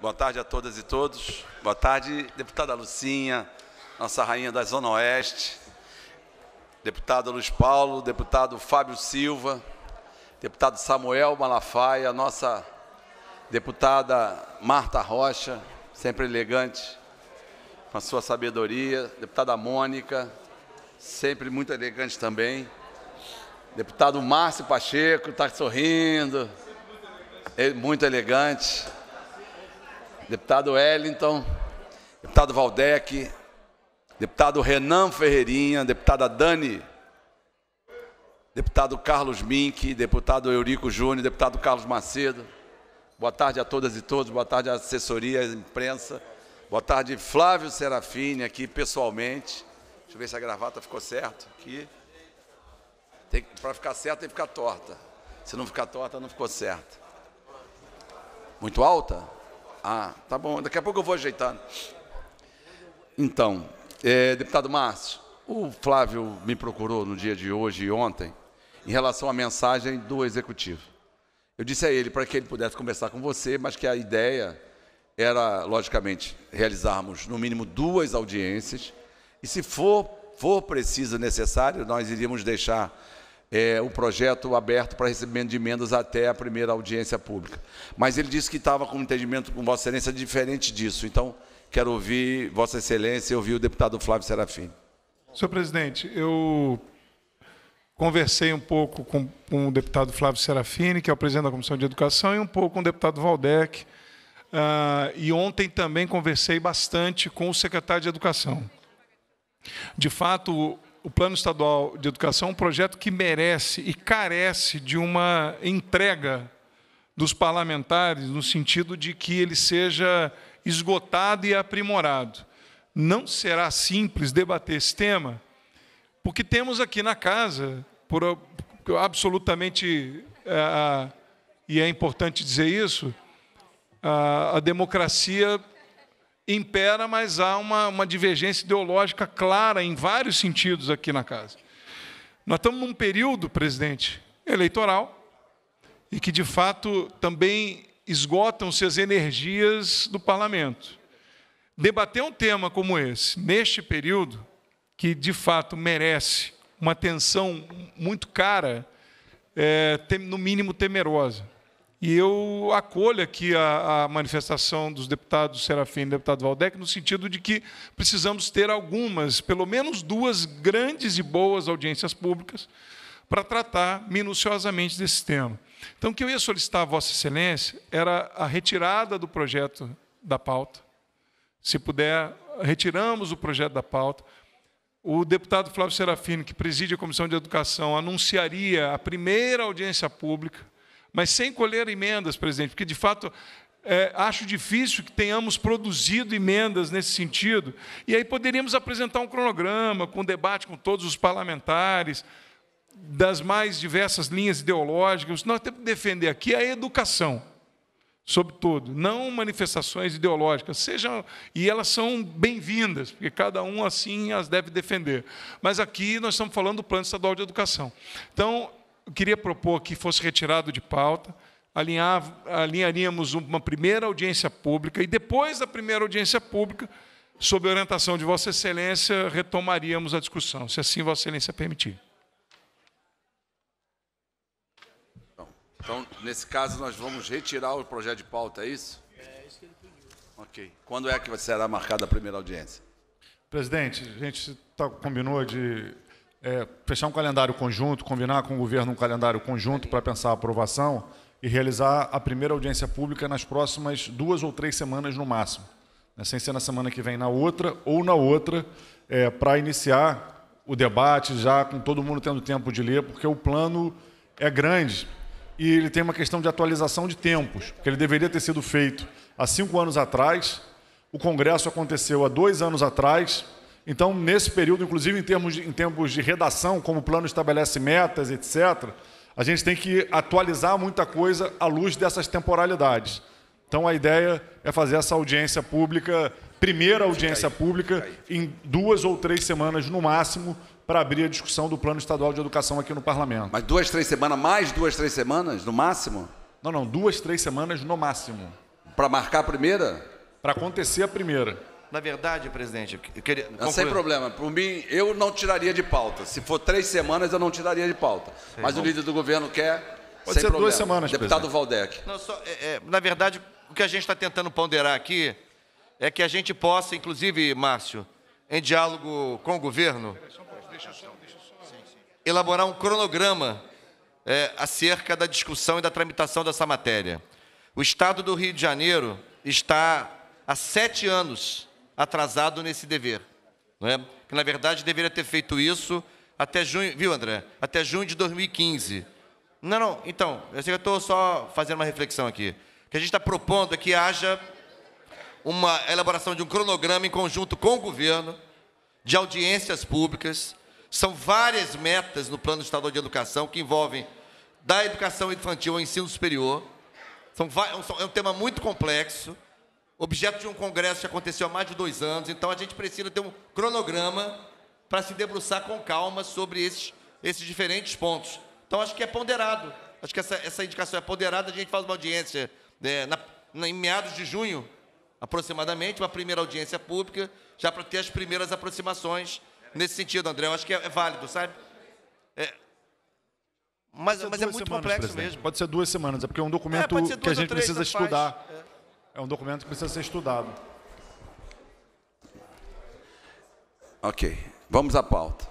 Boa tarde a todas e todos. Boa tarde, deputada Lucinha, nossa rainha da Zona Oeste, deputado Luiz Paulo, deputado Fábio Silva, deputado Samuel Malafaia, nossa deputada Marta Rocha, sempre elegante, com a sua sabedoria, deputada Mônica, sempre muito elegante também, deputado Márcio Pacheco, está sorrindo, muito elegante deputado Wellington, deputado Valdec, deputado Renan Ferreirinha, deputada Dani, deputado Carlos Mink, deputado Eurico Júnior, deputado Carlos Macedo. Boa tarde a todas e todos, boa tarde à assessoria, à imprensa. Boa tarde, Flávio Serafini, aqui pessoalmente. Deixa eu ver se a gravata ficou certa. aqui. Para ficar certa, tem que ficar torta. Se não ficar torta, não ficou certa. Muito alta? Ah, tá bom, daqui a pouco eu vou ajeitando. Então, é, deputado Márcio, o Flávio me procurou no dia de hoje e ontem em relação à mensagem do executivo. Eu disse a ele para que ele pudesse conversar com você, mas que a ideia era, logicamente, realizarmos no mínimo duas audiências e, se for, for preciso, necessário, nós iríamos deixar é, o projeto aberto para recebimento de emendas até a primeira audiência pública. Mas ele disse que estava com um entendimento com Vossa Excelência diferente disso. Então, quero ouvir Vossa Excelência e ouvir o deputado Flávio Serafim. Senhor presidente, eu conversei um pouco com, com o deputado Flávio Serafini, que é o presidente da Comissão de Educação, e um pouco com o deputado Valdec. Uh, e ontem também conversei bastante com o secretário de Educação. De fato, o Plano Estadual de Educação é um projeto que merece e carece de uma entrega dos parlamentares, no sentido de que ele seja esgotado e aprimorado. Não será simples debater esse tema, porque temos aqui na casa, por absolutamente, é, e é importante dizer isso, a democracia impera, mas há uma, uma divergência ideológica clara em vários sentidos aqui na casa. Nós estamos num período, presidente, eleitoral, e que de fato também esgotam-se as energias do parlamento. Debater um tema como esse, neste período, que de fato merece uma atenção muito cara, é, no mínimo temerosa. E eu acolho aqui a, a manifestação dos deputados Serafim e do deputado Valdec, no sentido de que precisamos ter algumas, pelo menos duas grandes e boas audiências públicas para tratar minuciosamente desse tema. Então, o que eu ia solicitar a Vossa Excelência era a retirada do projeto da pauta. Se puder, retiramos o projeto da pauta. O deputado Flávio Serafino, que preside a Comissão de Educação, anunciaria a primeira audiência pública mas sem colher emendas, presidente, porque de fato é, acho difícil que tenhamos produzido emendas nesse sentido. E aí poderíamos apresentar um cronograma, com debate com todos os parlamentares, das mais diversas linhas ideológicas. Nós temos que defender aqui a educação, sobretudo, não manifestações ideológicas. Sejam, e elas são bem-vindas, porque cada um assim as deve defender. Mas aqui nós estamos falando do Plano Estadual de Educação. Então, queria propor que fosse retirado de pauta, alinhar, alinharíamos uma primeira audiência pública e depois da primeira audiência pública, sob orientação de Vossa Excelência, retomaríamos a discussão, se assim Vossa Excelência permitir. Então, nesse caso, nós vamos retirar o projeto de pauta, é isso? É, isso que ele pediu. Ok. Quando é que será marcada a primeira audiência? Presidente, a gente tá- combinou de é, fechar um calendário conjunto, combinar com o governo um calendário conjunto para pensar a aprovação e realizar a primeira audiência pública nas próximas duas ou três semanas no máximo. Né, sem ser na semana que vem, na outra ou na outra, é, para iniciar o debate já com todo mundo tendo tempo de ler, porque o plano é grande e ele tem uma questão de atualização de tempos, porque ele deveria ter sido feito há cinco anos atrás, o Congresso aconteceu há dois anos atrás, então, nesse período, inclusive em termos de, em termos de redação, como o plano estabelece metas, etc., a gente tem que atualizar muita coisa à luz dessas temporalidades. Então, a ideia é fazer essa audiência pública, primeira audiência pública, em duas ou três semanas no máximo, para abrir a discussão do Plano Estadual de Educação aqui no Parlamento. Mas duas, três semanas, mais duas, três semanas, no máximo? Não, não, duas, três semanas no máximo. Para marcar a primeira? Para acontecer a primeira. Na verdade, presidente, eu queria. Ah, concluir. Sem problema. Por mim, eu não tiraria de pauta. Se for três semanas, eu não tiraria de pauta. Mas bom. o líder do governo quer. Pode sem ser problema. duas semanas, Deputado Valdec. Não, só, é, é, na verdade, o que a gente está tentando ponderar aqui é que a gente possa, inclusive, Márcio, em diálogo com o governo, elaborar um cronograma é, acerca da discussão e da tramitação dessa matéria. O Estado do Rio de Janeiro está há sete anos atrasado nesse dever. né? Que, na verdade, deveria ter feito isso até junho, viu, André? Até junho de 2015. Não, não, então, eu estou só fazendo uma reflexão aqui. O que a gente está propondo é que haja uma elaboração de um cronograma em conjunto com o governo, de audiências públicas. São várias metas no Plano Estadual de Educação que envolvem da educação infantil ao ensino superior. São, é, é um tema muito complexo objeto de um congresso que aconteceu há mais de dois anos, então a gente precisa ter um cronograma para se debruçar com calma sobre esses, esses diferentes pontos. Então, acho que é ponderado. Acho que essa, essa indicação é ponderada. A gente faz uma audiência é, na, na, em meados de junho, aproximadamente, uma primeira audiência pública, já para ter as primeiras aproximações nesse sentido, André. Eu acho que é, é válido, sabe? É, mas, mas é muito semanas, complexo presidente. mesmo. Pode ser duas semanas, é porque é um é, documento é, que a gente precisa estudar. É um documento que precisa ser estudado. Ok, vamos à pauta.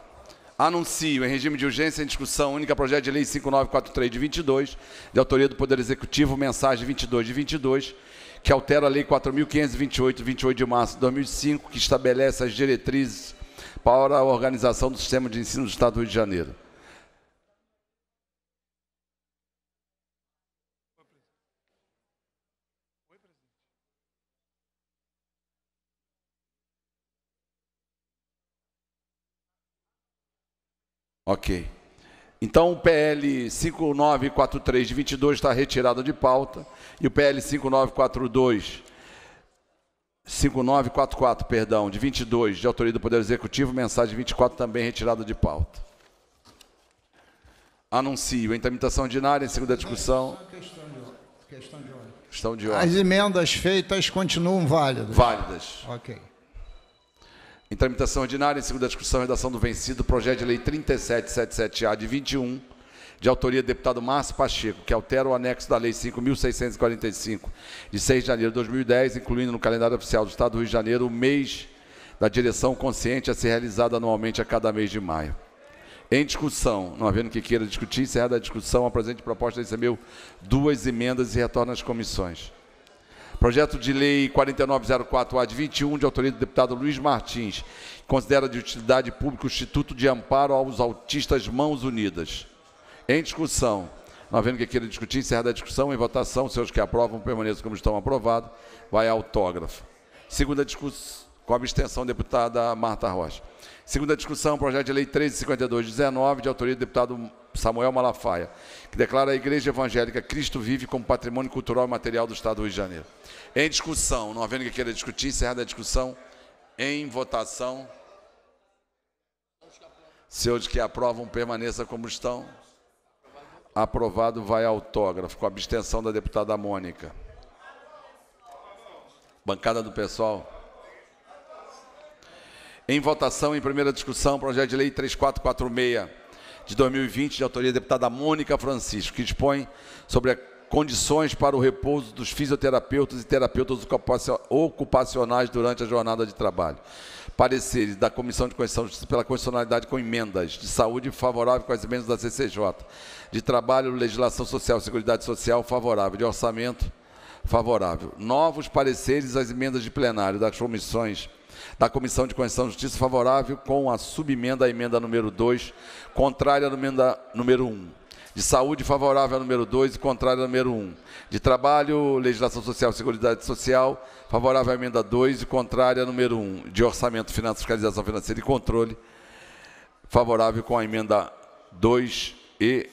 Anuncio em regime de urgência em discussão única projeto de lei 5943 de 22, de autoria do Poder Executivo, mensagem 22 de 22, que altera a lei 4528 28 de março de 2005, que estabelece as diretrizes para a organização do sistema de ensino do Estado do Rio de Janeiro. Ok. Então, o PL 5943 de 22 está retirado de pauta e o PL 5942 5944, perdão, de 22, de autoria do Poder Executivo, mensagem 24 também retirada de pauta. Anuncio em tramitação ordinária, em segunda discussão. Questão de, Questão de ordem. As emendas feitas continuam válidas. Válidas. OK. Em tramitação ordinária, em segunda discussão, redação do vencido, projeto de lei 3777-A de 21, de autoria do deputado Márcio Pacheco, que altera o anexo da lei 5.645, de 6 de janeiro de 2010, incluindo no calendário oficial do Estado do Rio de Janeiro o mês da direção consciente a ser realizada anualmente a cada mês de maio. Em discussão, não havendo que queira discutir, encerrada a discussão, a presente proposta recebeu duas emendas e retorna às comissões. Projeto de Lei 4904-A de 21, de autoria do deputado Luiz Martins, considera de utilidade pública o Instituto de Amparo aos Autistas Mãos Unidas. Em discussão. Não havendo que queira discutir, encerrada a discussão, em votação, seus que aprovam, permaneçam como estão aprovados. Vai autógrafo. Segunda discussão, com abstenção, deputada Marta Rocha. Segunda discussão, projeto de lei 1352-19, de autoria do deputado Samuel Malafaia, que declara a Igreja Evangélica Cristo Vive como patrimônio cultural e material do Estado do Rio de Janeiro. Em discussão, não havendo que queira discutir, encerrada a discussão, em votação. Se que aprovam permaneça como estão. Aprovado vai autógrafo, com abstenção da deputada Mônica. Bancada do pessoal. Em votação, em primeira discussão, projeto de lei 3446 de 2020, de autoria da deputada Mônica Francisco, que dispõe sobre condições para o repouso dos fisioterapeutas e terapeutas ocupacionais durante a jornada de trabalho. Pareceres da Comissão de Constituição pela Constitucionalidade com emendas de saúde favorável com as emendas da CCJ, de trabalho, legislação social, seguridade social favorável, de orçamento favorável. Novos pareceres às emendas de plenário das comissões da Comissão de Constituição e Justiça favorável com a subemenda à emenda número 2, contrária à emenda número 1. De saúde favorável à número 2 e contrária à número 1. De trabalho, legislação social e seguridade social, favorável à emenda 2 e contrária à número 1. De orçamento, finanças, fiscalização financeira e controle, favorável com a emenda 2 e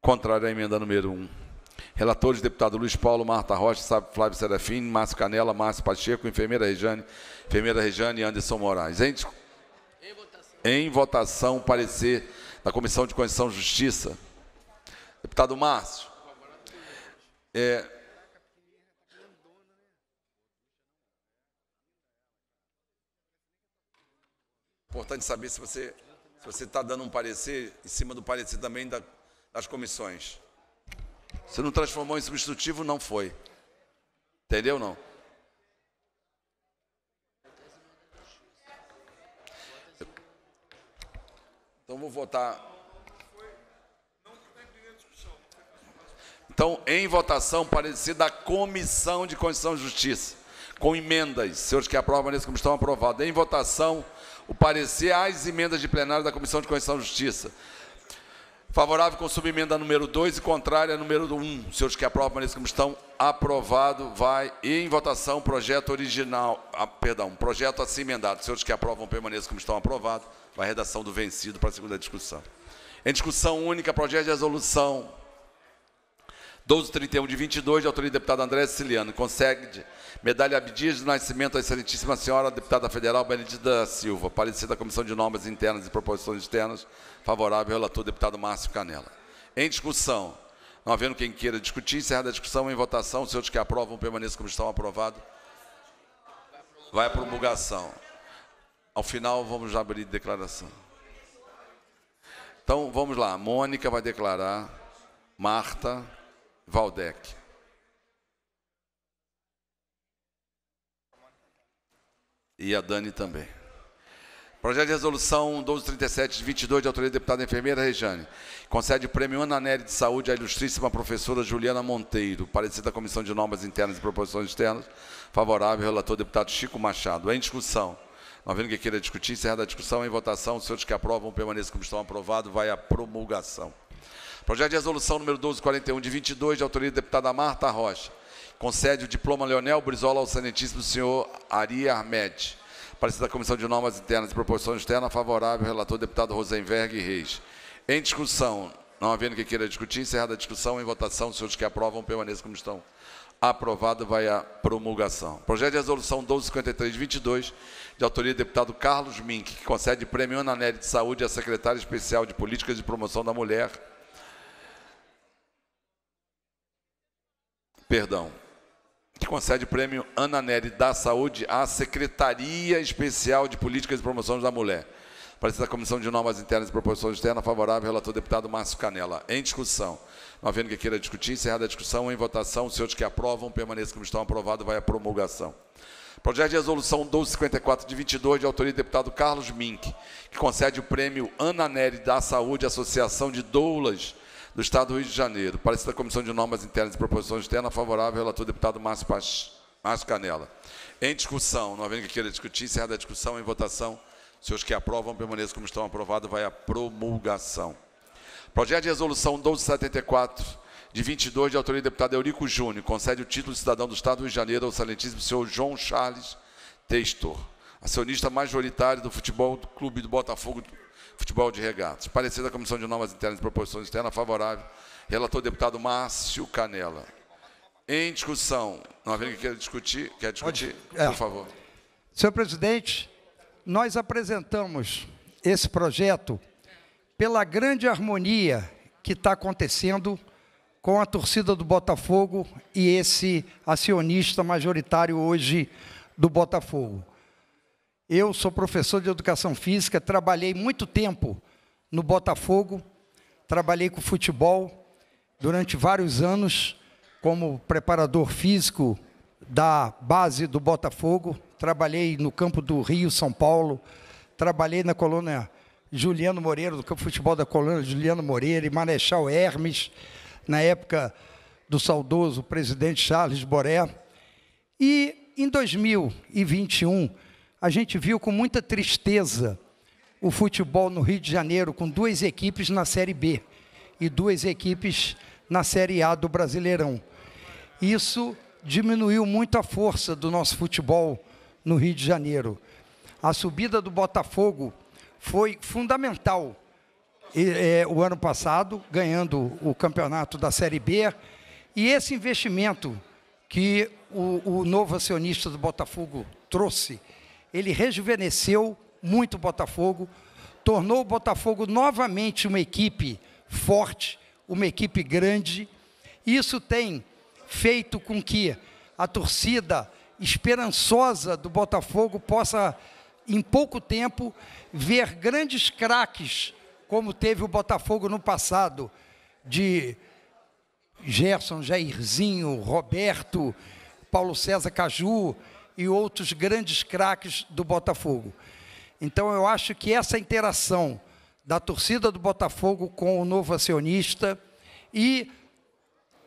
contrária à emenda número 1. Relatores, deputado Luiz Paulo, Marta Rocha, Flávio Serafim, Márcio Canela, Márcio Pacheco, enfermeira Rejane, enfermeira Rejane e Anderson Moraes. Em, em, votação. em votação, parecer da Comissão de Constituição e Justiça. Deputado Márcio. É, importante saber se você se você está dando um parecer em cima do parecer também da, das comissões. Se não transformou em substitutivo, não foi. Entendeu não? Então vou votar. Então, em votação, parecer da Comissão de Constituição e Justiça, com emendas. Senhores que aprovam nesse como estão aprovados. Em votação, o parecer às emendas de plenário da Comissão de Constituição e Justiça. Favorável com subemenda número 2 e contrária número 1. Um. Senhores que aprovam, permaneçam como estão. Aprovado. Vai em votação projeto original. Ah, perdão, projeto assim emendado. Senhores que aprovam, permaneçam como estão. Aprovado. Vai redação do vencido para a segunda discussão. Em discussão única, projeto de resolução 1231 de 22, de autoria do deputado André Siciliano. Consegue Medalha Abdias de Nascimento à Excelentíssima Senhora Deputada Federal Benedita Silva. Parecer da Comissão de Normas Internas e Proposições Externas, favorável ao relator deputado Márcio Canela. Em discussão, não havendo quem queira discutir, encerrada a discussão em votação. Os senhores que aprovam permaneçam como estão aprovados. Vai à promulgação. Ao final, vamos abrir declaração. Então, vamos lá. Mônica vai declarar, Marta, Valdec. E a Dani também. Projeto de resolução 1237, de 22, de autoria da deputada enfermeira Rejane. Concede o prêmio Ana Nery de Saúde à ilustríssima professora Juliana Monteiro, parecer da Comissão de Normas Internas e Proposições Externas. Favorável, relator deputado Chico Machado. Em discussão. Não havendo que queira discutir, encerrada a discussão, em votação, os senhores que aprovam permaneçam como estão aprovados, vai à promulgação. Projeto de resolução número 1241, de 22, de autoria da deputada Marta Rocha concede o diploma Leonel Brizola ao Santíssimo Senhor Ari Ahmed. Parecer da Comissão de Normas Internas e Proporções Externas, favorável, relator deputado Rosenberg Reis. Em discussão, não havendo que queira discutir, encerrada a discussão, em votação, os senhores que aprovam, permaneçam como estão. Aprovado, vai a promulgação. Projeto de resolução 1253-22, de autoria do deputado Carlos Mink, que concede prêmio Ananelli de Saúde à secretária especial de Políticas de Promoção da Mulher. Perdão, que concede o prêmio Ana Nery da Saúde à Secretaria Especial de Políticas e Promoções da Mulher. Parece da Comissão de Normas Internas e Proporções Externas, favorável, relator deputado Márcio Canela. Em discussão. Não havendo que queira discutir, encerrada a discussão, em votação, os senhores que aprovam, permaneçam como estão aprovado, vai à promulgação. Projeto de resolução 1254 de 22, de autoria do deputado Carlos Mink, que concede o prêmio Ana Nery da Saúde, Associação de Doulas do Estado do Rio de Janeiro. Parece da Comissão de Normas Internas e Proposições Externas, favorável ao relator deputado Márcio, Paz, Márcio Canela. Em discussão, não havendo que queira discutir, encerrada a discussão, em votação, senhores que aprovam, permaneçam como estão aprovados, vai à promulgação. Projeto de resolução 1274, de 22, de autoria do deputado Eurico Júnior, concede o título de cidadão do Estado do Rio de Janeiro ao excelentíssimo senhor João Charles Textor, acionista majoritário do Futebol do Clube do Botafogo Futebol de Regatas. Parecer da Comissão de Normas Internas e Proporções Externas favorável. Relator deputado Márcio Canela. Em discussão. Não há que quer discutir? Quer discutir? É. Por favor. Senhor presidente, nós apresentamos esse projeto pela grande harmonia que está acontecendo com a torcida do Botafogo e esse acionista majoritário hoje do Botafogo. Eu sou professor de educação física, trabalhei muito tempo no Botafogo, trabalhei com futebol durante vários anos como preparador físico da base do Botafogo, trabalhei no campo do Rio, São Paulo, trabalhei na colônia Juliano Moreira, do campo de futebol da colônia Juliano Moreira e Marechal Hermes, na época do saudoso presidente Charles Boré. E em 2021, a gente viu com muita tristeza o futebol no Rio de Janeiro, com duas equipes na Série B e duas equipes na Série A do Brasileirão. Isso diminuiu muito a força do nosso futebol no Rio de Janeiro. A subida do Botafogo foi fundamental é, o ano passado, ganhando o campeonato da Série B. E esse investimento que o, o novo acionista do Botafogo trouxe ele rejuvenesceu muito o Botafogo, tornou o Botafogo novamente uma equipe forte, uma equipe grande. Isso tem feito com que a torcida esperançosa do Botafogo possa, em pouco tempo, ver grandes craques, como teve o Botafogo no passado, de Gerson, Jairzinho, Roberto, Paulo César Caju, e outros grandes craques do Botafogo. Então eu acho que essa interação da torcida do Botafogo com o novo acionista e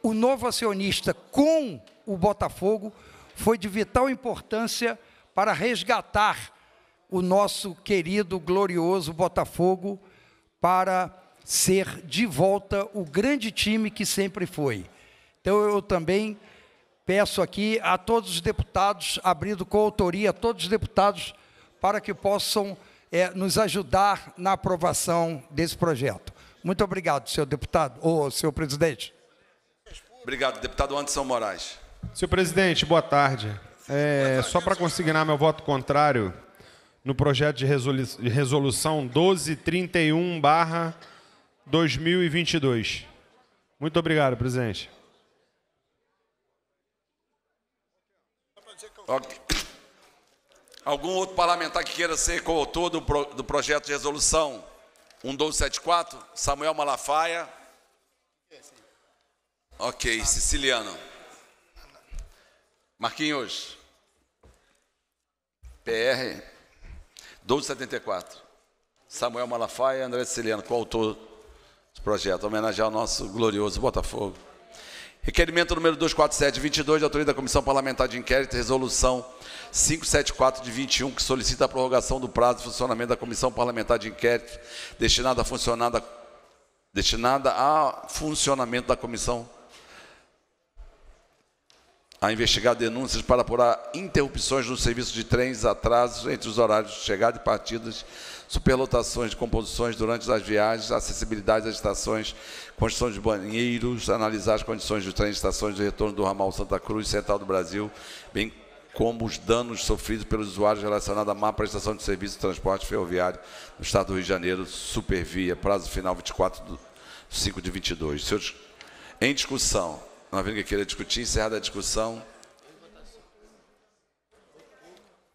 o novo acionista com o Botafogo foi de vital importância para resgatar o nosso querido, glorioso Botafogo para ser de volta o grande time que sempre foi. Então eu também Peço aqui a todos os deputados, abrindo coautoria, todos os deputados, para que possam é, nos ajudar na aprovação desse projeto. Muito obrigado, senhor deputado, ou senhor presidente. Obrigado, deputado Anderson Moraes. Senhor presidente, boa tarde. É, só para consignar meu voto contrário no projeto de resolução 1231 2022. Muito obrigado, presidente. Algum outro parlamentar que queira ser coautor do, pro, do projeto de resolução 1274? Samuel Malafaia. Ok, siciliano. Marquinhos. PR 1274. Samuel Malafaia e André Siciliano, coautor do projeto. Homenagear o nosso glorioso Botafogo. Requerimento número 247, 22, de autoria da Comissão Parlamentar de Inquérito, resolução 574 de 21, que solicita a prorrogação do prazo de funcionamento da Comissão Parlamentar de Inquérito, destinada a, funcionar da, destinada a funcionamento da Comissão a investigar denúncias para apurar interrupções no serviço de trens, atrasos entre os horários de chegada e partidas, superlotações de composições durante as viagens, acessibilidade às estações, construção de banheiros, analisar as condições de trens, estações de retorno do ramal Santa Cruz, Central do Brasil, bem como os danos sofridos pelos usuários relacionados à má prestação de serviço de transporte ferroviário no Estado do Rio de Janeiro, Supervia, prazo final 24 de 5 de 22. Senhores, em discussão, não havendo que queira discutir, encerrada a discussão.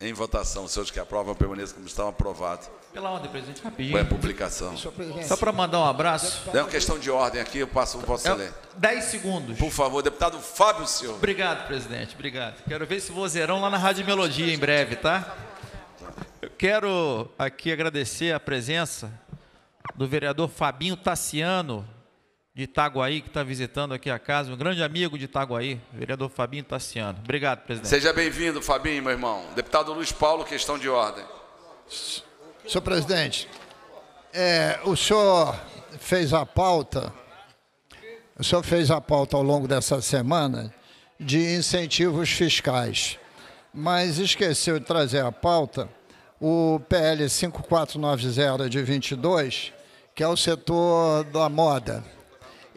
Em votação, os senhores que aprovam permaneçam como estão, aprovado. Pela ordem, presidente, rapidinho. É a publicação. Só para mandar um abraço. É uma questão de ordem aqui, eu passo para você é ler. Dez segundos. Por favor, deputado Fábio Silva. Obrigado, presidente, obrigado. Quero ver esse vozeirão lá na Rádio Melodia em breve, tá? Eu quero aqui agradecer a presença do vereador Fabinho Tassiano, de Itaguaí, que está visitando aqui a casa, um grande amigo de Itaguaí, vereador Fabinho Tassiano. Obrigado, presidente. Seja bem-vindo, Fabinho, meu irmão. Deputado Luiz Paulo, questão de ordem. Senhor presidente, é, o senhor fez a pauta, o senhor fez a pauta ao longo dessa semana de incentivos fiscais, mas esqueceu de trazer a pauta o PL 5490 de 22, que é o setor da moda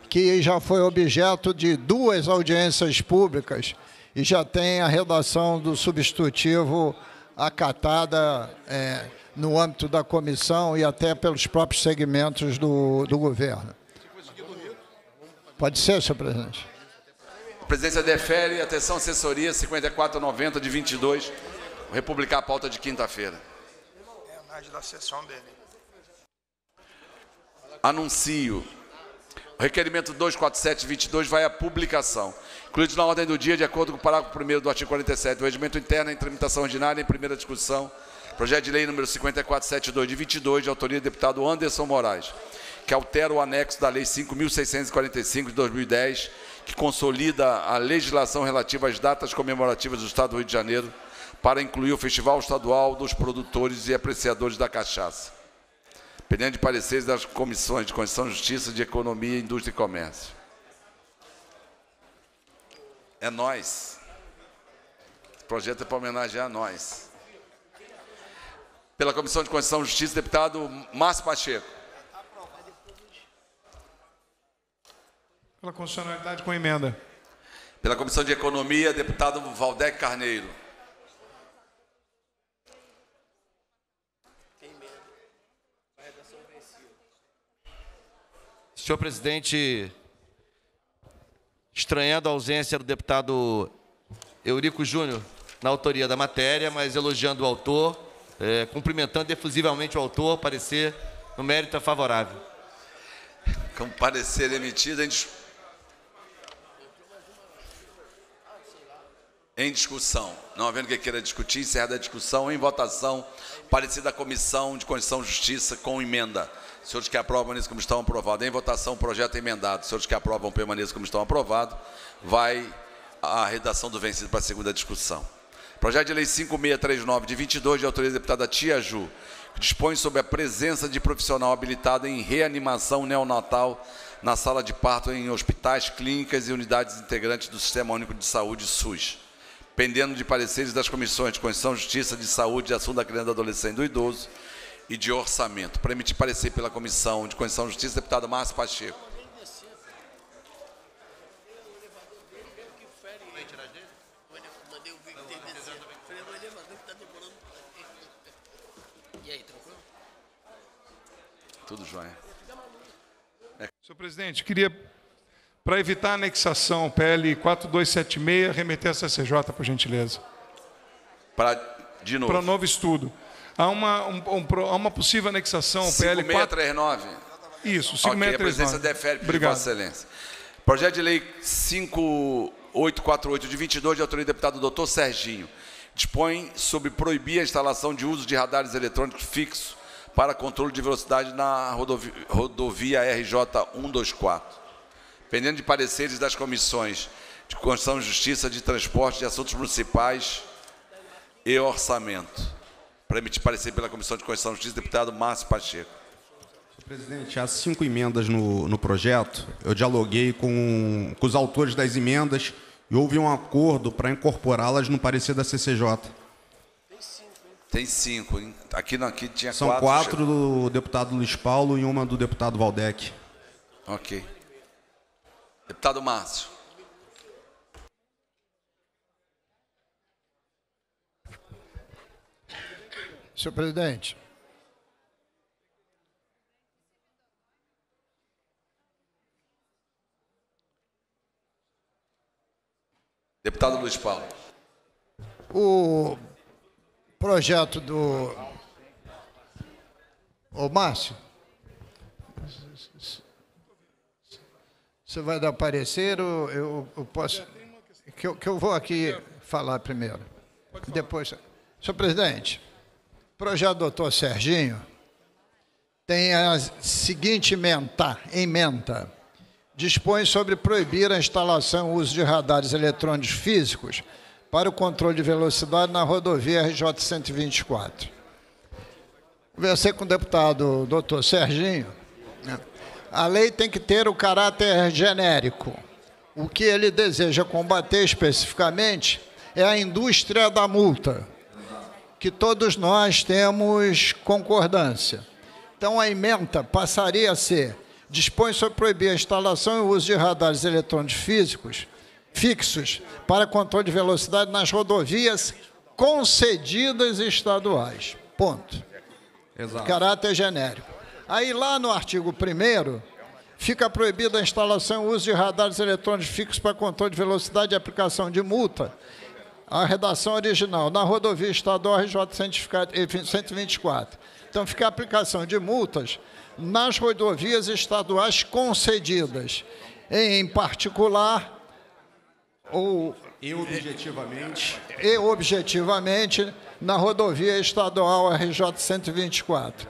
que já foi objeto de duas audiências públicas e já tem a redação do substitutivo acatada é, no âmbito da comissão e até pelos próprios segmentos do, do governo. Pode ser, senhor presidente. A presidência defere, atenção, assessoria 5490 de 22. republicar a pauta de quinta-feira. É a da sessão dele. Anuncio o requerimento 22 vai à publicação. Incluído na ordem do dia, de acordo com o parágrafo 1 do artigo 47 do Regimento Interno, em tramitação ordinária, em primeira discussão, projeto de lei número 5472 de 22, de autoria do deputado Anderson Moraes, que altera o anexo da Lei 5.645 de 2010, que consolida a legislação relativa às datas comemorativas do Estado do Rio de Janeiro, para incluir o Festival Estadual dos Produtores e Apreciadores da Cachaça pendente de pareceres das comissões de Constituição, e Justiça, de Economia, Indústria e Comércio. É nós. Esse projeto é para homenagear nós. Pela Comissão de Constituição, e Justiça, deputado Márcio Pacheco. Pela constitucionalidade com emenda. Pela Comissão de Economia, deputado Valdec Carneiro. Senhor presidente, estranhando a ausência do deputado Eurico Júnior na autoria da matéria, mas elogiando o autor, é, cumprimentando efusivamente o autor, parecer no mérito é favorável. Como parecer emitido em, dis... em discussão. Não havendo que queira discutir, encerrada a discussão em votação, parecer da Comissão de Constituição e Justiça com emenda. Senhores que aprovam, permaneçam como estão aprovado. Em votação, projeto emendado. Senhores que aprovam, permaneçam como estão aprovado. Vai a redação do vencido para a segunda discussão. Projeto de Lei 5639, de 22, de autoria da deputada Tia Ju, que dispõe sobre a presença de profissional habilitado em reanimação neonatal na sala de parto em hospitais, clínicas e unidades integrantes do Sistema Único de Saúde, SUS, pendendo de pareceres das comissões de Constituição, Justiça, de Saúde e Assunto da Criança, do Adolescente e do Idoso, e de Orçamento. Para emitir parecer pela Comissão de Constituição e Justiça, deputado Márcio Pacheco. Tudo jóia. É. Senhor presidente, queria, para evitar a anexação PL 4276, remeter essa CJ, por gentileza. Para de novo. Para novo estudo. Há uma, um, um, há uma possível anexação ao PL 5639. Isso, 5639. Okay, a presença defere, Obrigado. Vossa Excelência. Projeto de lei 5848 de 22, de autoria do deputado doutor Serginho, dispõe sobre proibir a instalação de uso de radares eletrônicos fixos para controle de velocidade na rodovia, rodovia RJ 124. Pendendo de pareceres das comissões de Constituição e Justiça, de Transporte, de Assuntos Municipais e Orçamento. Para emitir parecer pela Comissão de Constituição e Justiça, deputado Márcio Pacheco. Presidente, há cinco emendas no, no projeto. Eu dialoguei com, com os autores das emendas e houve um acordo para incorporá-las no parecer da CCJ. Tem cinco, hein? Tem cinco, hein? Aqui, não, aqui tinha São quatro. São quatro do deputado Luiz Paulo e uma do deputado Valdec. Ok. Deputado Márcio. Senhor presidente. Deputado Luiz Paulo. O projeto do. Ô, Márcio. Você vai dar parecer ou eu, eu posso. Que eu, que eu vou aqui falar primeiro. Depois. Senhor presidente projeto doutor Serginho tem a seguinte menta, emenda. Dispõe sobre proibir a instalação e uso de radares eletrônicos físicos para o controle de velocidade na rodovia RJ 124. Conversei com o deputado doutor Serginho. Né? A lei tem que ter o caráter genérico. O que ele deseja combater especificamente é a indústria da multa que todos nós temos concordância. Então, a emenda passaria a ser: dispõe sobre proibir a instalação e o uso de radares eletrônicos físicos fixos para controle de velocidade nas rodovias concedidas estaduais. Ponto. Exato. Caráter genérico. Aí, lá no artigo 1 fica proibida a instalação e o uso de radares eletrônicos fixos para controle de velocidade e aplicação de multa a redação original, na rodovia estadual RJ 124. Eh, então fica a aplicação de multas nas rodovias estaduais concedidas, em particular ou e objetivamente e, e objetivamente na rodovia estadual RJ 124.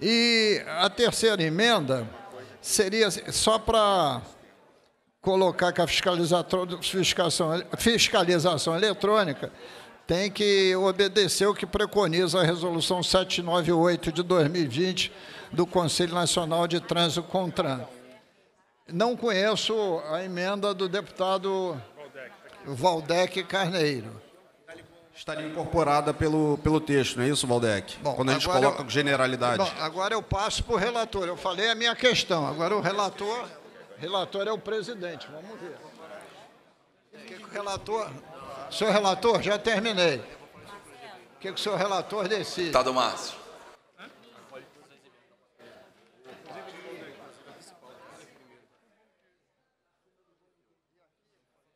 E a terceira emenda seria só para colocar que a fiscalização, fiscalização, eletrônica tem que obedecer o que preconiza a Resolução 798 de 2020 do Conselho Nacional de Trânsito Contran. Não conheço a emenda do deputado Valdec Carneiro. Estaria incorporada pelo, pelo texto, não é isso, Valdec? Bom, Quando a gente coloca eu, generalidade. Bom, agora eu passo para o relator. Eu falei a minha questão. Agora o relator... Relator é o presidente, vamos ver. O que, que o relator... Senhor relator, já terminei. O que, que o senhor relator decide? do Márcio.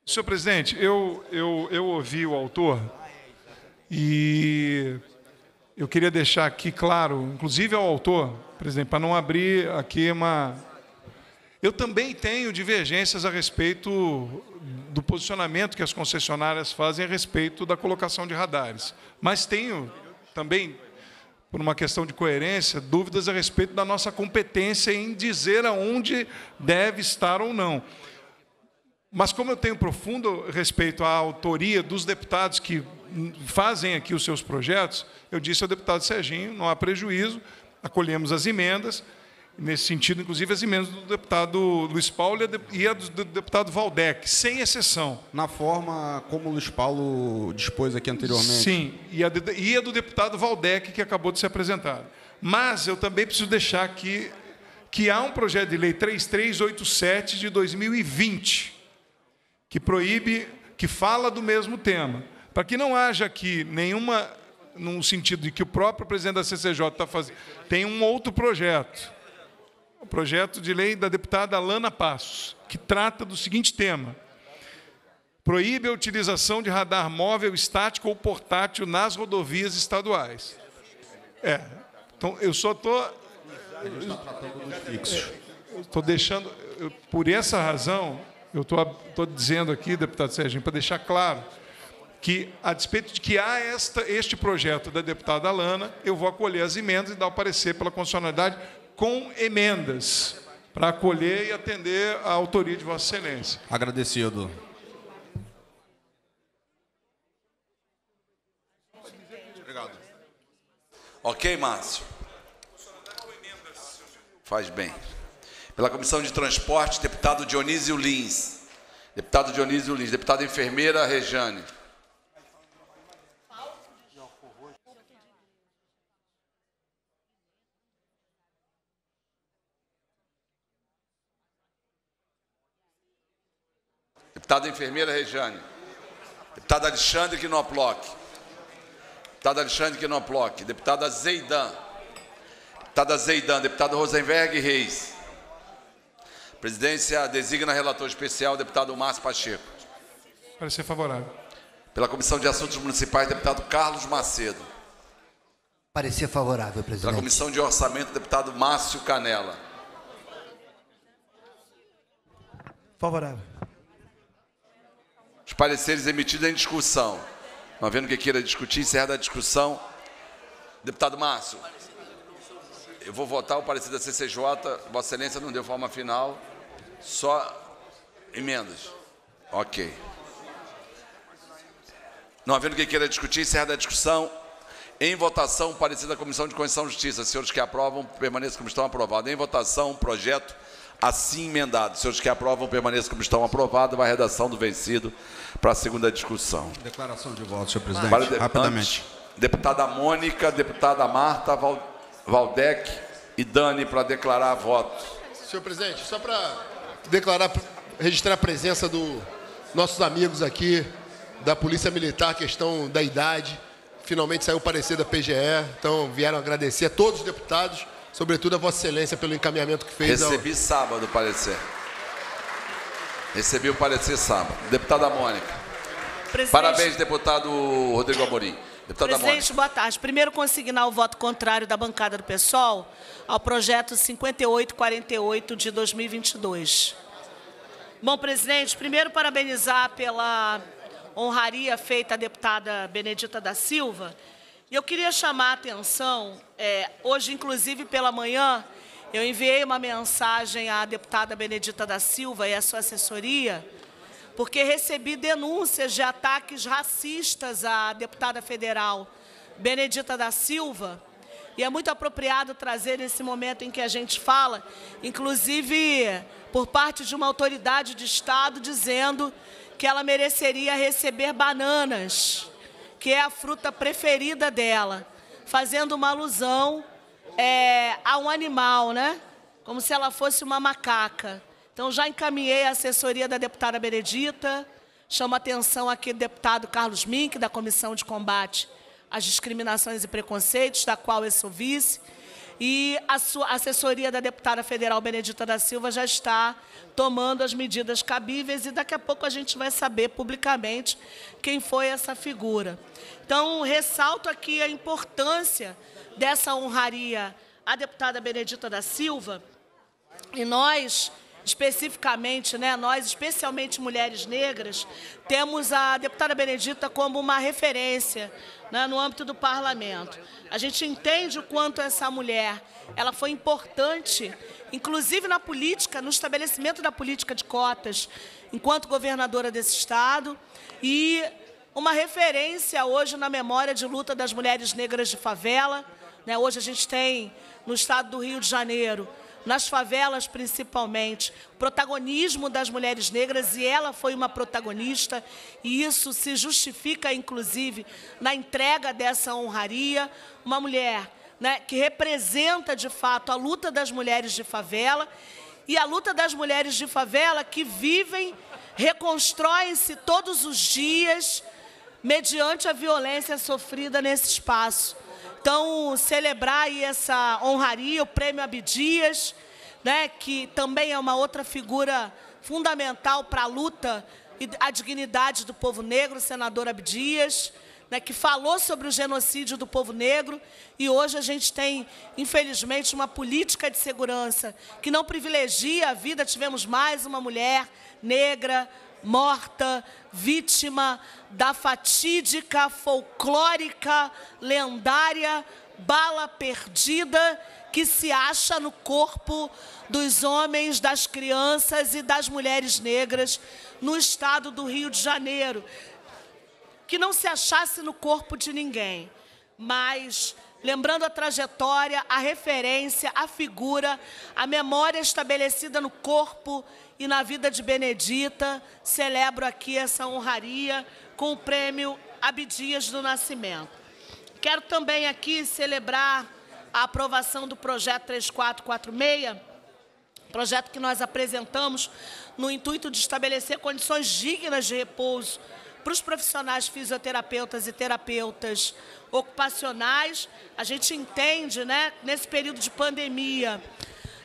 Senhor presidente, eu, eu, eu ouvi o autor e eu queria deixar aqui claro, inclusive ao autor, presidente, para não abrir aqui uma, eu também tenho divergências a respeito do posicionamento que as concessionárias fazem a respeito da colocação de radares. Mas tenho também, por uma questão de coerência, dúvidas a respeito da nossa competência em dizer aonde deve estar ou não. Mas como eu tenho profundo respeito à autoria dos deputados que fazem aqui os seus projetos, eu disse ao deputado Serginho, não há prejuízo, acolhemos as emendas, nesse sentido, inclusive as assim emendas do deputado Luiz Paulo e a do deputado Valdec, sem exceção. Na forma como o Luiz Paulo dispôs aqui anteriormente. Sim, e a, de, e a do deputado Valdec, que acabou de ser apresentado. Mas eu também preciso deixar aqui que há um projeto de lei 3387 de 2020, que proíbe, que fala do mesmo tema. Para que não haja aqui nenhuma, num sentido de que o próprio presidente da CCJ está fazendo, tem um outro projeto o projeto de lei da deputada Alana Passos, que trata do seguinte tema: proíbe a utilização de radar móvel estático ou portátil nas rodovias estaduais. É. Então, eu só estou. Estou deixando. por essa razão, eu estou dizendo aqui, deputado Serginho, para deixar claro que, a despeito de que há esta, este projeto da deputada Alana, eu vou acolher as emendas e dar o parecer pela constitucionalidade com emendas para acolher e atender a autoria de Vossa Excelência. Agradecido. Obrigado. Ok, Márcio. Faz bem. Pela Comissão de Transporte, deputado Dionísio Lins. Deputado Dionísio Lins. Deputada enfermeira Rejane. Deputada tá enfermeira Regiane, Deputada tá Alexandre Quinoploc. Deputada tá Alexandre Quinoploc. Deputada Zeidan. Deputada Zeidan. Deputado Rosenberg Reis. Presidência designa relator especial, deputado Márcio Pacheco. Parecer favorável. Pela Comissão de Assuntos Municipais, deputado Carlos Macedo. Parecer favorável, presidente. Pela Comissão de Orçamento, deputado Márcio Canela. Favorável. Os pareceres emitidos em discussão. Não tá havendo que é queira discutir, encerrada a discussão. Deputado Márcio, eu vou votar o parecer da CCJ. Vossa Excelência não deu forma final, só emendas. Ok. Não havendo tá que é queira discutir, encerrada a discussão. Em votação, o parecer da Comissão de Constituição e Justiça. Senhores que aprovam, permaneçam como estão aprovados. Em votação, projeto assim emendado. Se os que aprovam, permaneçam como estão. Aprovado, vai a redação do vencido para a segunda discussão. Declaração de voto, senhor presidente. Rapidamente. Deputada Mônica, deputada Marta, Valdec e Dani para declarar voto. Senhor presidente, só para declarar, registrar a presença dos nossos amigos aqui da Polícia Militar, questão da idade. Finalmente saiu o parecer da PGE, então vieram agradecer a todos os deputados sobretudo a Vossa Excelência pelo encaminhamento que fez. Recebi ao... sábado o parecer. Recebi o parecer sábado. Deputada Mônica. Presidente... Parabéns, deputado Rodrigo Amorim. Deputada Presidente, Mônica. boa tarde. Primeiro, consignar o voto contrário da bancada do PSOL ao projeto 5848 de 2022. Bom, presidente, primeiro parabenizar pela honraria feita à deputada Benedita da Silva, e eu queria chamar a atenção, é, hoje, inclusive pela manhã, eu enviei uma mensagem à deputada Benedita da Silva e à sua assessoria, porque recebi denúncias de ataques racistas à deputada federal Benedita da Silva. E é muito apropriado trazer nesse momento em que a gente fala, inclusive por parte de uma autoridade de Estado dizendo que ela mereceria receber bananas que é a fruta preferida dela, fazendo uma alusão é, a um animal, né? Como se ela fosse uma macaca. Então já encaminhei a assessoria da deputada Benedita, chamo a atenção aqui do deputado Carlos Mink, da Comissão de Combate às Discriminações e Preconceitos, da qual eu sou vice e a sua assessoria da deputada federal Benedita da Silva já está tomando as medidas cabíveis e daqui a pouco a gente vai saber publicamente quem foi essa figura. Então, ressalto aqui a importância dessa honraria à deputada Benedita da Silva e nós especificamente, né, nós, especialmente mulheres negras, temos a deputada Benedita como uma referência né, no âmbito do parlamento. A gente entende o quanto essa mulher ela foi importante, inclusive na política, no estabelecimento da política de cotas, enquanto governadora desse estado, e uma referência hoje na memória de luta das mulheres negras de favela. Né, hoje a gente tem, no estado do Rio de Janeiro, nas favelas principalmente, protagonismo das mulheres negras e ela foi uma protagonista, e isso se justifica inclusive na entrega dessa honraria, uma mulher né, que representa de fato a luta das mulheres de favela e a luta das mulheres de favela que vivem, reconstroem-se todos os dias mediante a violência sofrida nesse espaço. Então, celebrar aí essa honraria, o prêmio Abdias, né, que também é uma outra figura fundamental para a luta e a dignidade do povo negro, o senador Abdias, né, que falou sobre o genocídio do povo negro, e hoje a gente tem, infelizmente, uma política de segurança que não privilegia a vida. Tivemos mais uma mulher negra, morta, vítima da fatídica, folclórica, lendária bala perdida que se acha no corpo dos homens, das crianças e das mulheres negras no estado do Rio de Janeiro. Que não se achasse no corpo de ninguém, mas lembrando a trajetória, a referência, a figura, a memória estabelecida no corpo e na vida de Benedita, celebro aqui essa honraria com o prêmio Abdias do Nascimento. Quero também aqui celebrar a aprovação do projeto 3446, projeto que nós apresentamos no intuito de estabelecer condições dignas de repouso para os profissionais fisioterapeutas e terapeutas ocupacionais. A gente entende, né, nesse período de pandemia,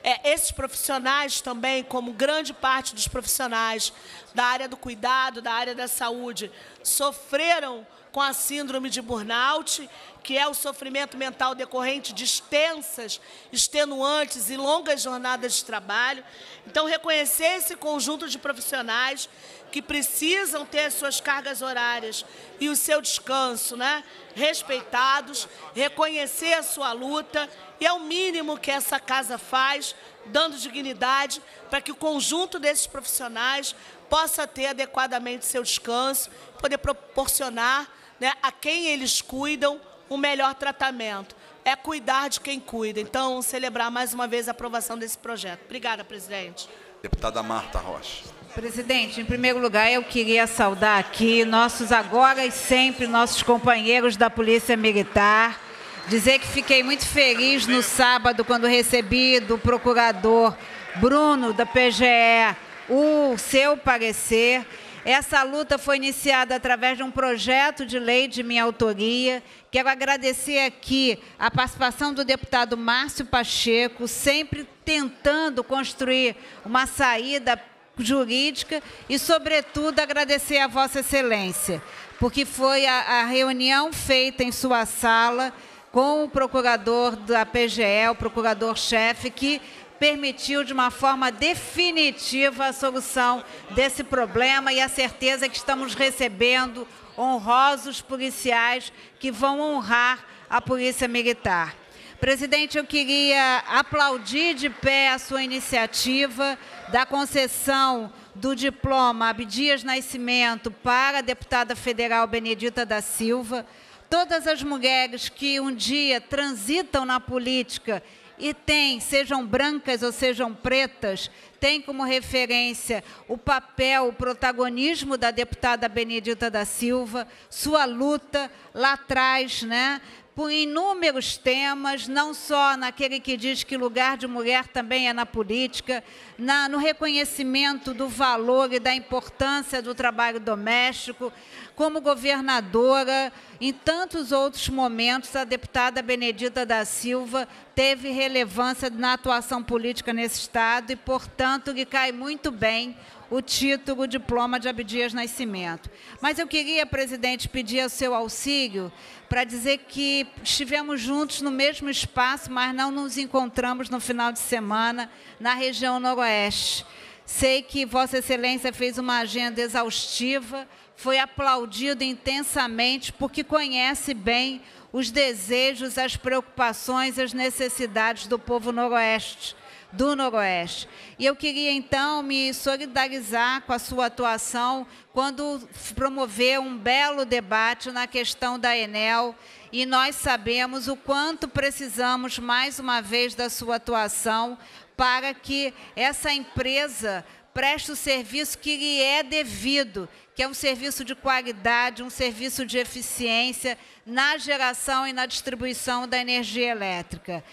é, esses profissionais também, como grande parte dos profissionais da área do cuidado, da área da saúde, sofreram com a síndrome de burnout, que é o sofrimento mental decorrente de extensas, extenuantes e longas jornadas de trabalho. Então, reconhecer esse conjunto de profissionais que precisam ter as suas cargas horárias e o seu descanso, né? Respeitados, reconhecer a sua luta e é o mínimo que essa casa faz, dando dignidade para que o conjunto desses profissionais possa ter adequadamente seu descanso, poder proporcionar né, a quem eles cuidam o um melhor tratamento. É cuidar de quem cuida. Então, celebrar mais uma vez a aprovação desse projeto. Obrigada, presidente. Deputada Marta Rocha. Presidente, em primeiro lugar, eu queria saudar aqui nossos agora e sempre nossos companheiros da Polícia Militar. Dizer que fiquei muito feliz no sábado quando recebi do procurador Bruno da PGE o seu parecer. Essa luta foi iniciada através de um projeto de lei de minha autoria. Quero agradecer aqui a participação do deputado Márcio Pacheco, sempre tentando construir uma saída jurídica e, sobretudo, agradecer a Vossa Excelência, porque foi a, a reunião feita em sua sala com o procurador da PGE, o procurador-chefe, que permitiu de uma forma definitiva a solução desse problema e a certeza que estamos recebendo honrosos policiais que vão honrar a Polícia Militar. Presidente, eu queria aplaudir de pé a sua iniciativa da concessão do diploma Abdias Nascimento para a deputada federal Benedita da Silva. Todas as mulheres que um dia transitam na política e têm, sejam brancas ou sejam pretas, têm como referência o papel, o protagonismo da deputada Benedita da Silva, sua luta lá atrás, né, por inúmeros temas, não só naquele que diz que lugar de mulher também é na política, na, no reconhecimento do valor e da importância do trabalho doméstico, como governadora, em tantos outros momentos, a deputada Benedita da Silva teve relevância na atuação política nesse Estado e, portanto, lhe cai muito bem o título, o diploma de Abdias Nascimento. Mas eu queria, presidente, pedir o seu auxílio para dizer que estivemos juntos no mesmo espaço, mas não nos encontramos no final de semana na região noroeste. Sei que Vossa Excelência fez uma agenda exaustiva, foi aplaudido intensamente porque conhece bem os desejos, as preocupações, as necessidades do povo noroeste do Noroeste. E eu queria então me solidarizar com a sua atuação quando promoveu um belo debate na questão da Enel e nós sabemos o quanto precisamos mais uma vez da sua atuação para que essa empresa preste o serviço que lhe é devido, que é um serviço de qualidade, um serviço de eficiência na geração e na distribuição da energia elétrica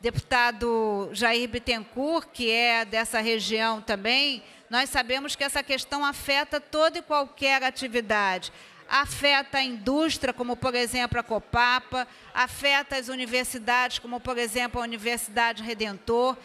deputado Jair Bittencourt, que é dessa região também, nós sabemos que essa questão afeta toda e qualquer atividade. Afeta a indústria, como por exemplo a Copapa, afeta as universidades, como por exemplo a Universidade Redentor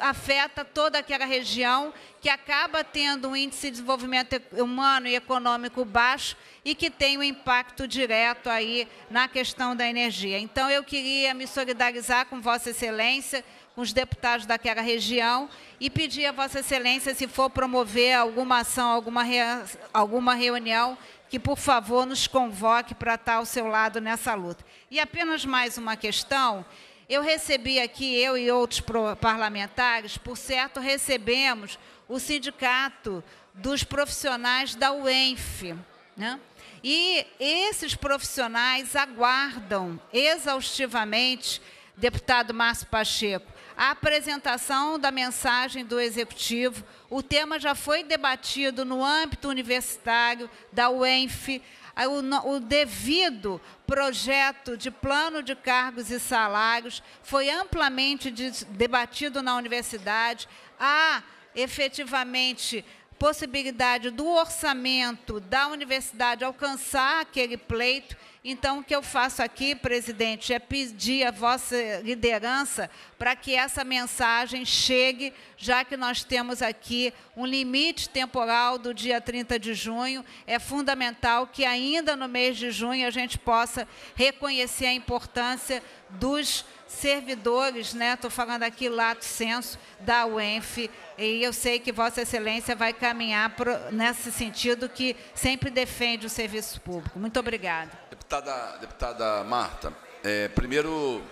afeta toda aquela região que acaba tendo um índice de desenvolvimento humano e econômico baixo e que tem um impacto direto aí na questão da energia. Então eu queria me solidarizar com Vossa Excelência, com os deputados daquela região e pedir a Vossa Excelência se for promover alguma ação, alguma, rea... alguma reunião que por favor nos convoque para estar ao seu lado nessa luta. E apenas mais uma questão, eu recebi aqui, eu e outros parlamentares, por certo, recebemos o sindicato dos profissionais da UENF. Né? E esses profissionais aguardam exaustivamente, deputado Márcio Pacheco, a apresentação da mensagem do Executivo. O tema já foi debatido no âmbito universitário da UENF o, o devido projeto de plano de cargos e salários foi amplamente debatido na universidade. Há efetivamente possibilidade do orçamento da universidade alcançar aquele pleito, então, o que eu faço aqui, presidente, é pedir a vossa liderança para que essa mensagem chegue, já que nós temos aqui um limite temporal do dia 30 de junho. É fundamental que ainda no mês de junho a gente possa reconhecer a importância dos servidores, né? Estou falando aqui lato senso da UENF e eu sei que Vossa Excelência vai caminhar pro, nesse sentido que sempre defende o serviço público. Muito obrigada. Deputada, deputada Marta, é, primeiro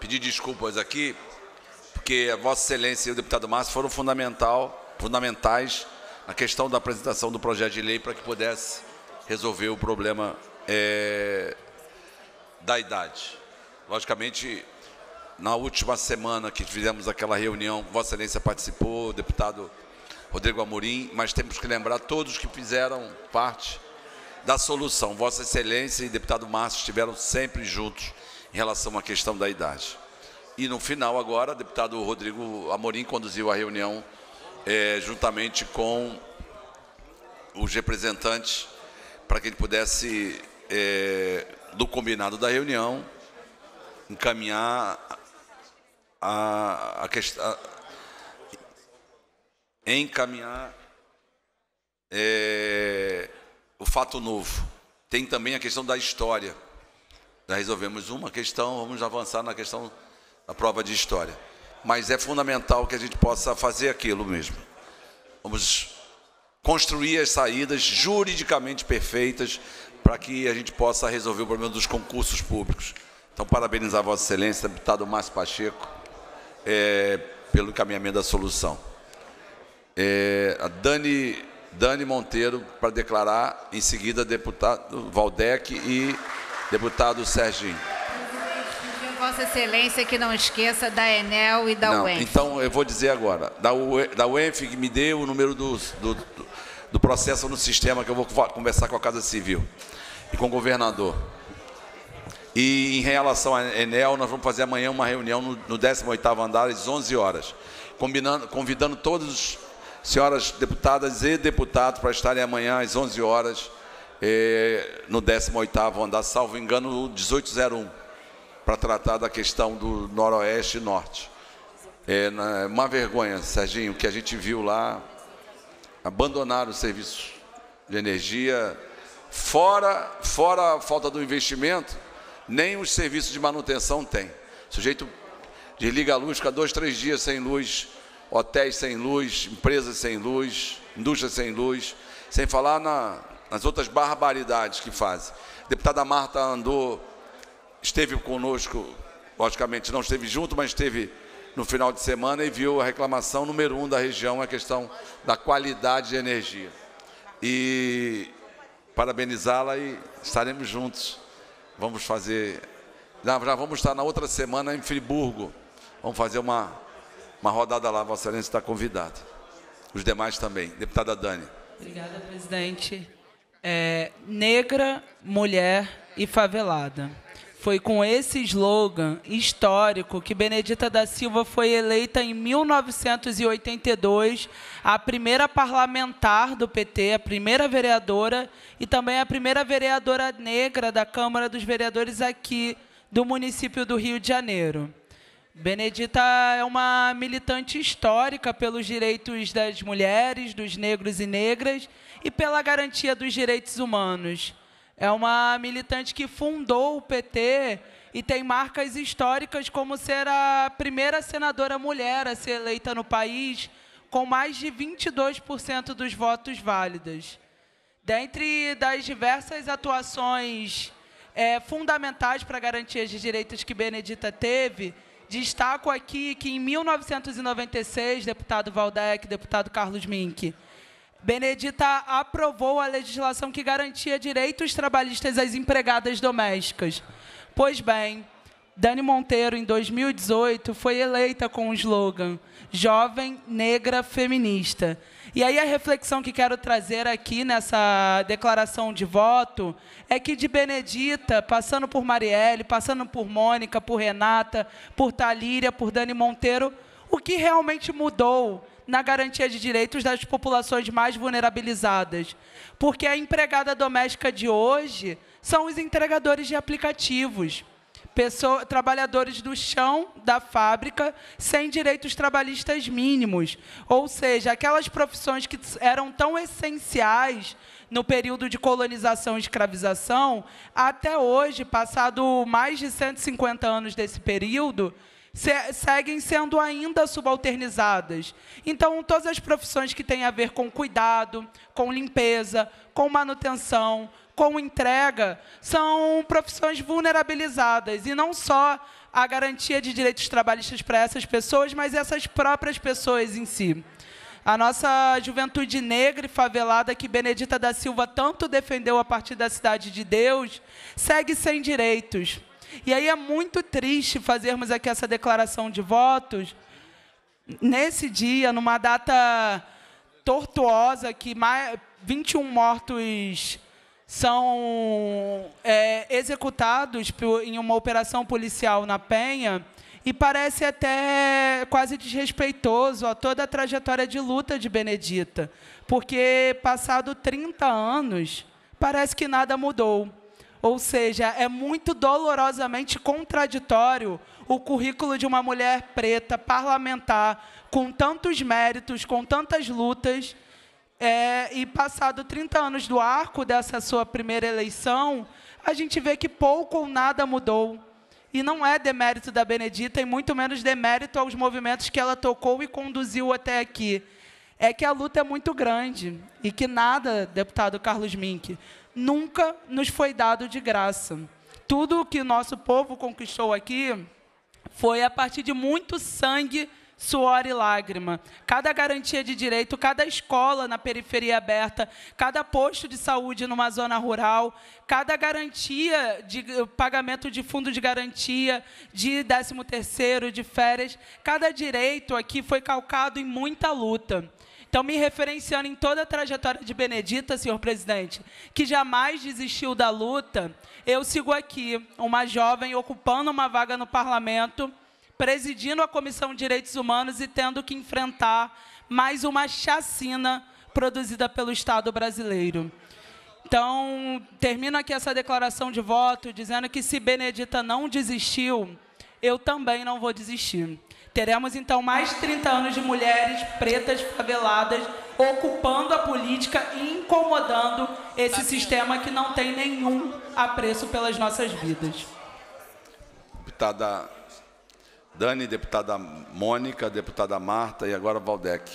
pedir desculpas aqui, porque a Vossa Excelência e o deputado Márcio foram fundamental, fundamentais na questão da apresentação do projeto de lei para que pudesse resolver o problema é, da idade. Logicamente, na última semana que fizemos aquela reunião, Vossa Excelência participou, o deputado Rodrigo Amorim, mas temos que lembrar todos que fizeram parte da solução. Vossa Excelência e deputado Márcio estiveram sempre juntos em relação à questão da idade. E no final agora, o deputado Rodrigo Amorim conduziu a reunião é, juntamente com os representantes para que ele pudesse, é, do combinado da reunião, encaminhar a, a questão. Encaminhar é, o fato novo. Tem também a questão da história. Já resolvemos uma questão, vamos avançar na questão da prova de história. Mas é fundamental que a gente possa fazer aquilo mesmo. Vamos construir as saídas juridicamente perfeitas para que a gente possa resolver o problema dos concursos públicos. Então, parabenizar Vossa Excelência, deputado Márcio Pacheco, é, pelo encaminhamento da solução. É, a Dani, Dani Monteiro, para declarar, em seguida, deputado Valdec e deputado Serginho. Vossa Excelência que não esqueça da Enel e da não, UENF. Então, eu vou dizer agora. Da, UE, da UENF que me dê o número do, do, do processo no sistema que eu vou conversar com a Casa Civil e com o governador. E em relação à Enel, nós vamos fazer amanhã uma reunião no, no 18º andar, às 11 horas, convidando todas as senhoras deputadas e deputados para estarem amanhã às 11 horas eh, no 18º andar, salvo engano, no 1801, para tratar da questão do noroeste e norte. É uma vergonha, Serginho, que a gente viu lá abandonar o serviço de energia, fora, fora a falta do investimento, nem os serviços de manutenção têm. O sujeito desliga a luz, fica dois, três dias sem luz, hotéis sem luz, empresas sem luz, indústrias sem luz, sem falar na, nas outras barbaridades que fazem. A deputada Marta andou, esteve conosco, logicamente não esteve junto, mas esteve no final de semana e viu a reclamação número um da região, a questão da qualidade de energia. E parabenizá-la e estaremos juntos Vamos fazer. Já, vamos estar na outra semana em Friburgo. Vamos fazer uma, uma rodada lá, Vossa Excelência está convidada. Os demais também. Deputada Dani. Obrigada, presidente. É, negra, mulher e favelada. Foi com esse slogan histórico que Benedita da Silva foi eleita em 1982 a primeira parlamentar do PT, a primeira vereadora e também a primeira vereadora negra da Câmara dos Vereadores aqui do município do Rio de Janeiro. Benedita é uma militante histórica pelos direitos das mulheres, dos negros e negras e pela garantia dos direitos humanos. É uma militante que fundou o PT e tem marcas históricas como ser a primeira senadora mulher a ser eleita no país, com mais de 22% dos votos válidos. Dentre das diversas atuações é, fundamentais para garantir os direitos que Benedita teve, destaco aqui que em 1996, deputado Valdec, deputado Carlos Mink, Benedita aprovou a legislação que garantia direitos trabalhistas às empregadas domésticas. Pois bem, Dani Monteiro, em 2018, foi eleita com o slogan Jovem Negra Feminista. E aí a reflexão que quero trazer aqui nessa declaração de voto é que de Benedita, passando por Marielle, passando por Mônica, por Renata, por Talíria, por Dani Monteiro, o que realmente mudou na garantia de direitos das populações mais vulnerabilizadas? Porque a empregada doméstica de hoje são os entregadores de aplicativos. Pessoa, trabalhadores do chão da fábrica sem direitos trabalhistas mínimos. Ou seja, aquelas profissões que eram tão essenciais no período de colonização e escravização, até hoje, passado mais de 150 anos desse período, se, seguem sendo ainda subalternizadas. Então, todas as profissões que têm a ver com cuidado, com limpeza, com manutenção, com entrega são profissões vulnerabilizadas e não só a garantia de direitos trabalhistas para essas pessoas, mas essas próprias pessoas em si. A nossa juventude negra e favelada, que Benedita da Silva tanto defendeu a partir da Cidade de Deus, segue sem direitos. E aí é muito triste fazermos aqui essa declaração de votos nesse dia, numa data tortuosa, que 21 mortos são é, executados por, em uma operação policial na Penha e parece até quase desrespeitoso a toda a trajetória de luta de Benedita, porque passado 30 anos parece que nada mudou. Ou seja, é muito dolorosamente contraditório o currículo de uma mulher preta parlamentar com tantos méritos, com tantas lutas é, e passado 30 anos do arco dessa sua primeira eleição, a gente vê que pouco ou nada mudou. E não é demérito da Benedita, e muito menos demérito aos movimentos que ela tocou e conduziu até aqui. É que a luta é muito grande e que nada, deputado Carlos Mink, nunca nos foi dado de graça. Tudo o que nosso povo conquistou aqui foi a partir de muito sangue suor e lágrima. Cada garantia de direito, cada escola na periferia aberta, cada posto de saúde numa zona rural, cada garantia de eh, pagamento de fundo de garantia, de 13º, de férias, cada direito aqui foi calcado em muita luta. Então, me referenciando em toda a trajetória de Benedita, senhor presidente, que jamais desistiu da luta, eu sigo aqui, uma jovem ocupando uma vaga no parlamento, presidindo a Comissão de Direitos Humanos e tendo que enfrentar mais uma chacina produzida pelo Estado brasileiro. Então, termino aqui essa declaração de voto dizendo que se Benedita não desistiu, eu também não vou desistir. Teremos, então, mais 30 anos de mulheres pretas faveladas ocupando a política e incomodando esse sistema que não tem nenhum apreço pelas nossas vidas. Deputada Dani, deputada Mônica, deputada Marta e agora Valdec.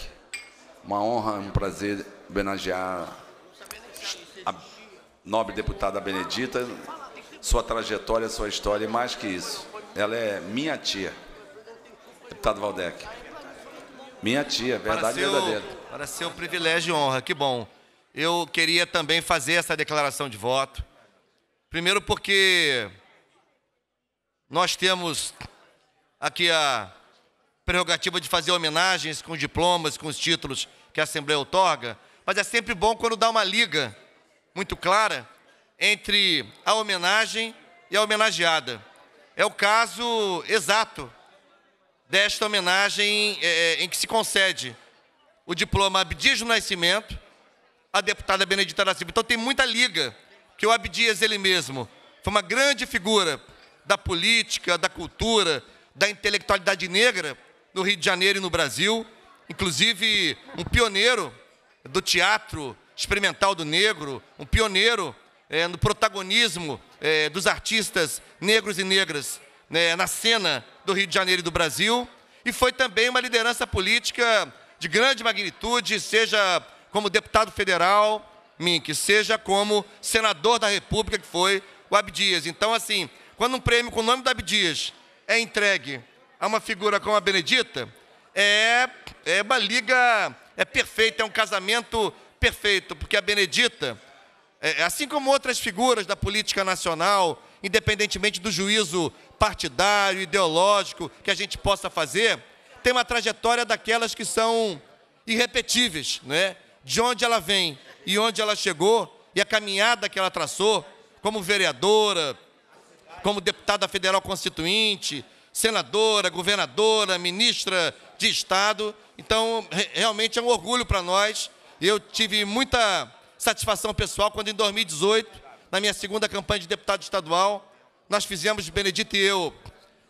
Uma honra, um prazer homenagear a nobre deputada Benedita, sua trajetória, sua história e mais que isso. Ela é minha tia, deputado Valdec. Minha tia, verdade para seu, verdadeira. Para um privilégio e honra, que bom. Eu queria também fazer essa declaração de voto. Primeiro porque nós temos aqui a prerrogativa de fazer homenagens com diplomas, com os títulos que a Assembleia outorga, mas é sempre bom quando dá uma liga muito clara entre a homenagem e a homenageada. É o caso exato desta homenagem é, é em que se concede o diploma Abdias do Nascimento à deputada Benedita da Silva. Então tem muita liga, que o Abdias ele mesmo foi uma grande figura da política, da cultura, da intelectualidade negra no Rio de Janeiro e no Brasil, inclusive um pioneiro do teatro experimental do negro, um pioneiro é, no protagonismo é, dos artistas negros e negras né, na cena do Rio de Janeiro e do Brasil, e foi também uma liderança política de grande magnitude, seja como deputado federal, Mink, seja como senador da República, que foi o Abdias. Então, assim, quando um prêmio com o nome do Abdias é entregue a uma figura como a Benedita, é, é uma liga é perfeita, é um casamento perfeito, porque a Benedita, é, é, assim como outras figuras da política nacional, independentemente do juízo partidário, ideológico que a gente possa fazer, tem uma trajetória daquelas que são irrepetíveis, né? de onde ela vem e onde ela chegou, e a caminhada que ela traçou como vereadora, como deputada federal constituinte, senadora, governadora, ministra de Estado. Então, realmente é um orgulho para nós. Eu tive muita satisfação pessoal quando, em 2018, na minha segunda campanha de deputado estadual, nós fizemos, Benedito e eu,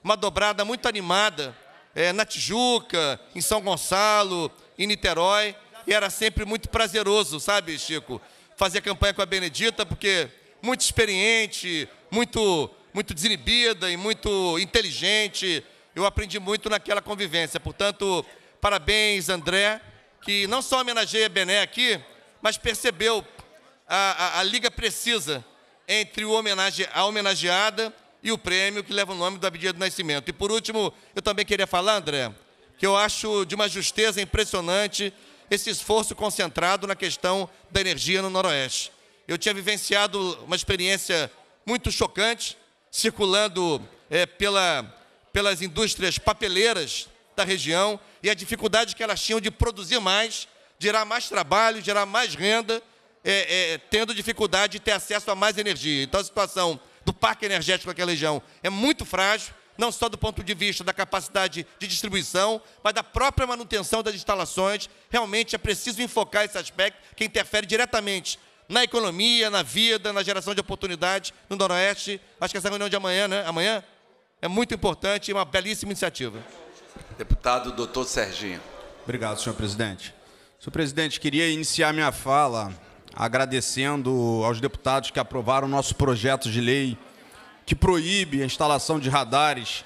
uma dobrada muito animada é, na Tijuca, em São Gonçalo, em Niterói. E era sempre muito prazeroso, sabe, Chico? Fazer campanha com a Benedita, porque muito experiente, muito muito desinibida e muito inteligente. Eu aprendi muito naquela convivência. Portanto, parabéns, André, que não só homenageia Bené aqui, mas percebeu a, a, a liga precisa entre homenage, a homenageada e o prêmio que leva o nome do Abdia do Nascimento. E por último, eu também queria falar, André, que eu acho de uma justeza impressionante esse esforço concentrado na questão da energia no Noroeste. Eu tinha vivenciado uma experiência muito chocante circulando é, pela, pelas indústrias papeleiras da região e a dificuldade que elas tinham de produzir mais, gerar mais trabalho, gerar mais renda, é, é, tendo dificuldade de ter acesso a mais energia. Então, a situação do parque energético daquela região é muito frágil, não só do ponto de vista da capacidade de distribuição, mas da própria manutenção das instalações. Realmente é preciso enfocar esse aspecto que interfere diretamente na economia, na vida, na geração de oportunidades no Noroeste. Acho que essa reunião de amanhã, né? Amanhã é muito importante e é uma belíssima iniciativa. Deputado doutor Serginho. Obrigado, senhor presidente. Senhor presidente, queria iniciar minha fala agradecendo aos deputados que aprovaram o nosso projeto de lei que proíbe a instalação de radares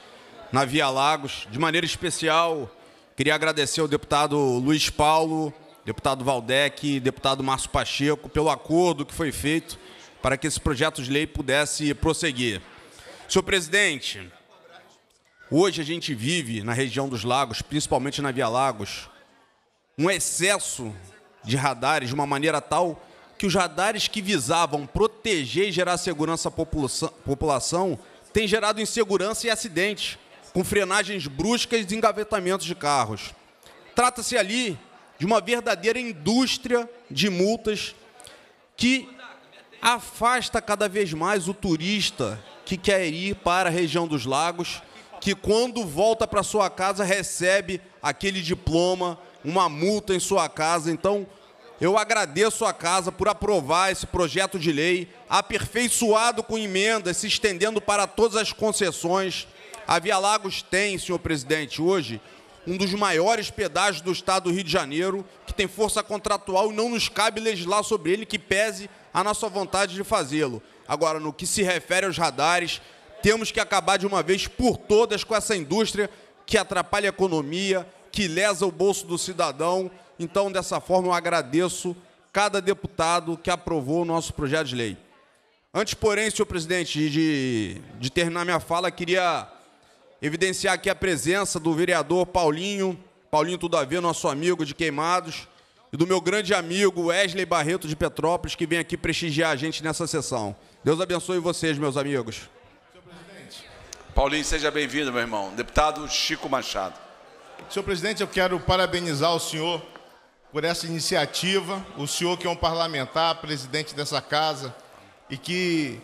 na Via Lagos. De maneira especial, queria agradecer ao deputado Luiz Paulo deputado Valdec, deputado Márcio Pacheco, pelo acordo que foi feito para que esse projeto de lei pudesse prosseguir. Senhor presidente, hoje a gente vive na região dos lagos, principalmente na Via Lagos, um excesso de radares de uma maneira tal que os radares que visavam proteger e gerar segurança à população têm gerado insegurança e acidentes, com frenagens bruscas e engavetamentos de carros. Trata-se ali de uma verdadeira indústria de multas que afasta cada vez mais o turista que quer ir para a região dos lagos, que quando volta para sua casa recebe aquele diploma, uma multa em sua casa. Então, eu agradeço a casa por aprovar esse projeto de lei, aperfeiçoado com emendas, se estendendo para todas as concessões. A Via Lagos tem, senhor presidente, hoje um dos maiores pedágios do estado do Rio de Janeiro, que tem força contratual e não nos cabe legislar sobre ele, que pese a nossa vontade de fazê-lo. Agora, no que se refere aos radares, temos que acabar de uma vez por todas com essa indústria que atrapalha a economia, que lesa o bolso do cidadão. Então, dessa forma, eu agradeço cada deputado que aprovou o nosso projeto de lei. Antes, porém, senhor presidente, de, de terminar minha fala, queria evidenciar aqui a presença do vereador Paulinho, Paulinho Tudavia, nosso amigo de Queimados, e do meu grande amigo Wesley Barreto de Petrópolis, que vem aqui prestigiar a gente nessa sessão. Deus abençoe vocês, meus amigos. Paulinho, seja bem-vindo, meu irmão. Deputado Chico Machado. Senhor presidente, eu quero parabenizar o senhor por essa iniciativa. O senhor que é um parlamentar, presidente dessa casa e que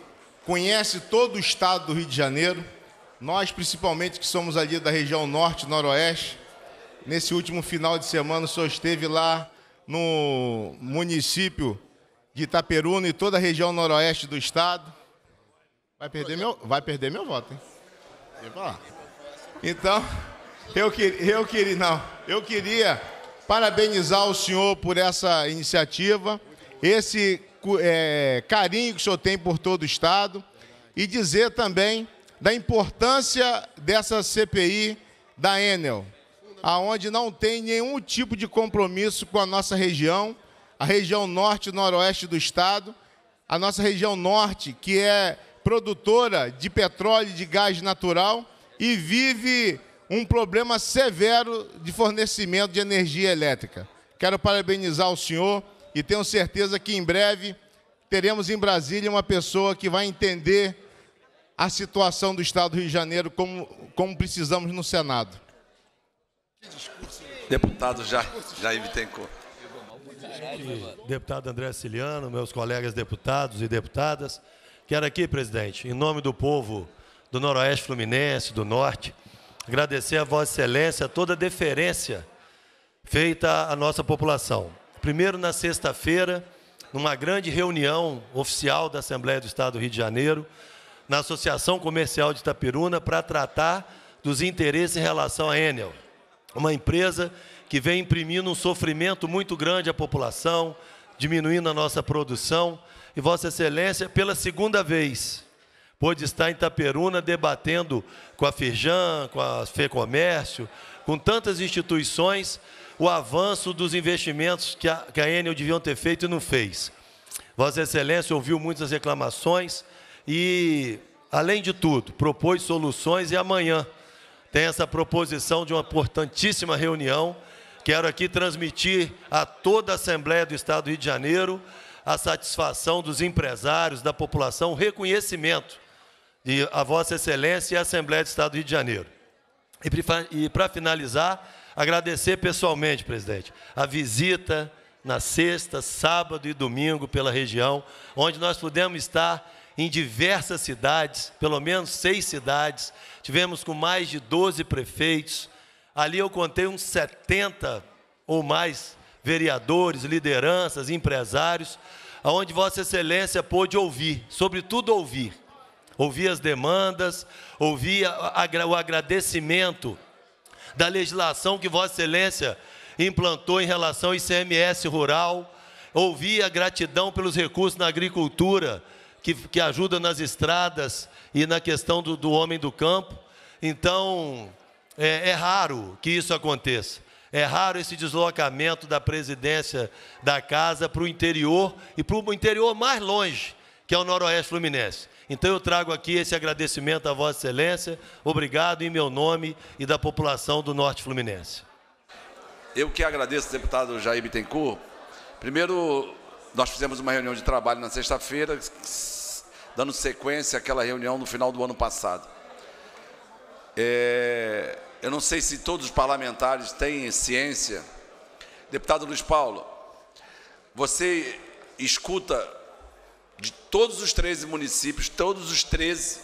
conhece todo o estado do Rio de Janeiro, nós, principalmente, que somos ali da região norte, noroeste, nesse último final de semana, o senhor esteve lá no município de Itaperuna e toda a região noroeste do estado. Vai perder meu, vai perder meu voto, hein? Então, eu queria, eu queria, não, eu queria parabenizar o senhor por essa iniciativa, esse é, carinho que o senhor tem por todo o estado e dizer também da importância dessa CPI da Enel, aonde não tem nenhum tipo de compromisso com a nossa região, a região norte e noroeste do estado, a nossa região norte, que é produtora de petróleo e de gás natural e vive um problema severo de fornecimento de energia elétrica. Quero parabenizar o senhor e tenho certeza que em breve teremos em Brasília uma pessoa que vai entender a situação do Estado do Rio de Janeiro como, como precisamos no Senado. Que discurso. Deputado Jair, Bittencourt. Deputado André Ciliano, meus colegas deputados e deputadas, quero aqui, presidente, em nome do povo do Noroeste Fluminense, do Norte, agradecer a Vossa Excelência toda a deferência feita à nossa população. Primeiro, na sexta-feira, numa grande reunião oficial da Assembleia do Estado do Rio de Janeiro, na Associação Comercial de Itaperuna para tratar dos interesses em relação à Enel, uma empresa que vem imprimindo um sofrimento muito grande à população, diminuindo a nossa produção. E Vossa Excelência, pela segunda vez, pôde estar em Itaperuna debatendo com a Firjan, com a FEComércio, com tantas instituições, o avanço dos investimentos que a, que a Enel deviam ter feito e não fez. Vossa Excelência ouviu muitas reclamações, e, além de tudo, propôs soluções e amanhã tem essa proposição de uma importantíssima reunião. Quero aqui transmitir a toda a Assembleia do Estado do Rio de Janeiro a satisfação dos empresários, da população, o reconhecimento de a Vossa Excelência e a Assembleia do Estado do Rio de Janeiro. E para finalizar, agradecer pessoalmente, presidente, a visita na sexta, sábado e domingo pela região, onde nós pudemos estar em diversas cidades, pelo menos seis cidades. Tivemos com mais de 12 prefeitos. Ali eu contei uns 70 ou mais vereadores, lideranças, empresários, aonde Vossa Excelência pôde ouvir, sobretudo ouvir. Ouvir as demandas, ouvir o agradecimento da legislação que Vossa Excelência implantou em relação ao ICMS rural, ouvir a gratidão pelos recursos na agricultura, que, que ajuda nas estradas e na questão do, do homem do campo. Então, é, é raro que isso aconteça. É raro esse deslocamento da presidência da casa para o interior e para o interior mais longe, que é o Noroeste Fluminense. Então eu trago aqui esse agradecimento à Vossa Excelência. Obrigado em meu nome e da população do Norte Fluminense. Eu que agradeço, deputado Jair Bittencourt. Primeiro, nós fizemos uma reunião de trabalho na sexta-feira, dando sequência àquela reunião no final do ano passado. É, eu não sei se todos os parlamentares têm ciência. Deputado Luiz Paulo, você escuta de todos os 13 municípios, todos os 13,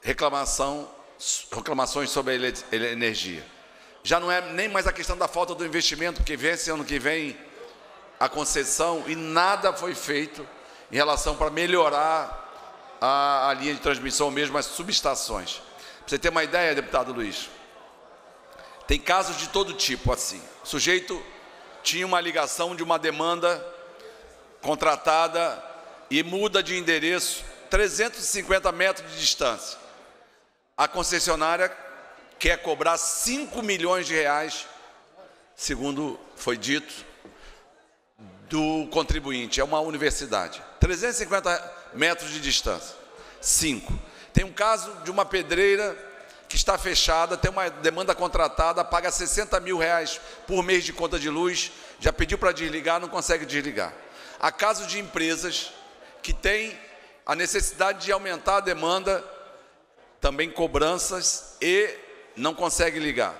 reclamação, reclamações sobre a energia. Já não é nem mais a questão da falta do investimento, porque vence ano que vem a concessão e nada foi feito em relação para melhorar a, a linha de transmissão mesmo, as subestações. Para você ter uma ideia, deputado Luiz, tem casos de todo tipo assim. O sujeito tinha uma ligação de uma demanda contratada e muda de endereço 350 metros de distância. A concessionária quer cobrar 5 milhões de reais, segundo foi dito, do contribuinte. É uma universidade. 350 metros de distância. Cinco. Tem um caso de uma pedreira que está fechada, tem uma demanda contratada, paga 60 mil reais por mês de conta de luz, já pediu para desligar, não consegue desligar. Há casos de empresas que têm a necessidade de aumentar a demanda, também cobranças, e não consegue ligar.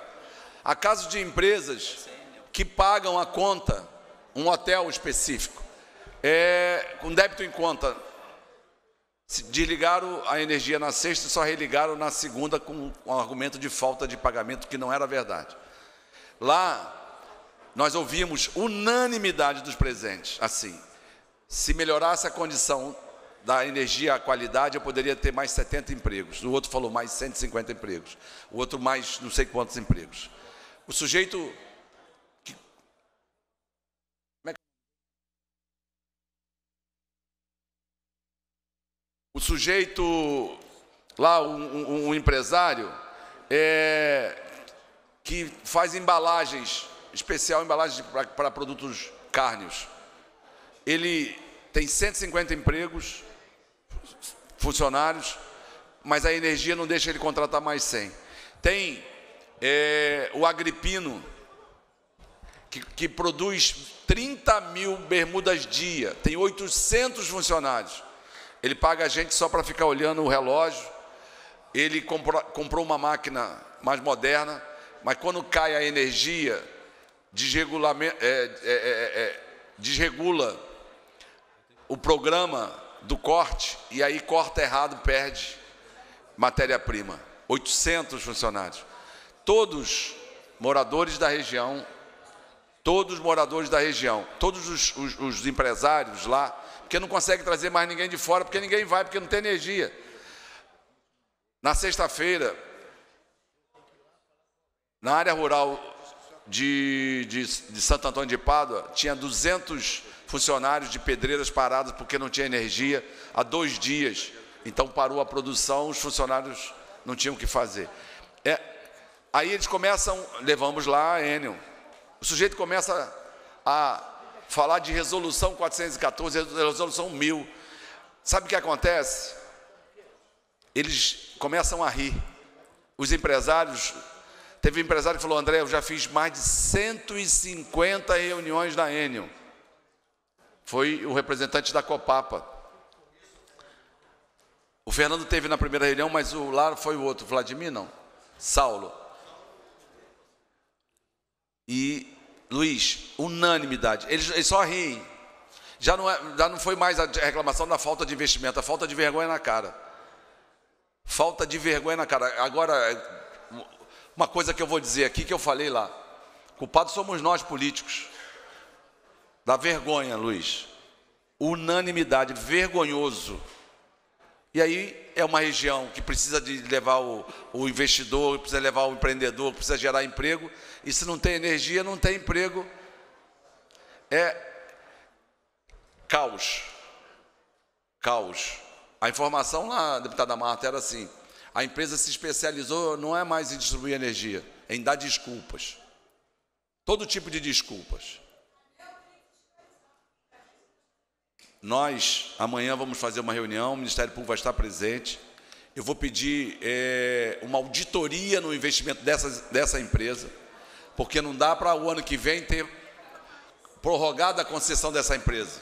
Há casos de empresas que pagam a conta, um hotel específico, é, com débito em conta, desligaram a energia na sexta e só religaram na segunda com um argumento de falta de pagamento que não era verdade. Lá, nós ouvimos unanimidade dos presentes, assim, se melhorasse a condição da energia, a qualidade, eu poderia ter mais 70 empregos. O outro falou mais 150 empregos. O outro mais não sei quantos empregos. O sujeito O sujeito, lá, um, um empresário, é, que faz embalagens, especial embalagem para produtos cárneos. Ele tem 150 empregos, funcionários, mas a energia não deixa ele contratar mais 100. Tem é, o agripino, que, que, produz 30 mil bermudas dia, tem 800 funcionários ele paga a gente só para ficar olhando o relógio. Ele comprou, comprou uma máquina mais moderna, mas quando cai a energia, desregula, é é, é, é, desregula o programa do corte e aí corta errado, perde matéria-prima. 800 funcionários. Todos moradores da região, todos moradores da região, todos os, os, os empresários lá porque não consegue trazer mais ninguém de fora, porque ninguém vai, porque não tem energia. Na sexta-feira, na área rural de, de, de, Santo Antônio de Pádua, tinha 200 funcionários de pedreiras parados porque não tinha energia há dois dias. Então parou a produção, os funcionários não tinham o que fazer. É, aí eles começam, levamos lá a O sujeito começa a falar de resolução 414, resolução 1000. Sabe o que acontece? Eles começam a rir. Os empresários, teve um empresário que falou: André, eu já fiz mais de 150 reuniões na Enel. Foi o representante da Copapa. O Fernando teve na primeira reunião, mas o Laro foi o outro, Vladimir não, Saulo. E Luiz, unanimidade. Eles, eles só riem. Já não, é, já não foi mais a reclamação da falta de investimento, a falta de vergonha na cara. Falta de vergonha na cara. Agora, uma coisa que eu vou dizer aqui que eu falei lá. Culpados somos nós políticos. Da vergonha, Luiz. Unanimidade, vergonhoso. E aí é uma região que precisa de levar o, o investidor, precisa levar o empreendedor, precisa gerar emprego e se não tem energia, não tem emprego. É caos. Caos. A informação lá, deputada Marta, era assim: a empresa se especializou não é mais em distribuir energia, é em dar desculpas. Todo tipo de desculpas. Nós, amanhã, vamos fazer uma reunião, o Ministério Público vai estar presente. Eu vou pedir é, uma auditoria no investimento dessa, dessa empresa porque não dá para o ano que vem ter prorrogado a concessão dessa empresa.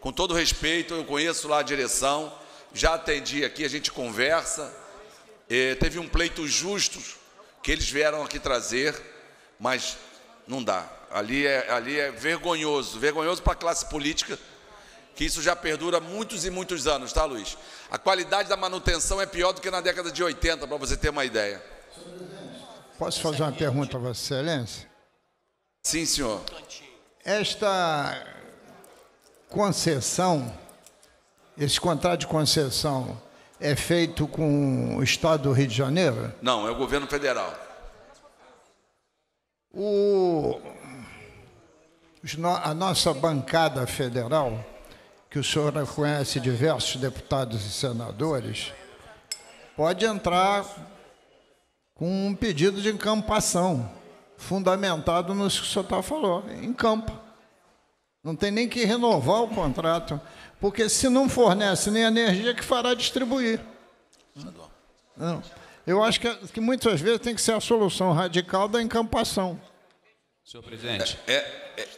Com todo respeito, eu conheço lá a direção, já atendi aqui, a gente conversa. E é, teve um pleito justo que eles vieram aqui trazer, mas não dá. Ali é, ali é vergonhoso, vergonhoso para a classe política, que isso já perdura muitos e muitos anos, tá, Luiz? A qualidade da manutenção é pior do que na década de 80, para você ter uma ideia. Posso fazer uma é pergunta, Vossa Excelência? Sim, senhor. Esta concessão, esse contrato de concessão, é feito com o Estado do Rio de Janeiro? Não, é o governo federal. O, a nossa bancada federal, que o senhor conhece diversos deputados e senadores, pode entrar com um pedido de encampação, fundamentado no que o senhor tá falou, encampa. Não tem nem que renovar o contrato, porque se não fornece nem energia, que fará distribuir. Não. Eu acho que, que muitas vezes tem que ser a solução radical da encampação. Senhor presidente. É, é,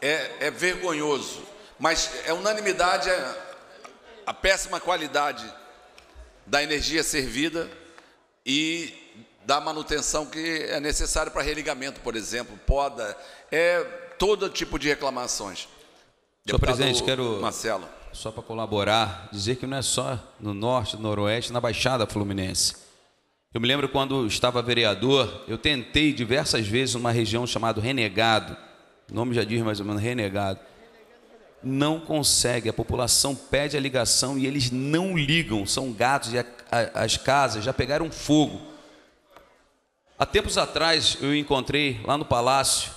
é, é vergonhoso, mas é unanimidade a, a péssima qualidade da energia servida e da manutenção que é necessária para religamento, por exemplo, poda, é todo tipo de reclamações. Senhor presidente, quero Marcelo. Só para colaborar, dizer que não é só no norte, no noroeste, na Baixada Fluminense. Eu me lembro quando estava vereador, eu tentei diversas vezes uma região chamada Renegado. O nome já diz mais ou menos Renegado. Não consegue, a população pede a ligação e eles não ligam. São gatos e a, a, as casas já pegaram fogo. Há tempos atrás eu encontrei lá no palácio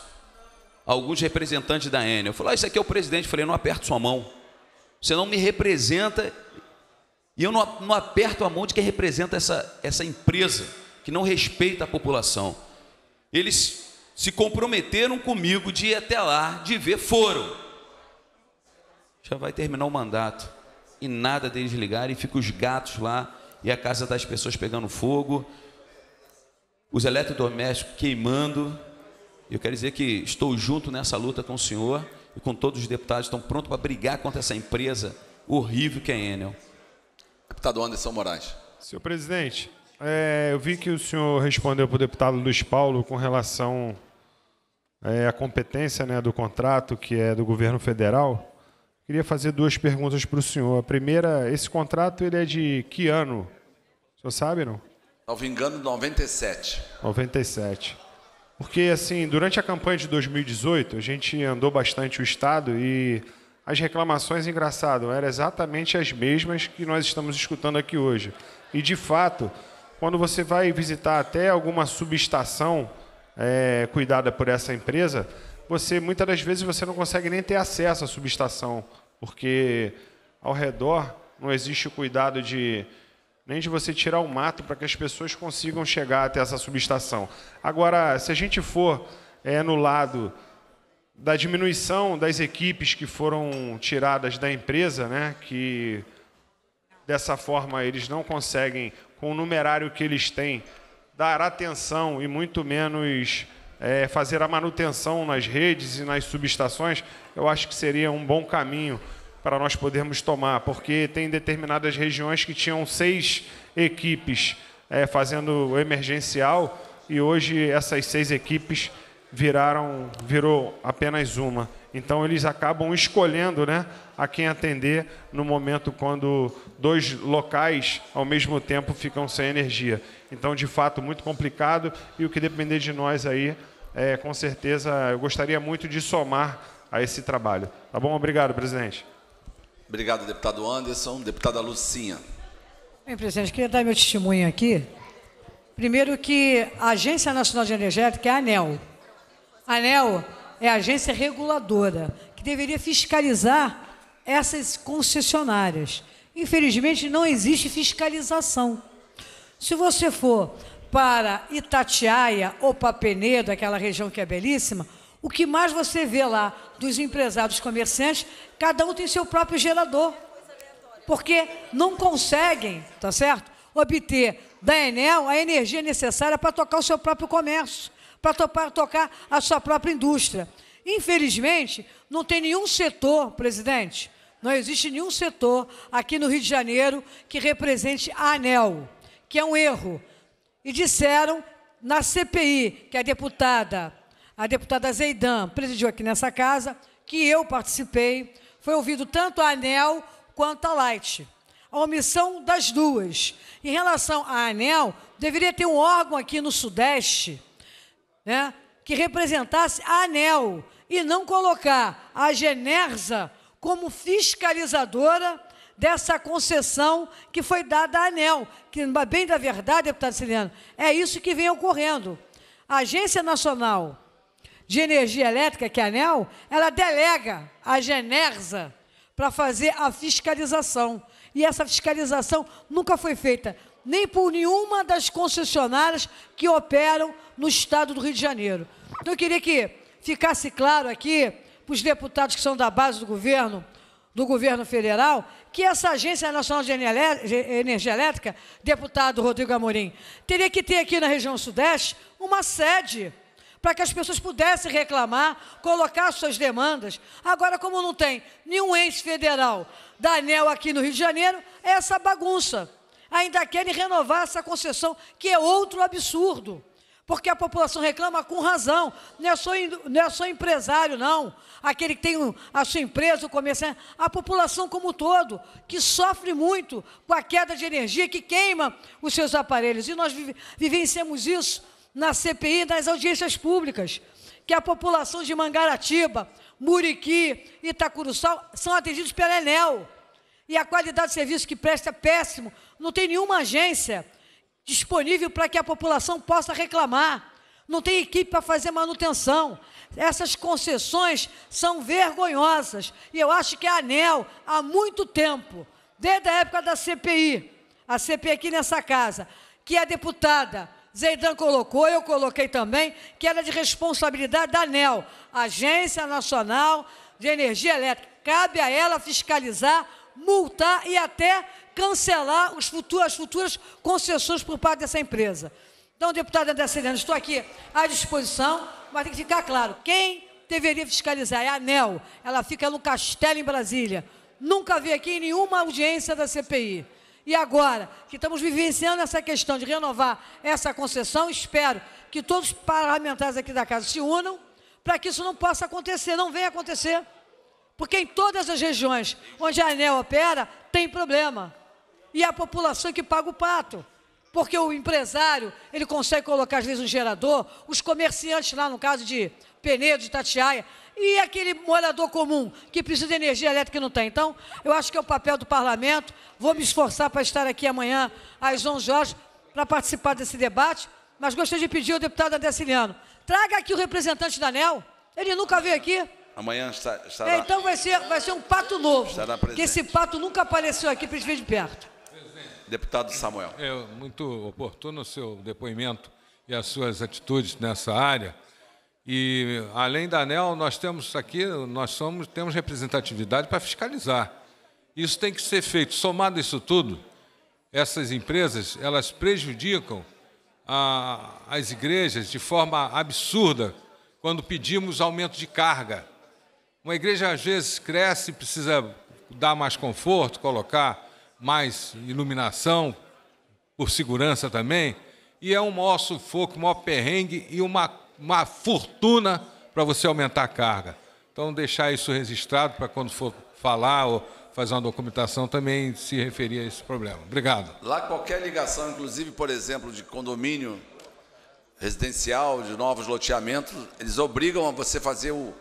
alguns representantes da Enel. Eu falei, ah, isso aqui é o presidente. Eu falei, não aperto sua mão. Você não me representa e eu não, não aperto a mão de quem representa essa, essa empresa que não respeita a população. Eles se comprometeram comigo de ir até lá, de ver, foram. Já vai terminar o mandato. E nada deles ligar e fica os gatos lá e a casa das pessoas pegando fogo os eletrodomésticos queimando. Eu quero dizer que estou junto nessa luta com o senhor e com todos os deputados que estão prontos para brigar contra essa empresa horrível que é Enel. Deputado Anderson Moraes. Senhor presidente, é, eu vi que o senhor respondeu para o deputado Luiz Paulo com relação é, à competência né, do contrato que é do governo federal. Queria fazer duas perguntas para o senhor. A primeira, esse contrato ele é de que ano? O senhor sabe, não? Salvo engano, 97. 97. Porque, assim, durante a campanha de 2018, a gente andou bastante o Estado e as reclamações, engraçado, eram exatamente as mesmas que nós estamos escutando aqui hoje. E, de fato, quando você vai visitar até alguma subestação é, cuidada por essa empresa, você muitas das vezes você não consegue nem ter acesso à subestação, porque ao redor não existe o cuidado de nem de você tirar o mato para que as pessoas consigam chegar até essa subestação. Agora, se a gente for é, no lado da diminuição das equipes que foram tiradas da empresa, né, que dessa forma eles não conseguem, com o numerário que eles têm, dar atenção e muito menos é, fazer a manutenção nas redes e nas subestações, eu acho que seria um bom caminho para nós podermos tomar, porque tem determinadas regiões que tinham seis equipes é, fazendo emergencial e hoje essas seis equipes viraram virou apenas uma. Então eles acabam escolhendo, né, a quem atender no momento quando dois locais ao mesmo tempo ficam sem energia. Então de fato muito complicado e o que depender de nós aí, é, com certeza eu gostaria muito de somar a esse trabalho. Tá bom? Obrigado, presidente. Obrigado, deputado Anderson. Deputada Lucinha. Bem, presidente, queria dar meu testemunho aqui. Primeiro que a Agência Nacional de Energética é a ANEL. A ANEL é a agência reguladora que deveria fiscalizar essas concessionárias. Infelizmente, não existe fiscalização. Se você for para Itatiaia ou para Penedo, aquela região que é belíssima, o que mais você vê lá dos empresários comerciantes, cada um tem seu próprio gerador. Porque não conseguem, tá certo? Obter da Enel a energia necessária para tocar o seu próprio comércio, para tocar a sua própria indústria. Infelizmente, não tem nenhum setor, presidente, não existe nenhum setor aqui no Rio de Janeiro que represente a ANEL, que é um erro. E disseram na CPI que a deputada a deputada Zeidan presidiu aqui nessa casa, que eu participei, foi ouvido tanto a ANEL quanto a Light. A omissão das duas. Em relação à ANEL, deveria ter um órgão aqui no Sudeste né, que representasse a ANEL e não colocar a Genersa como fiscalizadora dessa concessão que foi dada à ANEL, que, bem da verdade, deputado Siliano, é isso que vem ocorrendo. A Agência Nacional de Energia Elétrica, que é a ANEL, ela delega a Genersa para fazer a fiscalização. E essa fiscalização nunca foi feita, nem por nenhuma das concessionárias que operam no estado do Rio de Janeiro. Então, eu queria que ficasse claro aqui, para os deputados que são da base do governo, do governo federal, que essa Agência Nacional de Energia Elétrica, deputado Rodrigo Amorim, teria que ter aqui na região Sudeste uma sede para que as pessoas pudessem reclamar, colocar suas demandas. Agora, como não tem nenhum ex federal da ANEL aqui no Rio de Janeiro, é essa bagunça. Ainda querem renovar essa concessão, que é outro absurdo. Porque a população reclama com razão. Não é só, não é só empresário, não. Aquele que tem a sua empresa, o comerciante. Né? A população como um todo, que sofre muito com a queda de energia, que queima os seus aparelhos. E nós vivenciamos isso na CPI, nas audiências públicas, que a população de Mangaratiba, Muriqui e Itacuruçal são atendidos pela Enel. E a qualidade de serviço que presta é péssimo. Não tem nenhuma agência disponível para que a população possa reclamar. Não tem equipe para fazer manutenção. Essas concessões são vergonhosas. E eu acho que a ANEL, há muito tempo, desde a época da CPI, a CPI aqui nessa casa, que a é deputada Zeidan colocou, eu coloquei também, que era de responsabilidade da ANEL, Agência Nacional de Energia Elétrica. Cabe a ela fiscalizar, multar e até cancelar futuros, as futuras concessões por parte dessa empresa. Então, deputada André Serena, estou aqui à disposição, mas tem que ficar claro, quem deveria fiscalizar é a ANEL, ela fica no Castelo, em Brasília. Nunca vi aqui em nenhuma audiência da CPI. E agora que estamos vivenciando essa questão de renovar essa concessão, espero que todos os parlamentares aqui da casa se unam para que isso não possa acontecer, não venha acontecer. Porque em todas as regiões onde a ANEL opera, tem problema. E é a população que paga o pato. Porque o empresário, ele consegue colocar, às vezes, um gerador, os comerciantes lá, no caso de Penedo, de Tatiaia, e aquele morador comum que precisa de energia elétrica e não tem? Então, eu acho que é o papel do parlamento. Vou me esforçar para estar aqui amanhã às 11 horas para participar desse debate. Mas gostaria de pedir ao deputado Adessiliano, traga aqui o representante da ANEL. Ele nunca veio aqui. Amanhã está, estará... É, então vai ser, vai ser um pato novo. Estará presente. Que esse pato nunca apareceu aqui para a gente ver de perto. Presidente. Deputado Samuel. É muito oportuno o seu depoimento e as suas atitudes nessa área. E além da ANEL, nós temos aqui, nós somos, temos representatividade para fiscalizar. Isso tem que ser feito. Somado isso tudo, essas empresas elas prejudicam a, as igrejas de forma absurda quando pedimos aumento de carga. Uma igreja às vezes cresce, precisa dar mais conforto, colocar mais iluminação, por segurança também, e é um maior sufoco, um maior perrengue e uma uma fortuna para você aumentar a carga. Então, deixar isso registrado para quando for falar ou fazer uma documentação também se referir a esse problema. Obrigado. Lá, qualquer ligação, inclusive, por exemplo, de condomínio residencial, de novos loteamentos, eles obrigam a você fazer o,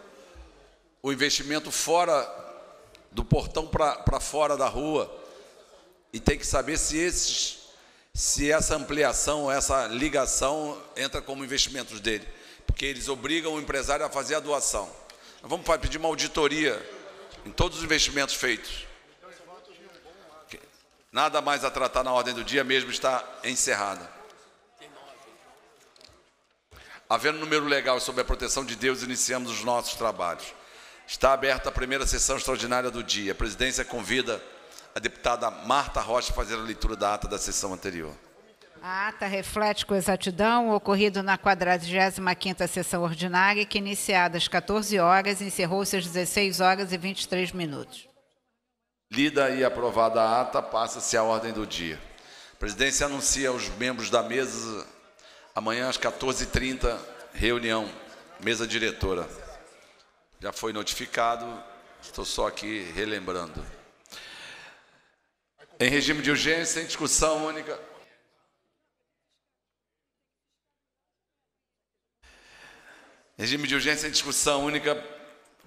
o investimento fora do portão para fora da rua. E tem que saber se esses se essa ampliação, essa ligação entra como investimentos dele porque eles obrigam o empresário a fazer a doação. Nós vamos pedir uma auditoria em todos os investimentos feitos. Nada mais a tratar na ordem do dia, mesmo está encerrada. Havendo número legal sobre a proteção de Deus, iniciamos os nossos trabalhos. Está aberta a primeira sessão extraordinária do dia. A presidência convida a deputada Marta Rocha a fazer a leitura da ata da sessão anterior. A ata reflete com exatidão o ocorrido na 45ª sessão ordinária, que iniciada às 14 horas, encerrou-se às 16 horas e 23 minutos. Lida e aprovada a ata, passa-se à ordem do dia. A presidência anuncia aos membros da mesa amanhã às 14h30, reunião, mesa diretora. Já foi notificado, estou só aqui relembrando. Em regime de urgência, em discussão única. Regime de urgência em discussão única.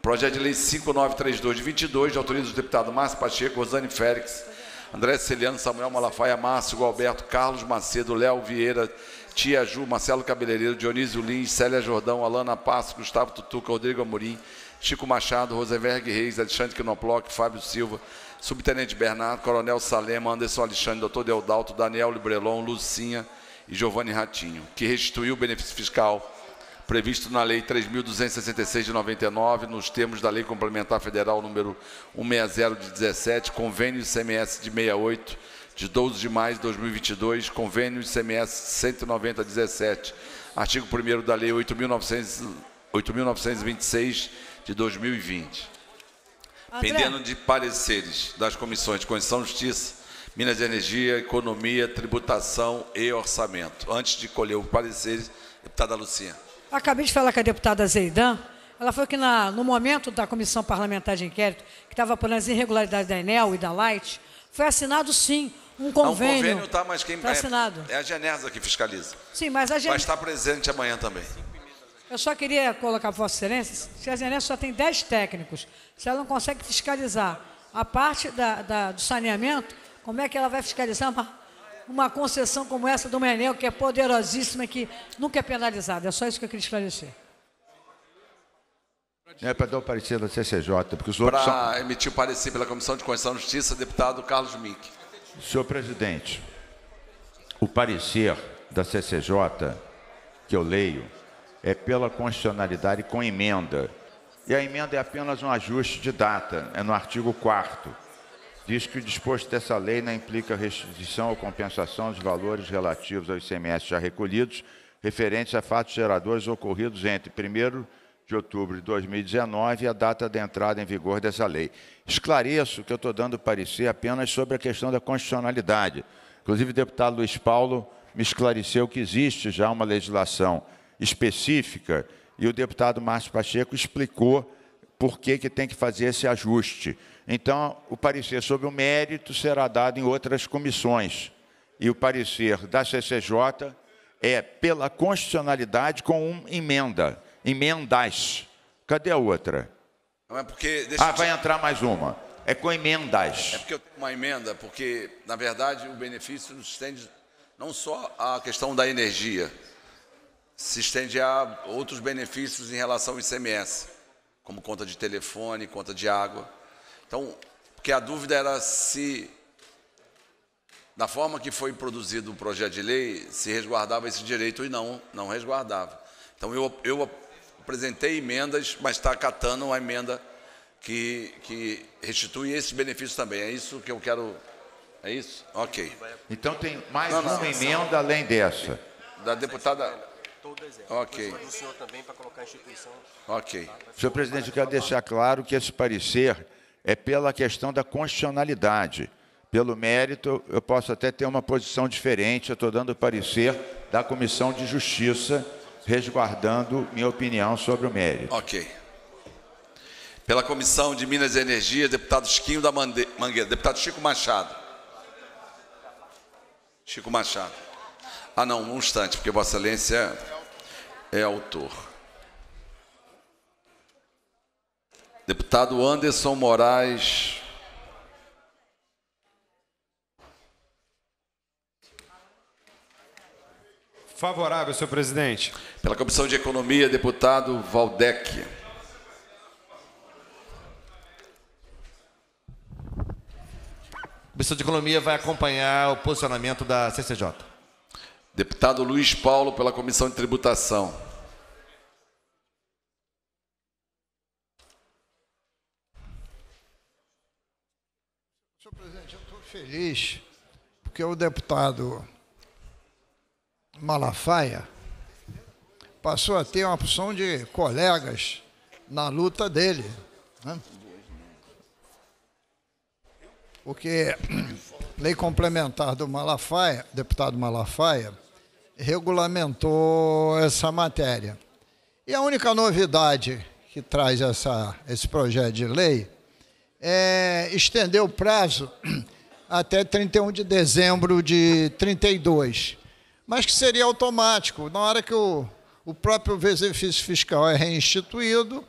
Projeto de lei 5932 de 22, de autoria do deputado Márcio Pacheco, Rosane Félix, André Celiano, Samuel Malafaia, Márcio Galberto, Carlos Macedo, Léo Vieira, Tia Ju, Marcelo Cabeleireiro, Dionísio Lins, Célia Jordão, Alana Passo, Gustavo Tutuca, Rodrigo Amorim, Chico Machado, Rosenberg Reis, Alexandre Quinoploc, Fábio Silva, Subtenente Bernardo, Coronel Salema, Anderson Alexandre, Doutor Deodalto, Daniel Librelon, Lucinha e Giovanni Ratinho, que restituiu o benefício fiscal previsto na Lei 3.266 de 99, nos termos da Lei Complementar Federal número 160 de 17, convênio ICMS de 68, de 12 de maio de 2022, convênio ICMS 190 de 17, artigo 1 da Lei 8.926 de 2020. André. Pendendo de pareceres das comissões de Constituição Justiça, Minas e Energia, Economia, Tributação e Orçamento. Antes de colher o parecer, deputada Luciana. Acabei de falar com a deputada Zeidan. Ela falou que na, no momento da comissão parlamentar de inquérito, que estava por as irregularidades da Enel e da Light, foi assinado sim um convênio. Não, um convênio está, mas quem tá é, assinado. É, é a Genesa que fiscaliza. Sim, mas a Genesa. Vai estar presente amanhã também. Eu só queria colocar para Vossa Excelência, se a Genesa só tem 10 técnicos, se ela não consegue fiscalizar a parte da, da, do saneamento, como é que ela vai fiscalizar uma uma concessão como essa do Menel, que é poderosíssima e que nunca é penalizada. É só isso que eu queria esclarecer. É para dar o parecer da CCJ, porque os outros. Para são... emitir o parecer pela Comissão de Constituição e Justiça, deputado Carlos Mick. Senhor presidente, o parecer da CCJ que eu leio é pela constitucionalidade com emenda. E a emenda é apenas um ajuste de data, é no artigo 4 diz que o disposto dessa lei não implica restrição ou compensação de valores relativos aos ICMS já recolhidos, referentes a fatos geradores ocorridos entre 1 de outubro de 2019 e a data de entrada em vigor dessa lei. Esclareço que eu estou dando parecer apenas sobre a questão da constitucionalidade. Inclusive, o deputado Luiz Paulo me esclareceu que existe já uma legislação específica e o deputado Márcio Pacheco explicou por que, que tem que fazer esse ajuste. Então, o parecer sobre o mérito será dado em outras comissões. E o parecer da CCJ é pela constitucionalidade com uma emenda. Emendas. Cadê a outra? Não, é porque, ah, vai te... entrar mais uma. É com emendas. É porque eu tenho uma emenda, porque, na verdade, o benefício nos estende não só à questão da energia, se estende a outros benefícios em relação ao ICMS, como conta de telefone, conta de água. Então, porque a dúvida era se, da forma que foi produzido o projeto de lei, se resguardava esse direito e não, não resguardava. Então, eu, eu apresentei emendas, mas está acatando uma emenda que, que restitui esse benefício também. É isso que eu quero. É isso? Ok. Então tem mais não, não, uma emenda além dessa. Da deputada. Ok. Do senhor também para colocar a instituição. Ok. Senhor presidente, eu quero deixar claro que esse parecer é pela questão da constitucionalidade. Pelo mérito, eu posso até ter uma posição diferente, eu estou dando o parecer da Comissão de Justiça, resguardando minha opinião sobre o mérito. Ok. Pela Comissão de Minas e Energia, deputado Chiquinho da Mangueira, deputado Chico Machado. Chico Machado. Ah, não, um instante, porque Vossa Excelência é autor. Deputado Anderson Moraes. Favorável, senhor presidente. Pela Comissão de Economia, deputado Valdec. A Comissão de Economia vai acompanhar o posicionamento da CCJ. Deputado Luiz Paulo, pela Comissão de Tributação. feliz porque o deputado Malafaia passou a ter uma opção de colegas na luta dele. Né? Porque lei complementar do Malafaia, deputado Malafaia, regulamentou essa matéria. E a única novidade que traz essa, esse projeto de lei é estender o prazo até 31 de dezembro de 32, mas que seria automático. Na hora que o, o próprio benefício fiscal é reinstituído,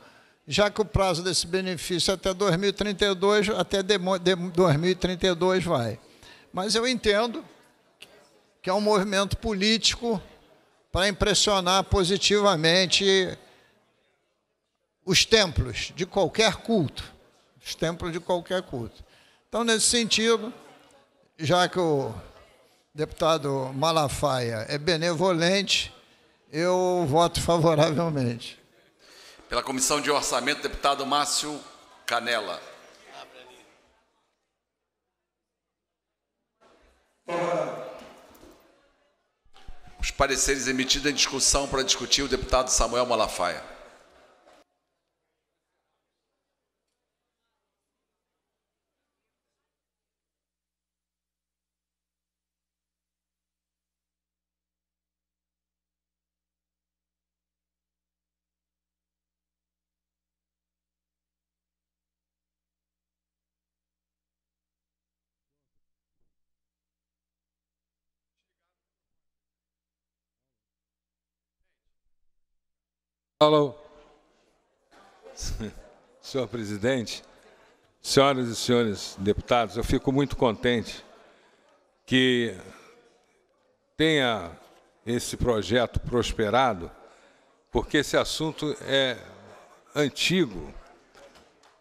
já que o prazo desse benefício é até 2032, até 2032 vai. Mas eu entendo que é um movimento político para impressionar positivamente os templos de qualquer culto, os templos de qualquer culto. Então, nesse sentido, já que o deputado Malafaia é benevolente, eu voto favoravelmente. Pela Comissão de Orçamento, deputado Márcio Canela. Os pareceres emitidos em discussão para discutir o deputado Samuel Malafaia. Olá, Senhor presidente, senhoras e senhores deputados, eu fico muito contente que tenha esse projeto prosperado, porque esse assunto é antigo.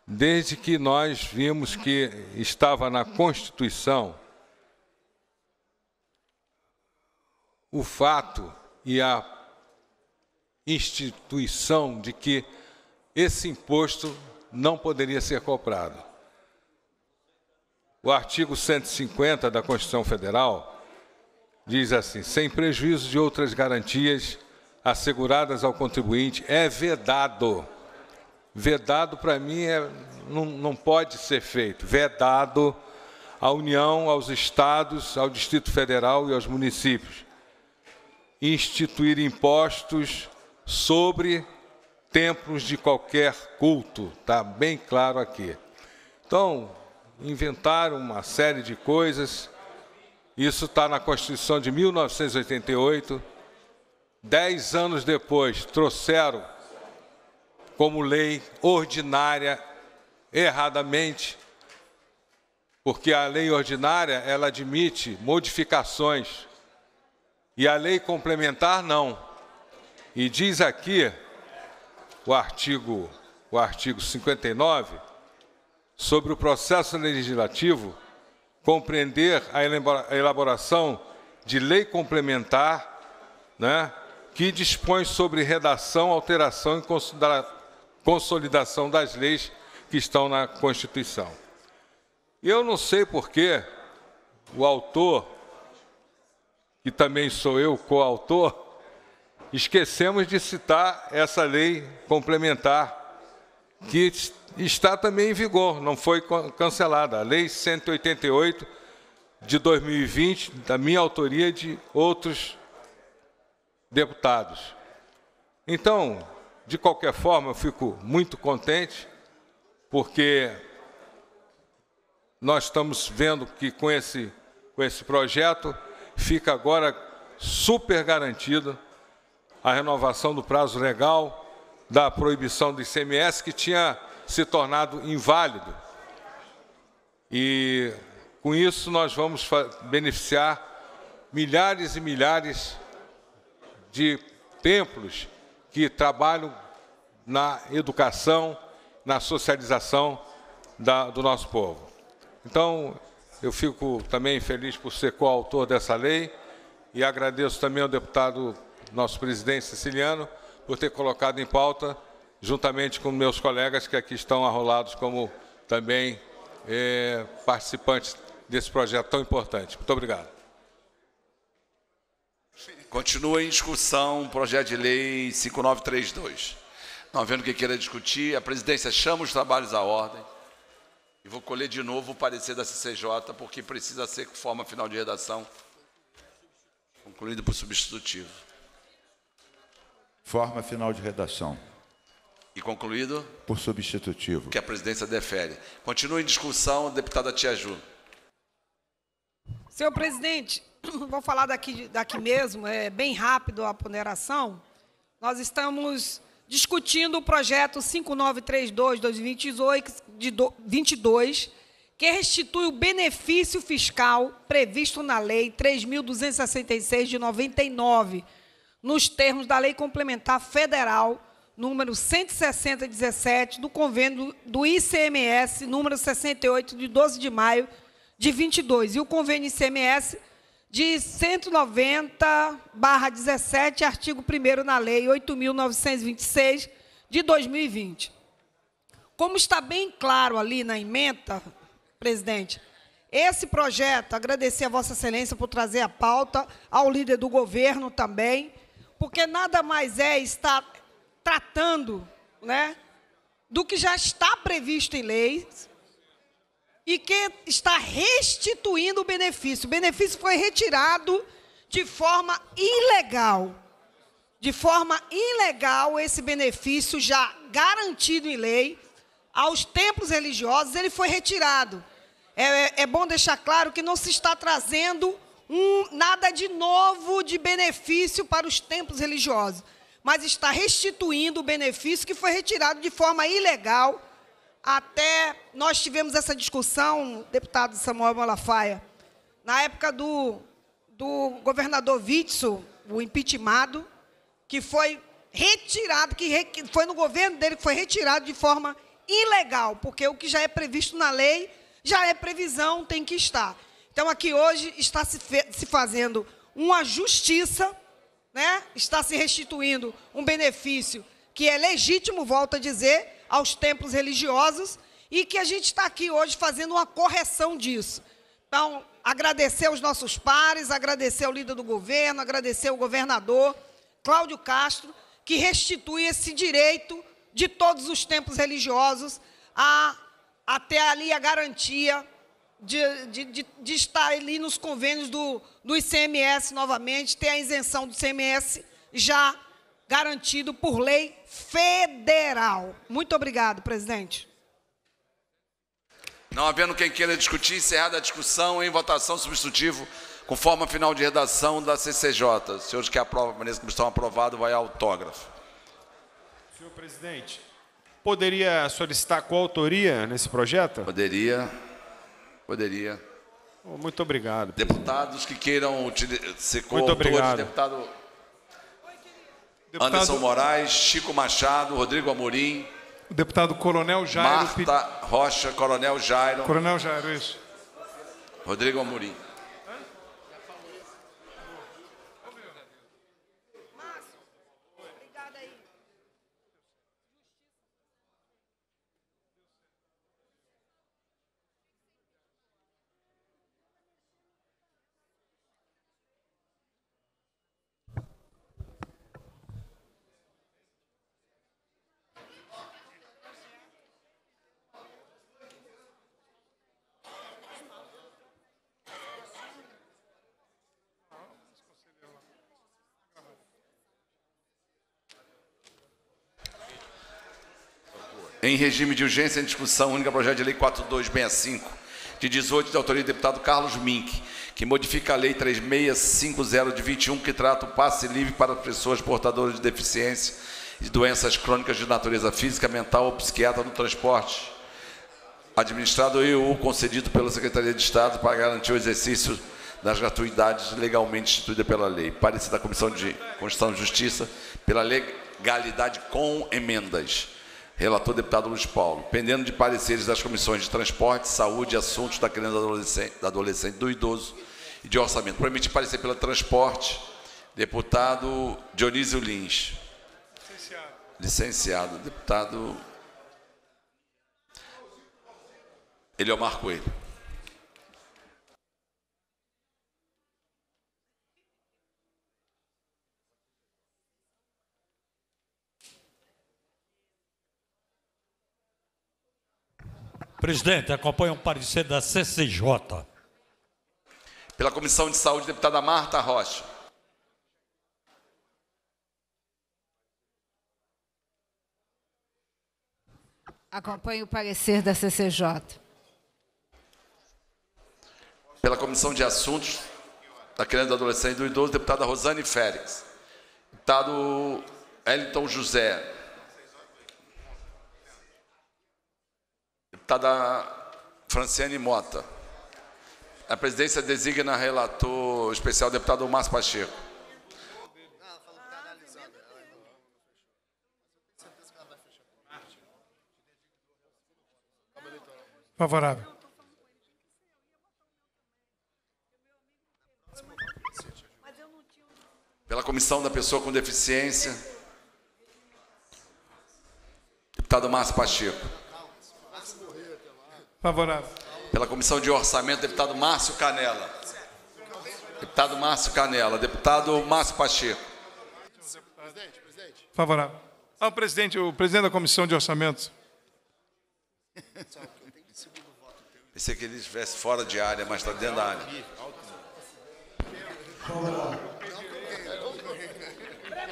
Desde que nós vimos que estava na Constituição o fato e a instituição de que esse imposto não poderia ser cobrado. O artigo 150 da Constituição Federal diz assim: sem prejuízo de outras garantias asseguradas ao contribuinte, é vedado. Vedado, para mim, é, não, não pode ser feito. Vedado à União, aos Estados, ao Distrito Federal e aos municípios. Instituir impostos sobre templos de qualquer culto, está bem claro aqui. Então, inventaram uma série de coisas, isso está na Constituição de 1988. Dez anos depois, trouxeram como lei ordinária, erradamente, porque a lei ordinária ela admite modificações e a lei complementar não. E diz aqui o artigo, o artigo 59 sobre o processo legislativo compreender a elaboração de lei complementar, né, que dispõe sobre redação, alteração e consolidação das leis que estão na Constituição. Eu não sei por que o autor, que também sou eu coautor, esquecemos de citar essa lei complementar que está também em vigor, não foi cancelada. A Lei 188 de 2020, da minha autoria e de outros deputados. Então, de qualquer forma, eu fico muito contente, porque nós estamos vendo que com esse, com esse projeto fica agora super garantida a renovação do prazo legal da proibição do ICMS, que tinha se tornado inválido. E com isso nós vamos beneficiar milhares e milhares de templos que trabalham na educação, na socialização da, do nosso povo. Então, eu fico também feliz por ser coautor dessa lei e agradeço também ao deputado nosso presidente siciliano, por ter colocado em pauta, juntamente com meus colegas que aqui estão arrolados como também eh, participantes desse projeto tão importante. Muito obrigado. Continua em discussão o projeto de lei 5932. Não havendo que queira discutir, a presidência chama os trabalhos à ordem. E vou colher de novo o parecer da CCJ, porque precisa ser com forma final de redação, concluído por substitutivo. Forma final de redação. E concluído? Por substitutivo. Que a presidência defere. Continua em discussão, deputada Tia Ju. Senhor presidente, vou falar daqui, daqui mesmo, é bem rápido a ponderação. Nós estamos discutindo o projeto 5932-2022, que restitui o benefício fiscal previsto na Lei 3.266 de 99 nos termos da Lei Complementar Federal número 160/17 do convênio do ICMS número 68 de 12 de maio de 22 e o convênio ICMS de 190/17, artigo 1 na Lei 8926 de 2020. Como está bem claro ali na emenda, presidente, esse projeto, agradecer a Vossa Excelência por trazer a pauta, ao líder do governo também, porque nada mais é estar tratando né, do que já está previsto em leis e que está restituindo o benefício. O benefício foi retirado de forma ilegal. De forma ilegal, esse benefício já garantido em lei aos templos religiosos, ele foi retirado. É, é, é bom deixar claro que não se está trazendo um, nada de novo de benefício para os templos religiosos, mas está restituindo o benefício que foi retirado de forma ilegal. Até nós tivemos essa discussão, deputado Samuel Malafaia, na época do, do governador Witzel, o impeachmentado, que foi retirado, que, re, foi no governo dele que foi retirado de forma ilegal, porque o que já é previsto na lei já é previsão, tem que estar. Então, aqui hoje está se, se fazendo uma justiça, né? está se restituindo um benefício que é legítimo, volto a dizer, aos templos religiosos, e que a gente está aqui hoje fazendo uma correção disso. Então, agradecer aos nossos pares, agradecer ao líder do governo, agradecer ao governador Cláudio Castro, que restitui esse direito de todos os templos religiosos a até ali a garantia de, de, de, de, estar ali nos convênios do, do ICMS novamente, ter a isenção do ICMS já garantido por lei federal. Muito obrigado, presidente. Não havendo quem queira discutir, encerrada a discussão em votação substitutivo, conforme a final de redação da CCJ. Senhores que aprovam, ministro como estão aprovado, vai autógrafo. Senhor presidente, poderia solicitar coautoria nesse projeto? Poderia poderia. Muito obrigado. Deputados que queiram ser coautores, deputado Deputado... Anderson Moraes, Chico Machado, Rodrigo Amorim. O deputado Coronel Jairo. Marta Rocha, Coronel Jairo. Coronel Jairo, isso. Rodrigo Amorim. em regime de urgência em discussão única, projeto de lei 4265, de 18, de autoria do deputado Carlos Mink, que modifica a lei 3650 de 21, que trata o passe livre para pessoas portadoras de deficiência e doenças crônicas de natureza física, mental ou psiquiatra no transporte, administrado e ou concedido pela Secretaria de Estado para garantir o exercício das gratuidades legalmente instituídas pela lei. Parecer da Comissão de Constituição e Justiça pela legalidade com emendas. Relator deputado Luiz Paulo. Pendendo de pareceres das comissões de transporte, saúde e assuntos da criança adolescente, da adolescente do idoso e de orçamento. Permite parecer pela transporte, deputado Dionísio Lins. Licenciado. Licenciado, deputado Ele é Marco Coelho. Presidente, acompanha um parecer da CCJ. Pela Comissão de Saúde, deputada Marta Rocha. Acompanhe o parecer da CCJ. Pela Comissão de Assuntos da Criança, do Adolescente e do Idoso, deputada Rosane Félix. Deputado Elton José. está da Franciane Mota. A presidência designa relator especial deputado Márcio Pacheco. Favorável. Pela comissão da pessoa com deficiência. Deputado Márcio Pacheco. Favorável. Pela Comissão de Orçamento, deputado Márcio Canela. Deputado Márcio Canela. Deputado Márcio Pacheco. Presidente, presidente. Favorável. Ah, presidente, o presidente da Comissão de Orçamento. Pensei que ele estivesse fora de área, mas está dentro da área.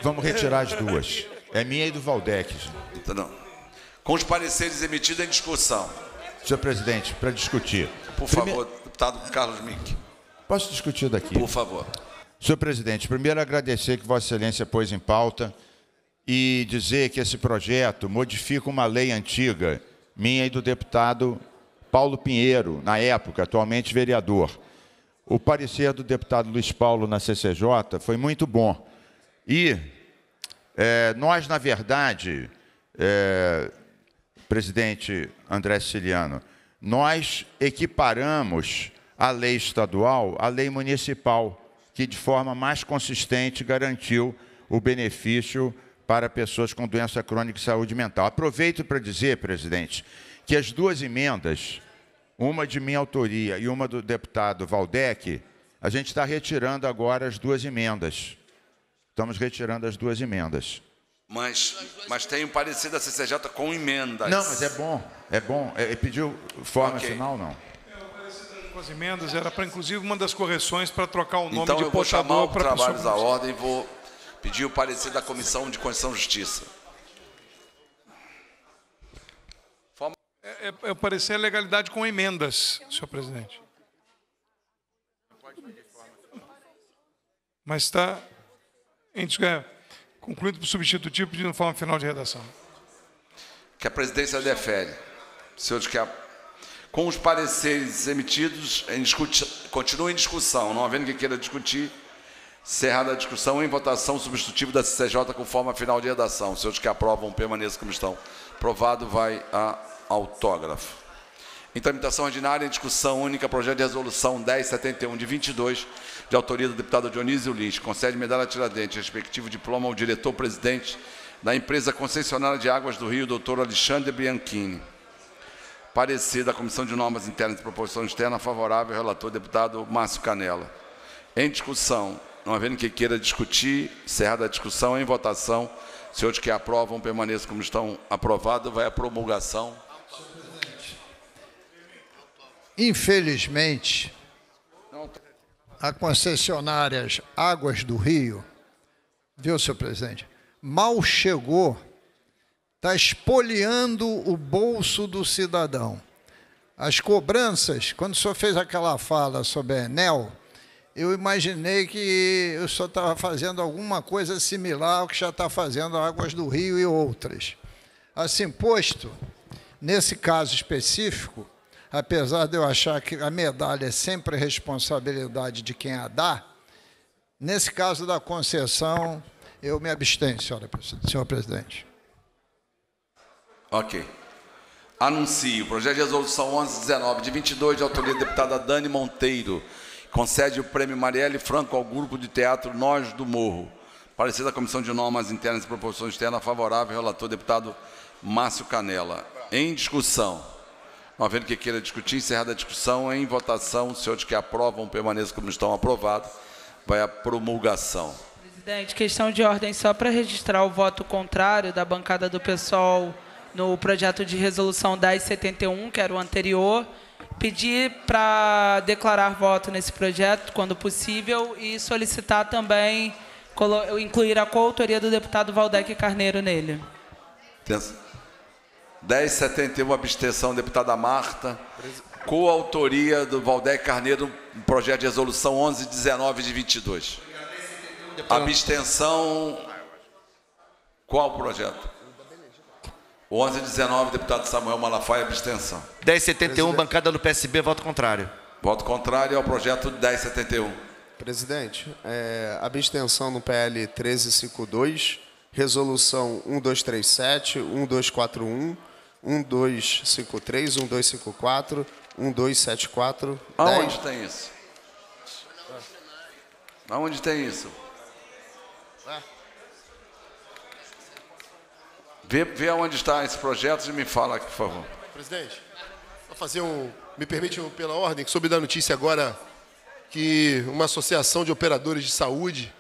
Vamos retirar as duas. É minha e do Valdeques. Então, não. Com os pareceres emitidos é em discussão senhor presidente, para discutir. Por favor, deputado Carlos Mink. Posso discutir daqui? Por favor. Senhor presidente, primeiro agradecer que Vossa Excelência pôs em pauta e dizer que esse projeto modifica uma lei antiga, minha e do deputado Paulo Pinheiro, na época, atualmente vereador. O parecer do deputado Luiz Paulo na CCJ foi muito bom. E é, nós, na verdade, é, presidente André Ciliano, nós equiparamos a lei estadual à lei municipal, que de forma mais consistente garantiu o benefício para pessoas com doença crônica e saúde mental. Aproveito para dizer, presidente, que as duas emendas, uma de minha autoria e uma do deputado Valdec, a gente está retirando agora as duas emendas. Estamos retirando as duas emendas. Mas, mas tem um parecer da CCJ com emendas. Não, mas é bom, é bom. Ele é, pediu forma okay. final, não? Com as emendas, era para inclusive uma das correções para trocar o nome então, de portador para Então eu vou chamar o trabalho da ordem e vou pedir o parecer da Comissão de Constituição e Justiça. É, é, é parecer é legalidade com emendas, senhor presidente. Mas está. Concluído por substitutivo, pedindo forma final de redação. Que a presidência defere. Senhores, que a... com os pareceres emitidos, em discuti... continua em discussão. Não havendo quem queira discutir, cerrada a discussão em votação substitutivo da CCJ com forma final de redação. Senhores que aprovam, permaneçam como estão. Aprovado, vai a autógrafo. Em tramitação ordinária, em discussão única, projeto de resolução 1071 de 22, de autoria do deputado Dionísio Lins, concede medalha Tiradentes, respectivo diploma ao diretor-presidente da empresa concessionária de águas do Rio, doutor Alexandre Bianchini. Parecer da Comissão de Normas Internas e Proporção Externa favorável ao relator deputado Márcio Canela. Em discussão, não havendo que queira discutir, encerrada a discussão, em votação, senhores que aprovam, permaneçam como estão aprovados, vai à promulgação. Infelizmente, a concessionárias Águas do Rio, viu, senhor presidente? Mal chegou, está espoliando o bolso do cidadão. As cobranças, quando o senhor fez aquela fala sobre a Enel, eu imaginei que o senhor estava fazendo alguma coisa similar ao que já está fazendo a Águas do Rio e outras. Assim posto, nesse caso específico, apesar de eu achar que a medalha é sempre responsabilidade de quem a dá, nesse caso da concessão, eu me abstenho, senhora, senhor presidente. Ok. Anuncio. Projeto de resolução 1119 de 22, de autoria da deputada Dani Monteiro. Concede o prêmio Marielle Franco ao grupo de teatro Nós do Morro. Parecer da Comissão de Normas Internas e Proporções externas favorável, relator deputado Márcio Canela. Em discussão. Não havendo que queira discutir, encerrada a discussão, em votação, os senhores que aprovam permaneçam como estão aprovados. Vai a promulgação. Presidente, questão de ordem só para registrar o voto contrário da bancada do PSOL no projeto de resolução 1071, que era o anterior. Pedir para declarar voto nesse projeto, quando possível, e solicitar também incluir a coautoria do deputado Valdec Carneiro nele. Tensa. 1071, abstenção, deputada Marta. Coautoria do Valdec Carneiro, projeto de resolução 1119 de 22. Abstenção. Qual o projeto? 1119, deputado Samuel Malafaia, abstenção. 1071, bancada do PSB, voto contrário. Voto contrário ao projeto 1071. Presidente, é, abstenção no PL 1352, resolução 1237, 1241. 1253, 1254, 1274. Aonde 10. tem isso? Aonde tem isso? Vê, vê aonde está esse projeto e me fala, por favor. Presidente, vou fazer um. Me permite, um, pela ordem, que soube da notícia agora que uma associação de operadores de saúde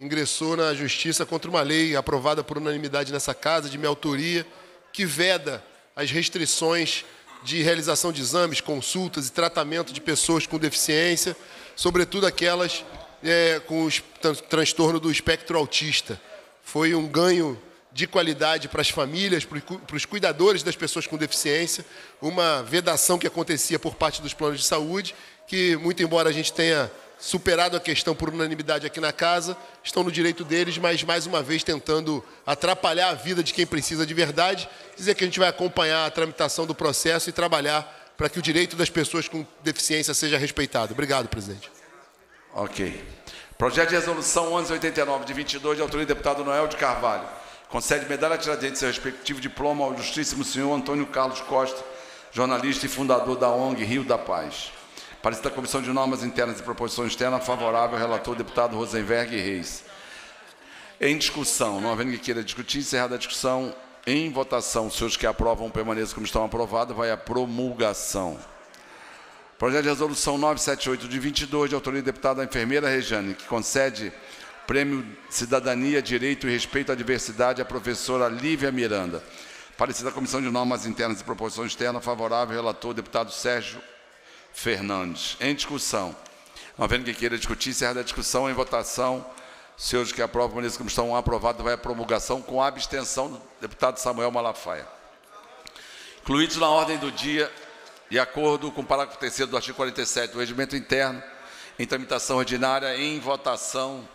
ingressou na justiça contra uma lei aprovada por unanimidade nessa casa, de minha autoria, que veda as restrições de realização de exames, consultas e tratamento de pessoas com deficiência, sobretudo aquelas é, com o transtorno do espectro autista. Foi um ganho de qualidade para as famílias, para os cuidadores das pessoas com deficiência, uma vedação que acontecia por parte dos planos de saúde, que, muito embora a gente tenha superado a questão por unanimidade aqui na casa, estão no direito deles, mas mais uma vez tentando atrapalhar a vida de quem precisa de verdade. Dizer que a gente vai acompanhar a tramitação do processo e trabalhar para que o direito das pessoas com deficiência seja respeitado. Obrigado, presidente. Ok. Projeto de resolução 1189 de 22, de autoria do deputado Noel de Carvalho. Concede medalha tiradente seu respectivo diploma ao ilustríssimo senhor Antônio Carlos Costa, jornalista e fundador da ONG Rio da Paz. Parecer da Comissão de Normas Internas e proposições Externa, favorável ao relator deputado Rosenberg Reis. Em discussão, não havendo que queira discutir, encerrada a discussão, em votação, os senhores que aprovam permaneçam como estão aprovados, vai à promulgação. Projeto de resolução 978 de 22, de autoria do deputado enfermeira Rejane, que concede prêmio Cidadania, Direito e Respeito à Diversidade à professora Lívia Miranda. Parecer da Comissão de Normas Internas e proposições Externa, favorável, relator, deputado Sérgio Fernandes. Em discussão. Não havendo que queira discutir, encerrada a discussão em votação. Senhores que aprovam, permaneçam como estão, um aprovado, vai à promulgação com a abstenção do deputado Samuel Malafaia. Incluídos na ordem do dia, de acordo com o parágrafo terceiro do artigo 47 do Regimento Interno, em tramitação ordinária, em votação,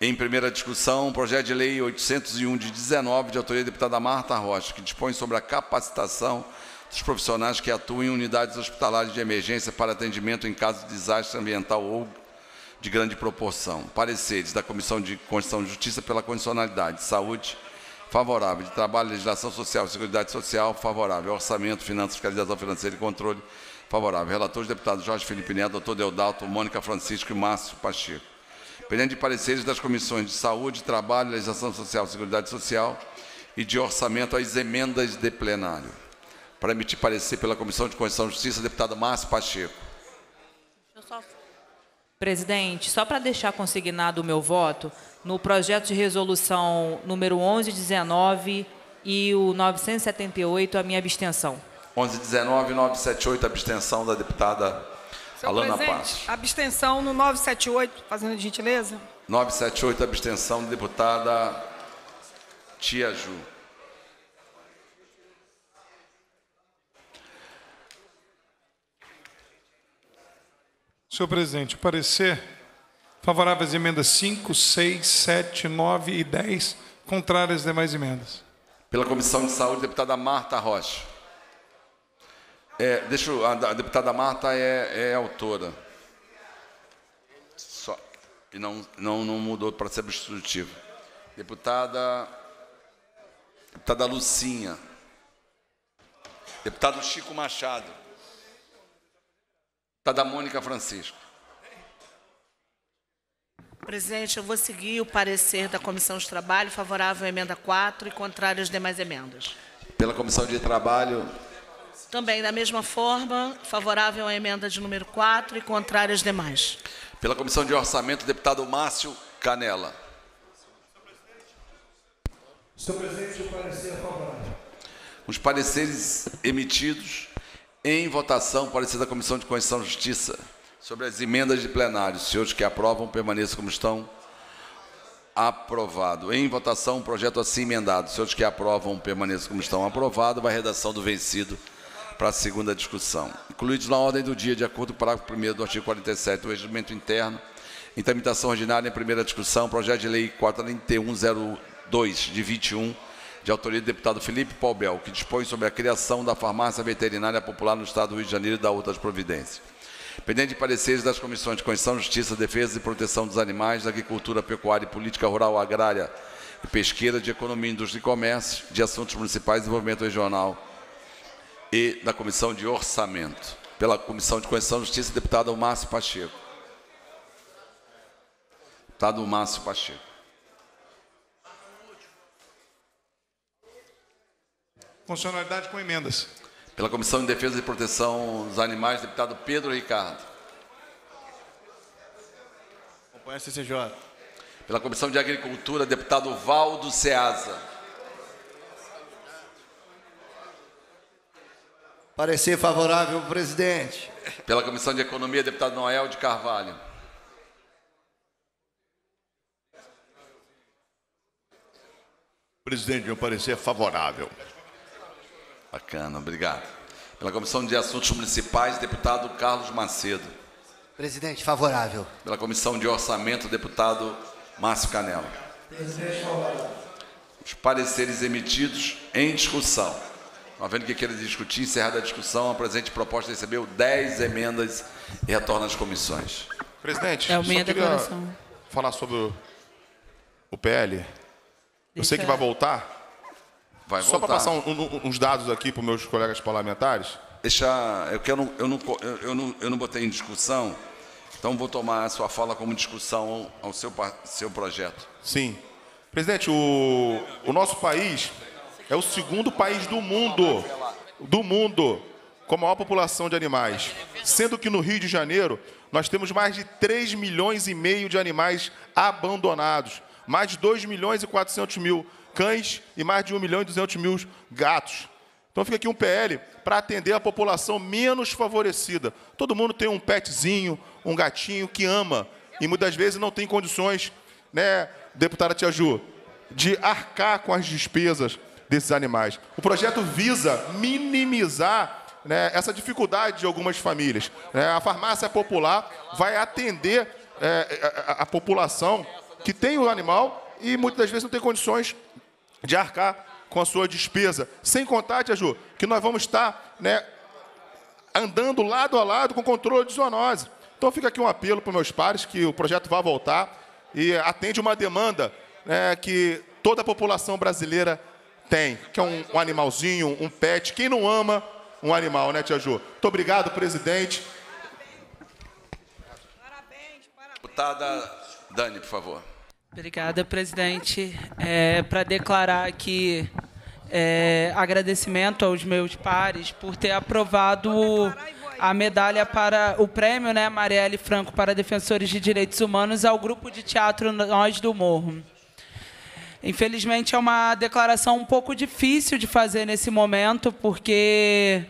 em primeira discussão, projeto de lei 801 de 19, de autoria da deputada Marta Rocha, que dispõe sobre a capacitação dos profissionais que atuam em unidades hospitalares de emergência para atendimento em caso de desastre ambiental ou de grande proporção. Pareceres da Comissão de Constituição e Justiça pela condicionalidade, saúde favorável, de trabalho, legislação social, seguridade social favorável, orçamento, finanças, fiscalização financeira e controle favorável. Relatores, deputados Jorge Felipe Neto, doutor Deodato, Mônica Francisco e Márcio Pacheco. Pendente de pareceres das comissões de saúde, trabalho, legislação social, seguridade social e de orçamento às emendas de plenário para emitir parecer pela Comissão de Constituição e Justiça, deputado Márcio Pacheco. Presidente, só para deixar consignado o meu voto, no projeto de resolução número 1119 e o 978, a minha abstenção. 1119 e 978, abstenção da deputada Alana Passos. Abstenção no 978, fazendo gentileza. 978, abstenção da deputada Tia Ju. Senhor presidente, o parecer favorável às emendas 5, 6, 7, 9 e 10, contrárias às demais emendas. Pela Comissão de Saúde, deputada Marta Rocha. É, deixa eu, a, deputada Marta é, é autora. Só, e não, não, não mudou para ser substitutivo. Deputada. Deputada Lucinha. Deputado Chico Machado. Está da Mônica Francisco. Presidente, eu vou seguir o parecer da Comissão de Trabalho, favorável à emenda 4 e contrário às demais emendas. Pela Comissão de Trabalho. Também, da mesma forma, favorável à emenda de número 4 e contrário às demais. Pela Comissão de Orçamento, deputado Márcio Canela. Senhor presidente, o parecer é favorável. Os pareceres emitidos em votação, parecer da Comissão de Constituição e Justiça sobre as emendas de plenário. Os senhores que aprovam, permaneçam como estão. Aprovado. Em votação, o projeto assim emendado. Os senhores que aprovam, permaneçam como estão. Aprovado. Vai a redação do vencido para a segunda discussão. Incluídos na ordem do dia, de acordo com o parágrafo 1 do artigo 47 do Regimento Interno, em tramitação ordinária em primeira discussão, projeto de lei 4102, de 21, de autoria do deputado Felipe Paubel, que dispõe sobre a criação da farmácia veterinária popular no Estado do Rio de Janeiro e da outras providências. Pendente de pareceres das comissões de Constituição, Justiça, Defesa e Proteção dos Animais, da Agricultura, Pecuária e Política Rural Agrária e Pesqueira, de Economia, Indústria e Comércio, de Assuntos Municipais e Desenvolvimento Regional e da Comissão de Orçamento. Pela Comissão de Constituição, Justiça, deputado Márcio Pacheco. Deputado Márcio Pacheco. Funcionalidade com emendas. Pela Comissão de Defesa e Proteção dos Animais, deputado Pedro Ricardo. Acompanha a CCJ. Pela Comissão de Agricultura, deputado Valdo Ceasa. Parecer favorável, presidente. Pela Comissão de Economia, deputado Noel de Carvalho. Presidente, meu parecer é favorável. Bacana, obrigado. Pela Comissão de Assuntos Municipais, deputado Carlos Macedo. Presidente, favorável. Pela Comissão de Orçamento, deputado Márcio Canela. Presidente, favorável. Os pareceres emitidos em discussão. Havendo tá que queira discutir, encerrada a discussão, a presente proposta recebeu 10 emendas e retorna às comissões. Presidente, é a minha declaração. falar sobre o PL. Deixa eu sei que vai voltar, Vai Só para passar um, um, uns dados aqui para os meus colegas parlamentares. Deixar, eu, é quero, eu, não, eu, eu, não, eu não botei em discussão, então vou tomar a sua fala como discussão ao seu, seu projeto. Sim. Presidente, o, o nosso país é o segundo país do mundo, do mundo, com a maior população de animais. Sendo que no Rio de Janeiro nós temos mais de 3 milhões e meio de animais abandonados, mais de 2 milhões e 400 mil cães e mais de 1 milhão e 200 mil gatos. Então fica aqui um PL para atender a população menos favorecida. Todo mundo tem um petzinho, um gatinho que ama e muitas vezes não tem condições, né, deputada Tia Ju, de arcar com as despesas desses animais. O projeto visa minimizar né, essa dificuldade de algumas famílias. É, a farmácia popular vai atender é, a, a, população que tem o animal e muitas das vezes não tem condições de arcar com a sua despesa. Sem contar, Tia Ju, que nós vamos estar né, andando lado a lado com controle de zoonose. Então fica aqui um apelo para meus pares que o projeto vá voltar e atende uma demanda né, que toda a população brasileira tem, que é um, um, animalzinho, um pet. Quem não ama um animal, né, Tia Ju? Muito obrigado, presidente. Parabéns, parabéns. Deputada Dani, por favor. Obrigada, presidente. É, Para declarar aqui é, agradecimento aos meus pares por ter aprovado a medalha para o prêmio, né, Marielle Franco, para defensores de direitos humanos ao grupo de teatro Nós do Morro. Infelizmente é uma declaração um pouco difícil de fazer nesse momento, porque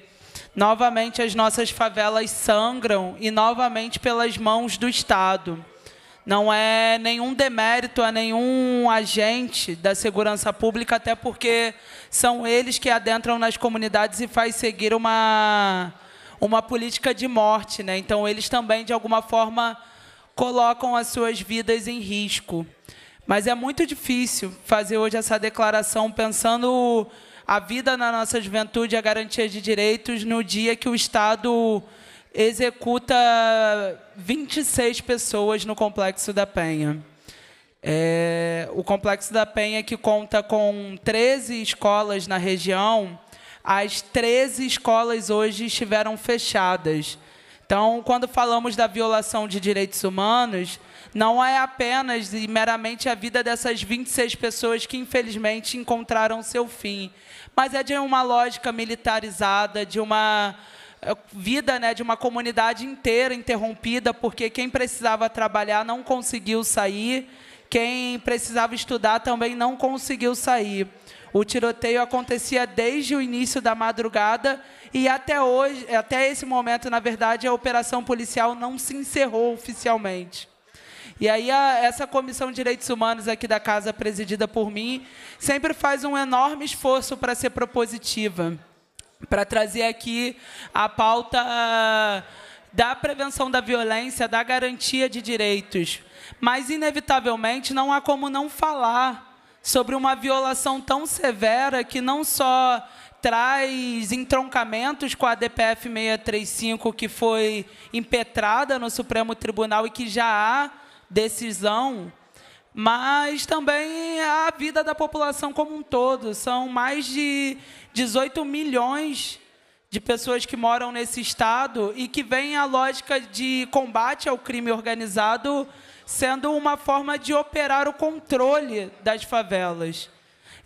novamente as nossas favelas sangram e novamente pelas mãos do Estado. Não é nenhum demérito a nenhum agente da segurança pública, até porque são eles que adentram nas comunidades e faz seguir uma, uma política de morte. Né? Então, eles também, de alguma forma, colocam as suas vidas em risco. Mas é muito difícil fazer hoje essa declaração pensando a vida na nossa juventude, a garantia de direitos, no dia que o Estado executa 26 pessoas no Complexo da Penha. É, o Complexo da Penha, que conta com 13 escolas na região, as 13 escolas hoje estiveram fechadas. Então, quando falamos da violação de direitos humanos, não é apenas e meramente a vida dessas 26 pessoas que, infelizmente, encontraram seu fim, mas é de uma lógica militarizada, de uma vida né, de uma comunidade inteira interrompida, porque quem precisava trabalhar não conseguiu sair, quem precisava estudar também não conseguiu sair. O tiroteio acontecia desde o início da madrugada e até hoje, até esse momento, na verdade, a operação policial não se encerrou oficialmente. E aí a, essa comissão de direitos humanos aqui da casa presidida por mim sempre faz um enorme esforço para ser propositiva para trazer aqui a pauta da prevenção da violência, da garantia de direitos. Mas, inevitavelmente, não há como não falar sobre uma violação tão severa que não só traz entroncamentos com a DPF 635 que foi impetrada no Supremo Tribunal e que já há decisão, mas também a vida da população como um todo. São mais de 18 milhões de pessoas que moram nesse estado e que veem a lógica de combate ao crime organizado sendo uma forma de operar o controle das favelas.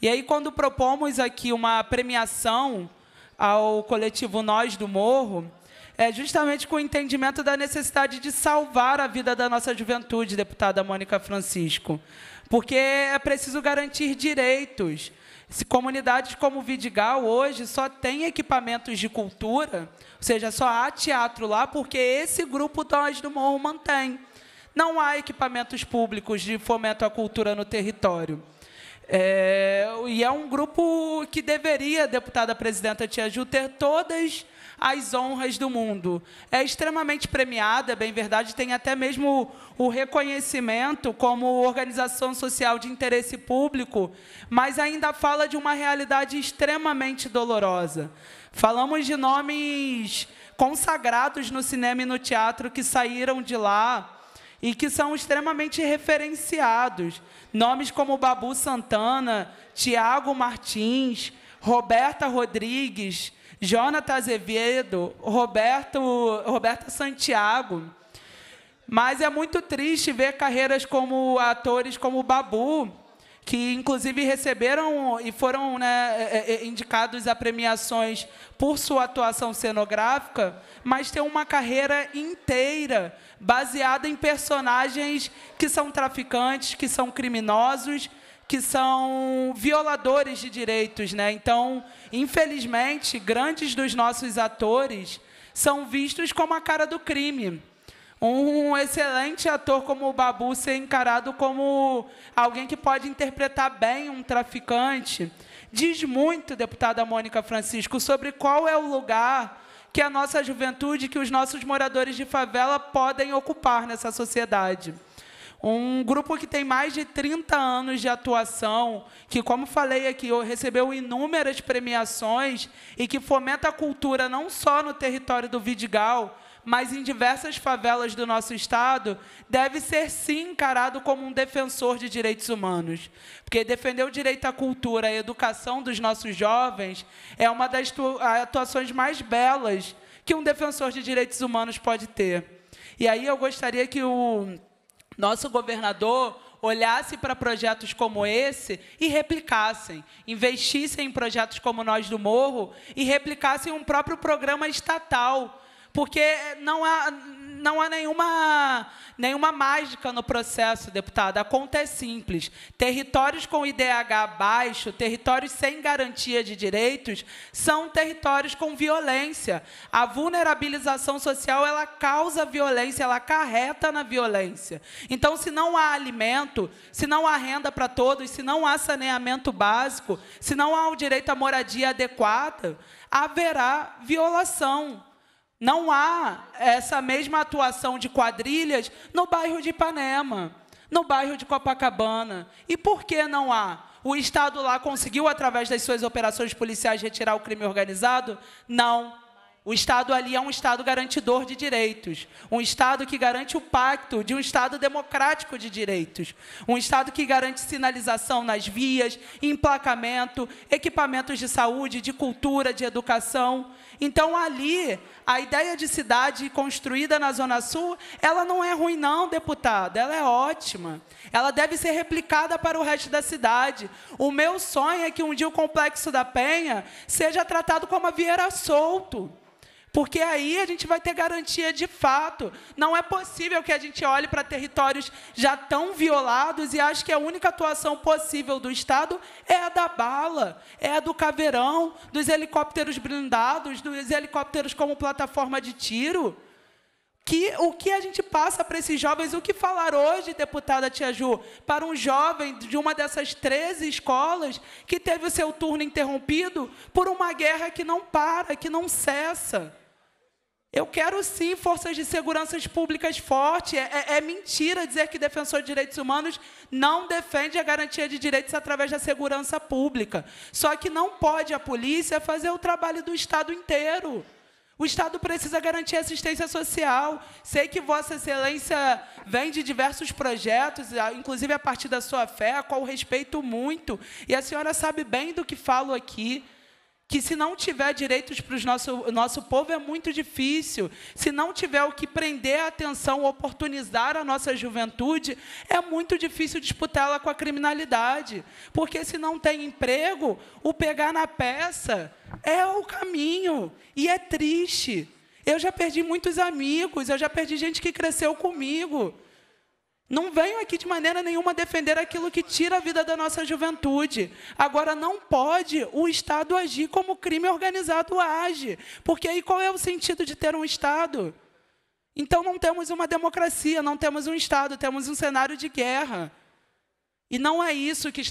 E aí, quando propomos aqui uma premiação ao coletivo Nós do Morro, é justamente com o entendimento da necessidade de salvar a vida da nossa juventude, deputada Mônica Francisco. Porque é preciso garantir direitos. Se comunidades como Vidigal hoje só tem equipamentos de cultura, ou seja, só há teatro lá porque esse grupo Dóis do Morro mantém. Não há equipamentos públicos de fomento à cultura no território. É, e é um grupo que deveria, deputada presidenta Tia Ju, ter todas as honras do mundo. É extremamente premiada, bem verdade, tem até mesmo o reconhecimento como organização social de interesse público, mas ainda fala de uma realidade extremamente dolorosa. Falamos de nomes consagrados no cinema e no teatro que saíram de lá e que são extremamente referenciados. Nomes como Babu Santana, Tiago Martins, Roberta Rodrigues, Jonathan Azevedo, Roberto, Roberto Santiago. Mas é muito triste ver carreiras como atores como Babu, que inclusive receberam e foram né, é, é, indicados a premiações por sua atuação cenográfica, mas tem uma carreira inteira baseada em personagens que são traficantes, que são criminosos que são violadores de direitos, né? Então, infelizmente, grandes dos nossos atores são vistos como a cara do crime. Um excelente ator como o Babu ser encarado como alguém que pode interpretar bem um traficante diz muito, deputada Mônica Francisco, sobre qual é o lugar que a nossa juventude, que os nossos moradores de favela podem ocupar nessa sociedade. Um grupo que tem mais de 30 anos de atuação, que, como falei aqui, recebeu inúmeras premiações e que fomenta a cultura não só no território do Vidigal, mas em diversas favelas do nosso estado, deve ser sim encarado como um defensor de direitos humanos. Porque defender o direito à cultura e à educação dos nossos jovens é uma das atuações mais belas que um defensor de direitos humanos pode ter. E aí eu gostaria que o nosso governador olhasse para projetos como esse e replicassem, investissem em projetos como nós do Morro e replicassem um próprio programa estatal, porque não há, não há nenhuma, nenhuma mágica no processo, deputada. A conta é simples. Territórios com IDH baixo, territórios sem garantia de direitos, são territórios com violência. A vulnerabilização social ela causa violência, ela acarreta na violência. Então, se não há alimento, se não há renda para todos, se não há saneamento básico, se não há o direito à moradia adequada, haverá violação. Não há essa mesma atuação de quadrilhas no bairro de Ipanema, no bairro de Copacabana. E por que não há? O Estado lá conseguiu, através das suas operações policiais, retirar o crime organizado? Não. O Estado ali é um Estado garantidor de direitos, um Estado que garante o pacto de um Estado democrático de direitos, um Estado que garante sinalização nas vias, emplacamento, equipamentos de saúde, de cultura, de educação. Então ali, a ideia de cidade construída na Zona Sul, ela não é ruim não, deputado, ela é ótima. Ela deve ser replicada para o resto da cidade. O meu sonho é que um dia o Complexo da Penha seja tratado como a Vieira Solto. Porque aí a gente vai ter garantia de fato. Não é possível que a gente olhe para territórios já tão violados e ache que a única atuação possível do Estado é a da bala, é a do caveirão, dos helicópteros blindados, dos helicópteros como plataforma de tiro. Que, o que a gente passa para esses jovens, o que falar hoje, deputada Tia Ju, para um jovem de uma dessas 13 escolas que teve o seu turno interrompido por uma guerra que não para, que não cessa. Eu quero sim forças de segurança públicas fortes. É, é, é, mentira dizer que defensor de direitos humanos não defende a garantia de direitos através da segurança pública. Só que não pode a polícia fazer o trabalho do Estado inteiro. O Estado precisa garantir assistência social. Sei que Vossa Excelência vem de diversos projetos, inclusive a partir da sua fé, a qual respeito muito, e a senhora sabe bem do que falo aqui que se não tiver direitos para o nosso, nosso povo é muito difícil. Se não tiver o que prender a atenção, oportunizar a nossa juventude, é muito difícil disputá-la com a criminalidade. Porque se não tem emprego, o pegar na peça é o caminho. E é triste. Eu já perdi muitos amigos, eu já perdi gente que cresceu comigo. Não venho aqui de maneira nenhuma defender aquilo que tira a vida da nossa juventude. Agora, não pode o Estado agir como o crime organizado age, porque aí qual é o sentido de ter um Estado? Então, não temos uma democracia, não temos um Estado, temos um cenário de guerra. E não é isso que,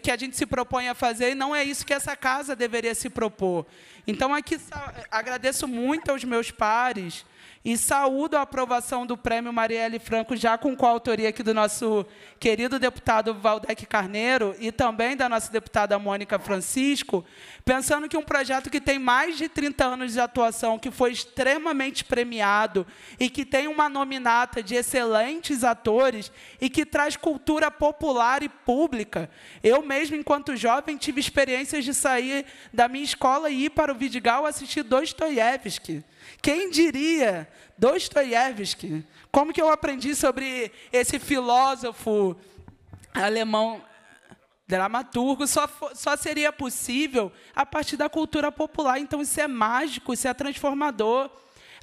que a gente se propõe a fazer, e não é isso que essa casa deveria se propor. Então, aqui eh, agradeço muito aos meus pares e saúdo a aprovação do prêmio Marielle Franco, já com coautoria aqui do nosso querido deputado Valdec Carneiro e também da nossa deputada Mônica Francisco, pensando que um projeto que tem mais de 30 anos de atuação, que foi extremamente premiado e que tem uma nominata de excelentes atores e que traz cultura popular e pública. Eu mesmo, enquanto jovem, tive experiências de sair da minha escola e ir para o Vidigal assistir dois Dostoiévski. Quem diria Dostoiévski. Como que eu aprendi sobre esse filósofo alemão dramaturgo só, só seria possível a partir da cultura popular. Então, isso é mágico, isso é transformador.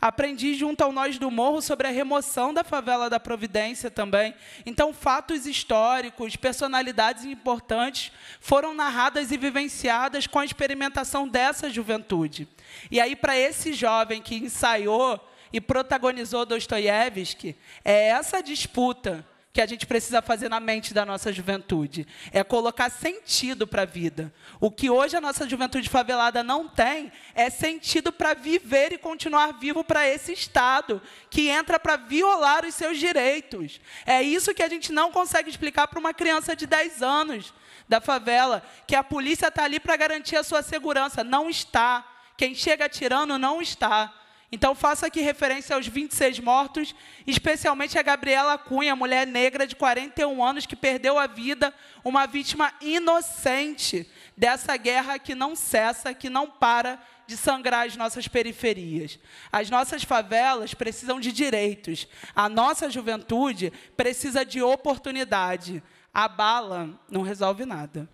Aprendi junto ao Nós do Morro sobre a remoção da favela da Providência também. Então, fatos históricos, personalidades importantes foram narradas e vivenciadas com a experimentação dessa juventude. E aí, para esse jovem que ensaiou e protagonizou Dostoiévski, é essa disputa que a gente precisa fazer na mente da nossa juventude. É colocar sentido para a vida. O que hoje a nossa juventude favelada não tem é sentido para viver e continuar vivo para esse Estado que entra para violar os seus direitos. É isso que a gente não consegue explicar para uma criança de 10 anos da favela, que a polícia está ali para garantir a sua segurança. Não está. Quem chega tirando não está. Então faço aqui referência aos 26 mortos, especialmente a Gabriela Cunha, mulher negra de 41 anos que perdeu a vida, uma vítima inocente dessa guerra que não cessa, que não para de sangrar as nossas periferias. As nossas favelas precisam de direitos. A nossa juventude precisa de oportunidade. A bala não resolve nada.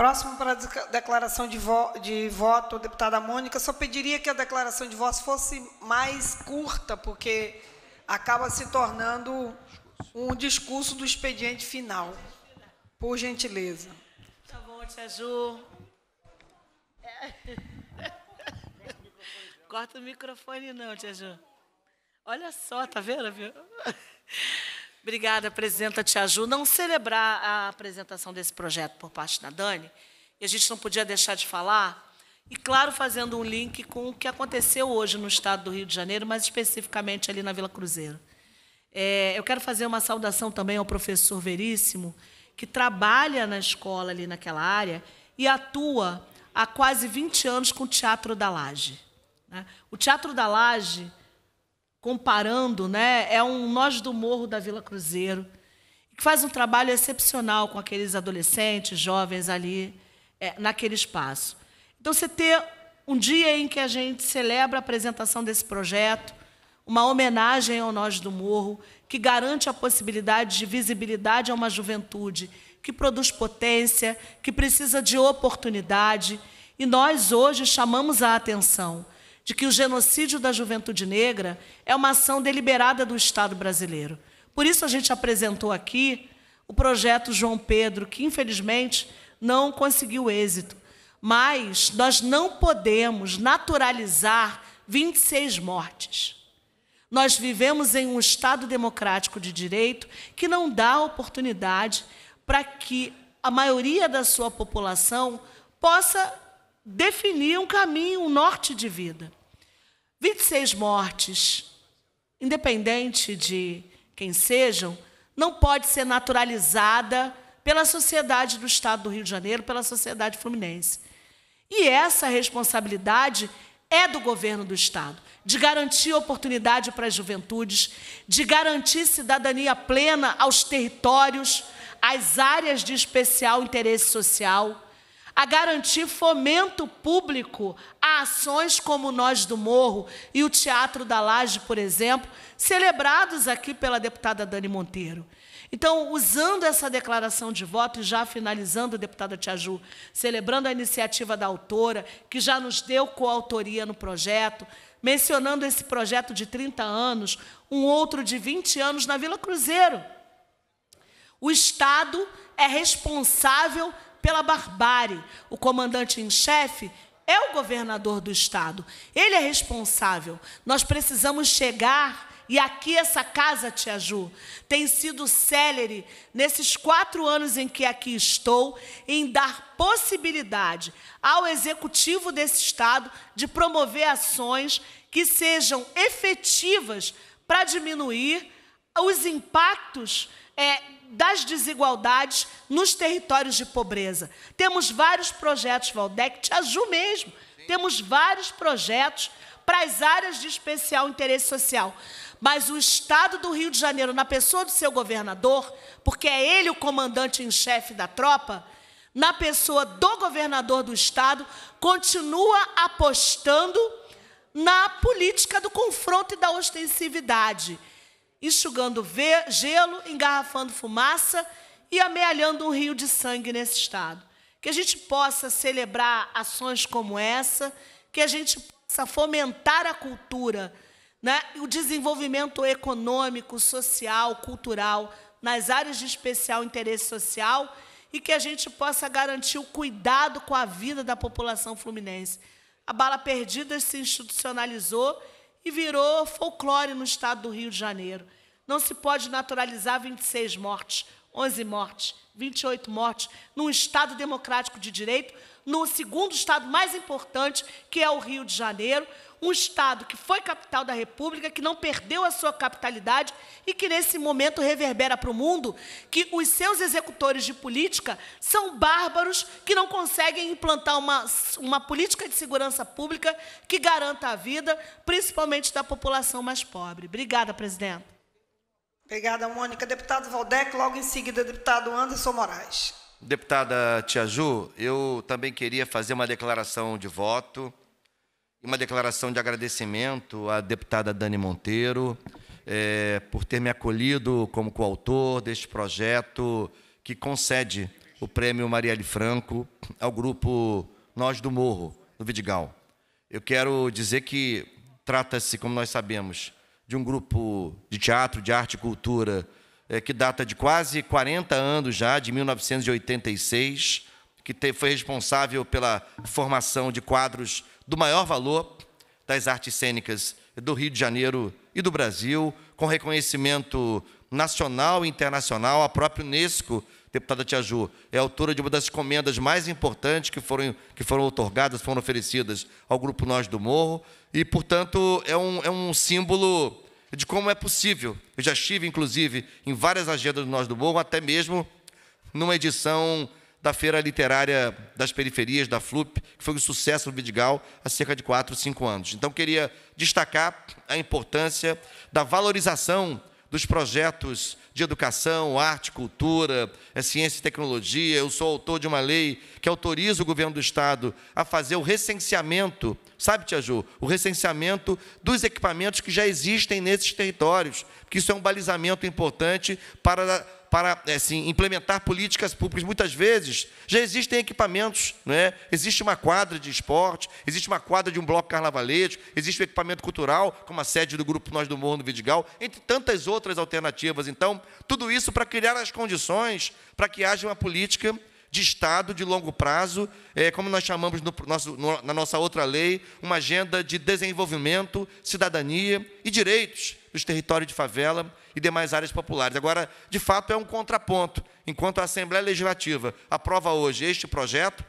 Próximo para a declaração de, vo de voto, deputada Mônica, só pediria que a declaração de voto fosse mais curta, porque acaba se tornando um discurso do expediente final. Por gentileza. Tá bom, tia Ju. É. Corta o microfone não, tia Ju. Olha só, tá vendo? Viu? Obrigada, presidenta Ju. Não celebrar a apresentação desse projeto por parte da Dani, e a gente não podia deixar de falar, e claro, fazendo um link com o que aconteceu hoje no estado do Rio de Janeiro, mais especificamente ali na Vila Cruzeiro. É, eu quero fazer uma saudação também ao professor Veríssimo, que trabalha na escola ali naquela área e atua há quase 20 anos com o Teatro da Laje. Né? O Teatro da Laje comparando, né? É um Nós do Morro da Vila Cruzeiro, que faz um trabalho excepcional com aqueles adolescentes, jovens ali, é, naquele espaço. Então, você ter um dia em que a gente celebra a apresentação desse projeto, uma homenagem ao Nós do Morro, que garante a possibilidade de visibilidade a uma juventude que produz potência, que precisa de oportunidade. E nós hoje chamamos a atenção de que o genocídio da juventude negra é uma ação deliberada do Estado brasileiro. Por isso a gente apresentou aqui o projeto João Pedro, que infelizmente não conseguiu êxito. Mas nós não podemos naturalizar 26 mortes. Nós vivemos em um Estado democrático de direito que não dá oportunidade para que a maioria da sua população possa definir um caminho, um norte de vida. 26 mortes, independente de quem sejam, não pode ser naturalizada pela sociedade do Estado do Rio de Janeiro, pela sociedade fluminense. E essa responsabilidade é do governo do Estado, de garantir oportunidade para as juventudes, de garantir cidadania plena aos territórios, às áreas de especial interesse social a garantir fomento público a ações como Nós do Morro e o Teatro da Laje, por exemplo, celebrados aqui pela deputada Dani Monteiro. Então, usando essa declaração de voto e já finalizando, deputada Tiaju, celebrando a iniciativa da autora, que já nos deu coautoria no projeto, mencionando esse projeto de 30 anos, um outro de 20 anos na Vila Cruzeiro. O Estado é responsável pela barbárie. O comandante em chefe é o governador do estado. Ele é responsável. Nós precisamos chegar e aqui essa casa, Tia Ju, tem sido célere nesses quatro anos em que aqui estou, em dar possibilidade ao executivo desse Estado de promover ações que sejam efetivas para diminuir os impactos é, das desigualdades nos territórios de pobreza. Temos vários projetos, Valdec, te ajudo mesmo. Temos vários projetos para as áreas de especial interesse social. Mas o Estado do Rio de Janeiro, na pessoa do seu governador, porque é ele o comandante em chefe da tropa, na pessoa do governador do Estado, continua apostando na política do confronto e da ostensividade enxugando gelo, engarrafando fumaça e amealhando um rio de sangue nesse estado. Que a gente possa celebrar ações como essa, que a gente possa fomentar a cultura, né? o desenvolvimento econômico, social, cultural, nas áreas de especial interesse social e que a gente possa garantir o cuidado com a vida da população fluminense. A bala perdida se institucionalizou e virou folclore no estado do Rio de Janeiro. Não se pode naturalizar 26 mortes, 11 mortes, 28 mortes, num Estado democrático de direito, no segundo Estado mais importante, que é o Rio de Janeiro, um Estado que foi capital da República, que não perdeu a sua capitalidade e que, nesse momento, reverbera para o mundo que os seus executores de política são bárbaros que não conseguem implantar uma, uma política de segurança pública que garanta a vida, principalmente da população mais pobre. Obrigada, presidente. Obrigada, Mônica. Deputado Valdec, logo em seguida, deputado Anderson Moraes. Deputada Tiaju, eu também queria fazer uma declaração de voto uma declaração de agradecimento à deputada Dani Monteiro é, por ter me acolhido como coautor deste projeto que concede o prêmio Marielle Franco ao grupo Nós do Morro, no Vidigal. Eu quero dizer que trata-se, como nós sabemos, de um grupo de teatro, de arte e cultura é, que data de quase 40 anos já, de 1986, que te, foi responsável pela formação de quadros do maior valor das artes cênicas do Rio de Janeiro e do Brasil, com reconhecimento nacional e internacional. A própria Unesco, deputada Tia Ju, é autora de uma das comendas mais importantes que foram, que foram otorgadas, foram oferecidas ao Grupo Nós do Morro. E, portanto, é um, é um símbolo de como é possível. Eu já estive, inclusive, em várias agendas do Nós do Morro, até mesmo numa edição da Feira Literária das Periferias, da FLUP, que foi um sucesso no Vidigal há cerca de 4, 5 anos. Então, queria destacar a importância da valorização dos projetos de educação, arte, cultura, eh, ciência e tecnologia. Eu sou autor de uma lei que autoriza o governo do Estado a fazer o recenseamento, sabe, Tia Ju, o recenseamento dos equipamentos que já existem nesses territórios, que isso é um balizamento importante para para eh, assim, implementar políticas públicas. Muitas vezes já existem equipamentos, é? existe uma quadra de esporte, existe uma quadra de um bloco carnavalesco, existe um equipamento cultural, como a sede do Grupo Nós do Morro no Vidigal, entre tantas outras alternativas. Então, tudo isso para criar as condições para que haja uma política de Estado de longo prazo, é, como nós chamamos no nosso, no, na nossa outra lei, uma agenda de desenvolvimento, cidadania e direitos dos territórios de favela e demais áreas populares. Agora, de fato, é um contraponto. Enquanto a Assembleia Legislativa aprova hoje este projeto,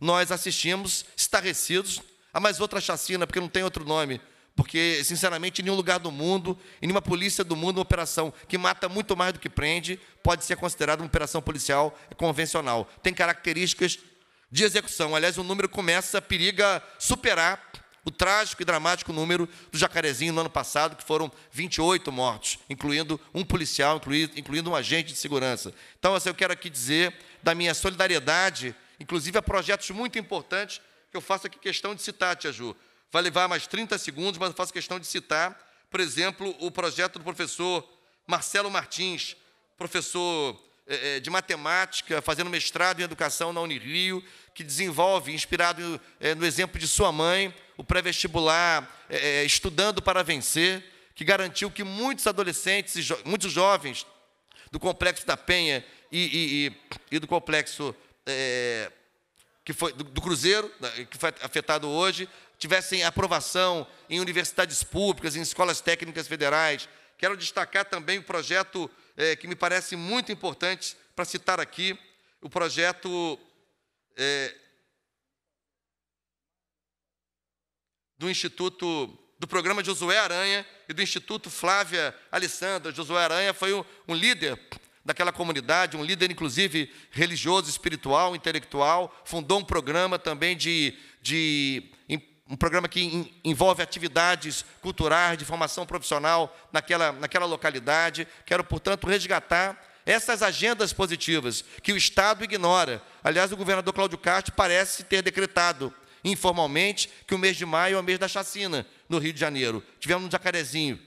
nós assistimos estarrecidos a mais outra chacina, porque não tem outro nome. Porque, sinceramente, em nenhum lugar do mundo, em nenhuma polícia do mundo, uma operação que mata muito mais do que prende pode ser considerada uma operação policial convencional. Tem características de execução. Aliás, o número começa, periga superar o trágico e dramático número do Jacarezinho no ano passado, que foram 28 mortos, incluindo um policial, incluindo, incluindo um agente de segurança. Então, assim, eu quero aqui dizer da minha solidariedade, inclusive a projetos muito importantes, que eu faço aqui questão de citar, Tia Ju. Vai levar mais 30 segundos, mas eu faço questão de citar, por exemplo, o projeto do professor Marcelo Martins, professor eh, eh, de matemática, fazendo mestrado em educação na Unirio, que desenvolve, inspirado é, no exemplo de sua mãe, o pré-vestibular, é, estudando para vencer, que garantiu que muitos adolescentes, jo muitos jovens do Complexo da Penha e, e, e, e do Complexo é, que foi, do, do Cruzeiro, né, que foi afetado hoje, tivessem aprovação em universidades públicas, em escolas técnicas federais. Quero destacar também o projeto é, que me parece muito importante para citar aqui, o projeto é, do Instituto, do programa Josué Aranha e do Instituto Flávia Alessandra. Josué Aranha foi um, um líder daquela comunidade, um líder, inclusive, religioso, espiritual, intelectual, fundou um programa também de, de um programa que envolve atividades culturais, de formação profissional naquela, naquela localidade. Quero, portanto, resgatar essas agendas positivas que o Estado ignora. Aliás, o governador Cláudio Castro parece ter decretado informalmente que o mês de maio é o mês da chacina no Rio de Janeiro. Tivemos no um Jacarezinho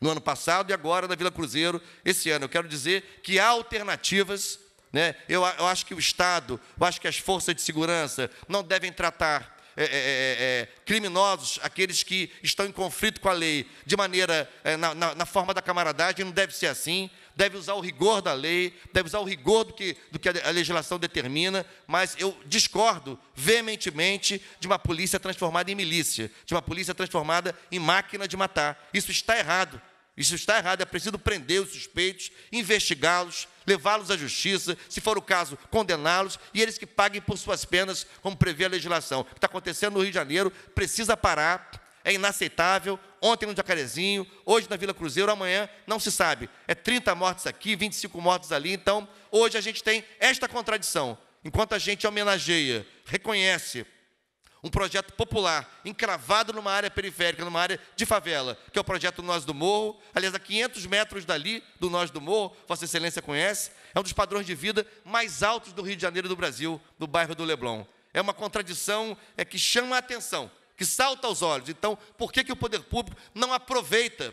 no ano passado e agora na Vila Cruzeiro esse ano. Eu quero dizer que há alternativas. Né? Eu, eu acho que o Estado, eu acho que as forças de segurança não devem tratar é, é, é, é criminosos, aqueles que estão em conflito com a lei, de maneira, é, na, na, na forma da camaradagem, não deve ser assim deve usar o rigor da lei, deve usar o rigor do que, do que a legislação determina, mas eu discordo veementemente de uma polícia transformada em milícia, de uma polícia transformada em máquina de matar. Isso está errado. Isso está errado, é preciso prender os suspeitos, investigá-los, levá-los à justiça, se for o caso, condená-los e eles que paguem por suas penas, como prevê a legislação. O que está acontecendo no Rio de Janeiro precisa parar, é inaceitável. Ontem no Jacarezinho, hoje na Vila Cruzeiro, amanhã não se sabe. É 30 mortes aqui, 25 mortes ali. Então, hoje a gente tem esta contradição. Enquanto a gente homenageia, reconhece um projeto popular, encravado numa área periférica, numa área de favela, que é o projeto Nós do Morro. Aliás, a 500 metros dali, do Nós do Morro, Vossa Excelência conhece, é um dos padrões de vida mais altos do Rio de Janeiro e do Brasil, do bairro do Leblon. É uma contradição é, que chama a atenção que salta aos olhos. Então, por que, que o poder público não aproveita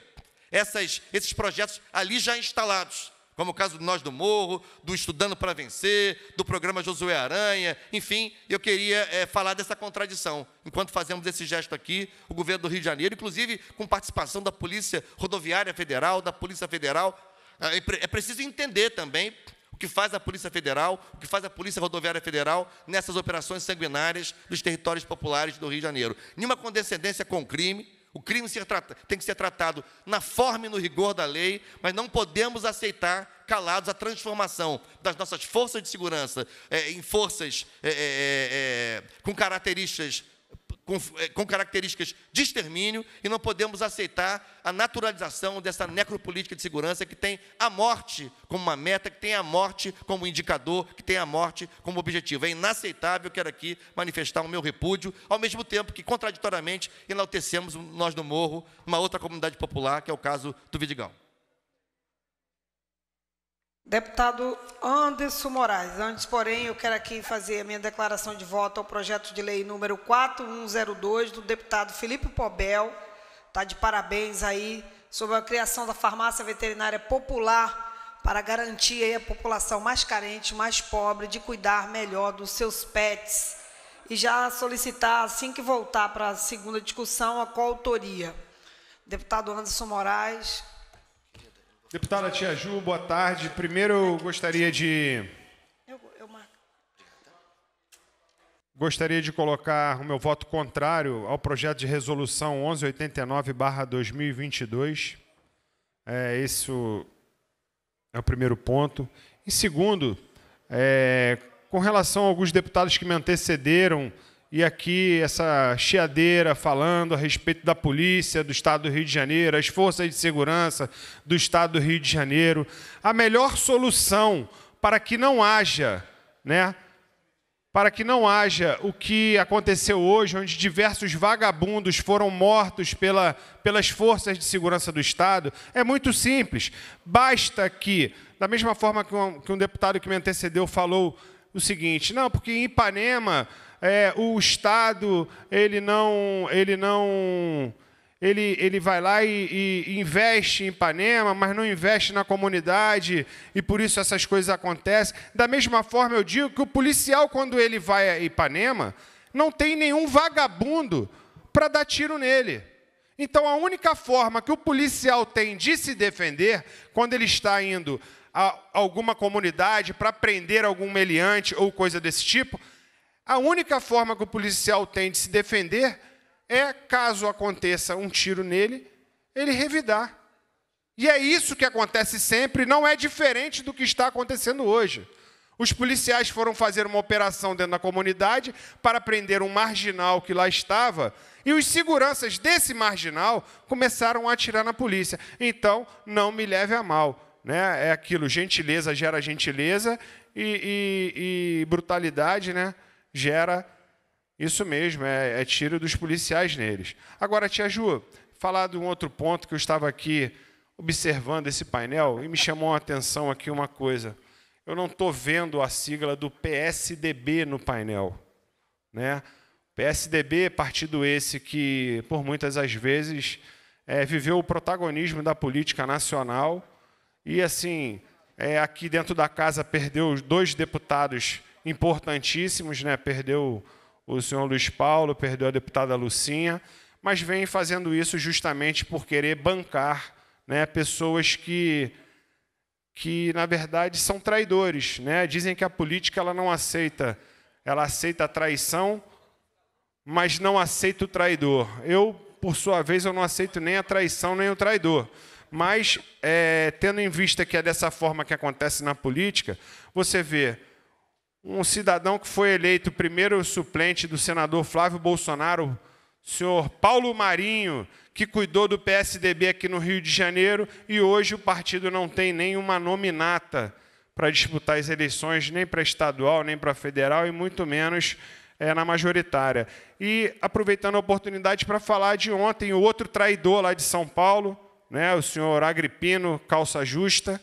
essas, esses projetos ali já instalados? Como o caso do Nós do Morro, do Estudando para Vencer, do programa Josué Aranha, enfim, eu queria é, falar dessa contradição. Enquanto fazemos esse gesto aqui, o governo do Rio de Janeiro, inclusive com participação da Polícia Rodoviária Federal, da Polícia Federal, ah, é, é preciso entender também o que faz a Polícia Federal, o que faz a Polícia Rodoviária Federal nessas operações sanguinárias dos territórios populares do Rio de Janeiro. Nenhuma condescendência com o crime, o crime tem que ser tratado na forma e no rigor da lei, mas não podemos aceitar calados a transformação das nossas forças de segurança é, em forças é, é, com características com, eh, com características de extermínio e não podemos aceitar a naturalização dessa necropolítica de segurança que tem a morte como uma meta, que tem a morte como indicador, que tem a morte como objetivo. É inaceitável, quero aqui manifestar o meu repúdio, ao mesmo tempo que, contraditoriamente, enaltecemos nós do Morro, uma outra comunidade popular, que é o caso do Vidigal. Deputado Anderson Moraes, antes, porém, eu quero aqui fazer a minha declaração de voto ao projeto de lei número 4102 do deputado Felipe Pobel. Está de parabéns aí sobre a criação da farmácia veterinária popular para garantir aí a população mais carente, mais pobre, de cuidar melhor dos seus pets. E já solicitar, assim que voltar para a segunda discussão, a coautoria. Deputado Anderson Moraes, Deputada Tia Ju, boa tarde. Primeiro eu gostaria de. Eu, marco. Gostaria de colocar o meu voto contrário ao projeto de resolução 1189-2022. É, esse é o primeiro ponto. E segundo, é, com relação a alguns deputados que me antecederam e aqui essa chiadeira falando a respeito da polícia do estado do Rio de Janeiro, as forças de segurança do estado do Rio de Janeiro. A melhor solução para que não haja, né? Para que não haja o que aconteceu hoje, onde diversos vagabundos foram mortos pela, pelas forças de segurança do Estado, é muito simples. Basta que, da mesma forma que um, que um deputado que me antecedeu falou o seguinte: não, porque em Ipanema é, o Estado ele não, ele não, ele, ele vai lá e, e, investe em Ipanema, mas não investe na comunidade e por isso essas coisas acontecem. Da mesma forma, eu digo que o policial quando ele vai a Ipanema não tem nenhum vagabundo para dar tiro nele. Então, a única forma que o policial tem de se defender quando ele está indo a alguma comunidade para prender algum meliante ou coisa desse tipo a única forma que o policial tem de se defender é, caso aconteça um tiro nele, ele revidar. E é isso que acontece sempre, não é diferente do que está acontecendo hoje. Os policiais foram fazer uma operação dentro da comunidade para prender um marginal que lá estava, e os seguranças desse marginal começaram a atirar na polícia. Então, não me leve a mal. Né? É aquilo, gentileza gera gentileza e, e, e brutalidade, né? gera isso mesmo, é, é tiro dos policiais neles. Agora, tia Ju, falar de um outro ponto que eu estava aqui observando esse painel e me chamou a atenção aqui uma coisa. Eu não estou vendo a sigla do PSDB no painel. Né? PSDB, partido esse que, por muitas as vezes, é, viveu o protagonismo da política nacional e, assim, é, aqui dentro da casa perdeu dois deputados importantíssimos, né? Perdeu o senhor Luiz Paulo, perdeu a deputada Lucinha, mas vem fazendo isso justamente por querer bancar né, pessoas que, que, na verdade, são traidores. Né? Dizem que a política ela não aceita, ela aceita a traição, mas não aceita o traidor. Eu, por sua vez, eu não aceito nem a traição nem o traidor. Mas, é, tendo em vista que é dessa forma que acontece na política, você vê um cidadão que foi eleito primeiro suplente do senador Flávio Bolsonaro, o senhor Paulo Marinho, que cuidou do PSDB aqui no Rio de Janeiro, e hoje o partido não tem nenhuma nominata para disputar as eleições, nem para estadual, nem para federal, e muito menos é, na majoritária. E aproveitando a oportunidade para falar de ontem, o outro traidor lá de São Paulo, né, o senhor Agripino Calça Justa,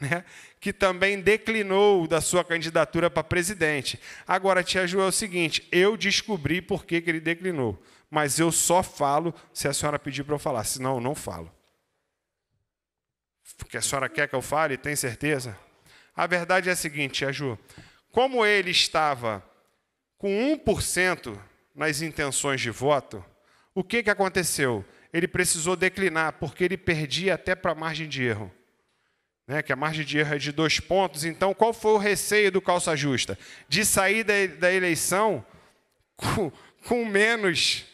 né, que também declinou da sua candidatura para presidente. Agora, tia Ju, é o seguinte: eu descobri por que, que ele declinou, mas eu só falo se a senhora pedir para eu falar, senão eu não falo. Porque a senhora quer que eu fale, tem certeza? A verdade é a seguinte, tia Ju: como ele estava com 1% nas intenções de voto, o que, que aconteceu? Ele precisou declinar, porque ele perdia até para a margem de erro né, que a margem de erro é de dois pontos. Então, qual foi o receio do calça justa? De sair da, da eleição com, com menos,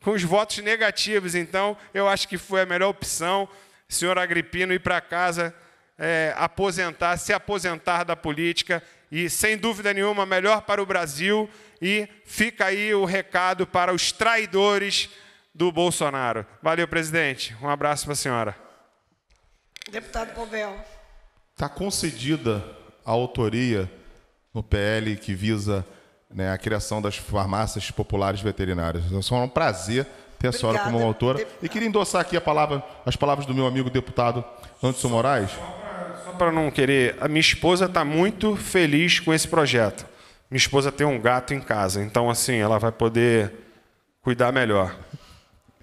com os votos negativos. Então, eu acho que foi a melhor opção, senhor Agripino, ir para casa, é, aposentar, se aposentar da política e, sem dúvida nenhuma, melhor para o Brasil. E fica aí o recado para os traidores do Bolsonaro. Valeu, presidente. Um abraço para a senhora. Deputado Povel. Está concedida a autoria no PL que visa né, a criação das farmácias populares veterinárias. É só um prazer ter a Obrigada, senhora como autora. Deputado. E queria endossar aqui a palavra, as palavras do meu amigo deputado Anderson Moraes. Só para não querer, a minha esposa está muito feliz com esse projeto. Minha esposa tem um gato em casa, então assim ela vai poder cuidar melhor.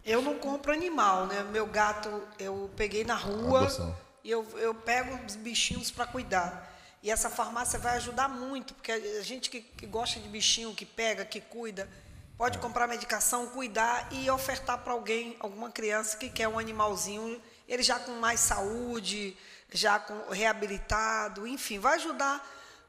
Eu não compro animal, né? Meu gato eu peguei na rua Adoção. e eu, eu pego os bichinhos para cuidar. E essa farmácia vai ajudar muito, porque a gente que, que gosta de bichinho, que pega, que cuida, pode é. comprar medicação, cuidar e ofertar para alguém, alguma criança que quer um animalzinho, ele já com mais saúde, já com reabilitado, enfim, vai ajudar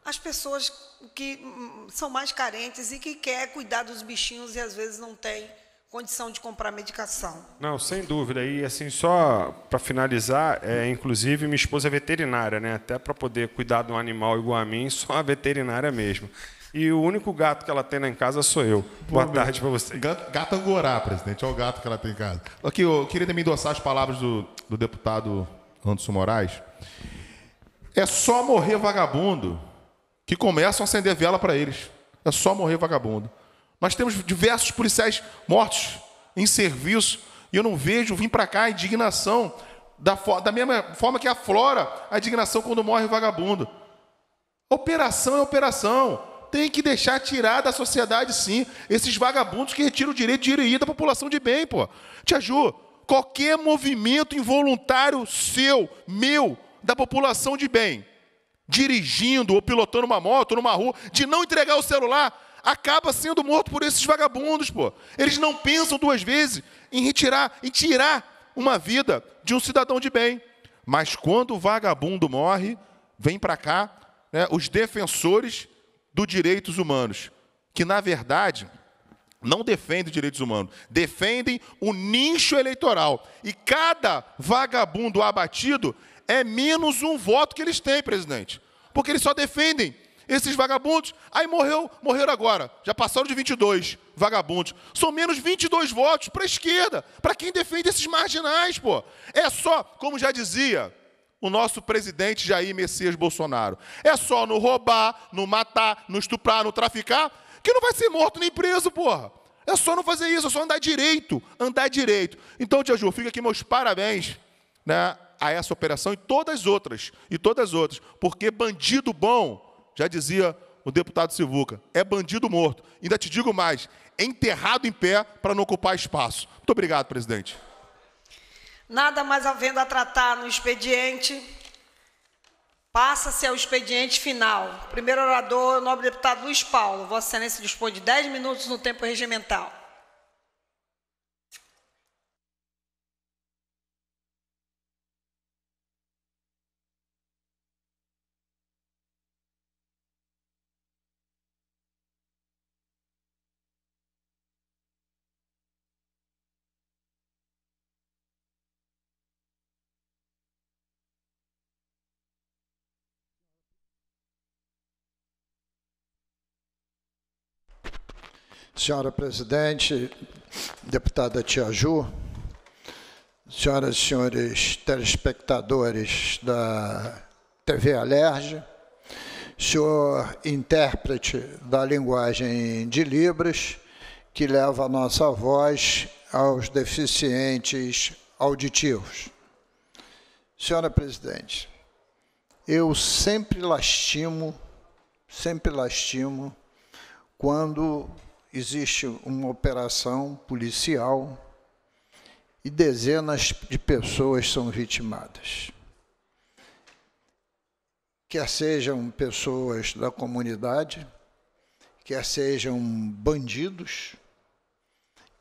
as pessoas que hum, são mais carentes e que quer cuidar dos bichinhos e às vezes não tem condição de comprar medicação. Não, sem dúvida. E assim, só para finalizar, é, inclusive minha esposa é veterinária, né? Até para poder cuidar de um animal igual a mim, só a veterinária mesmo. E o único gato que ela tem lá em casa sou eu. Pô, Boa tarde para você. Gato, gato angorá, presidente. Olha o gato que ela tem em casa. Aqui, eu queria também endossar as palavras do, do deputado Anderson Moraes. É só morrer vagabundo que começam a acender vela para eles. É só morrer vagabundo. Nós temos diversos policiais mortos em serviço e eu não vejo vir para cá a indignação da, da mesma forma que aflora a indignação quando morre o vagabundo. Operação é operação. Tem que deixar tirar da sociedade, sim, esses vagabundos que retiram o direito de ir e ir da população de bem, pô. Tia Ju, qualquer movimento involuntário seu, meu, da população de bem, dirigindo ou pilotando uma moto numa rua, de não entregar o celular, acaba sendo morto por esses vagabundos, pô. Eles não pensam duas vezes em retirar, em tirar uma vida de um cidadão de bem. Mas quando o vagabundo morre, vem para cá né, os defensores dos direitos humanos, que na verdade não defendem direitos humanos, defendem o nicho eleitoral. E cada vagabundo abatido é menos um voto que eles têm, presidente. Porque eles só defendem esses vagabundos, aí morreu, morreram agora, já passaram de 22 vagabundos. São menos 22 votos para a esquerda, para quem defende esses marginais, pô. É só, como já dizia o nosso presidente Jair Messias Bolsonaro, é só no roubar, no matar, no estuprar, no traficar, que não vai ser morto nem preso, porra. É só não fazer isso, é só andar direito, andar direito. Então, Tia Ju, fica aqui meus parabéns, né? a essa operação e todas as outras, e todas as outras, porque bandido bom já dizia o deputado Silvuca, é bandido morto. Ainda te digo mais, é enterrado em pé para não ocupar espaço. Muito obrigado, presidente. Nada mais havendo a tratar no expediente, passa-se ao expediente final. Primeiro orador, o nobre deputado Luiz Paulo. Vossa Excelência dispõe de 10 minutos no tempo regimental. Senhora Presidente, deputada Tia Ju, senhoras e senhores telespectadores da TV Alerj, senhor intérprete da linguagem de Libras, que leva a nossa voz aos deficientes auditivos. Senhora Presidente, eu sempre lastimo, sempre lastimo, quando existe uma operação policial e dezenas de pessoas são vitimadas. Quer sejam pessoas da comunidade, quer sejam bandidos,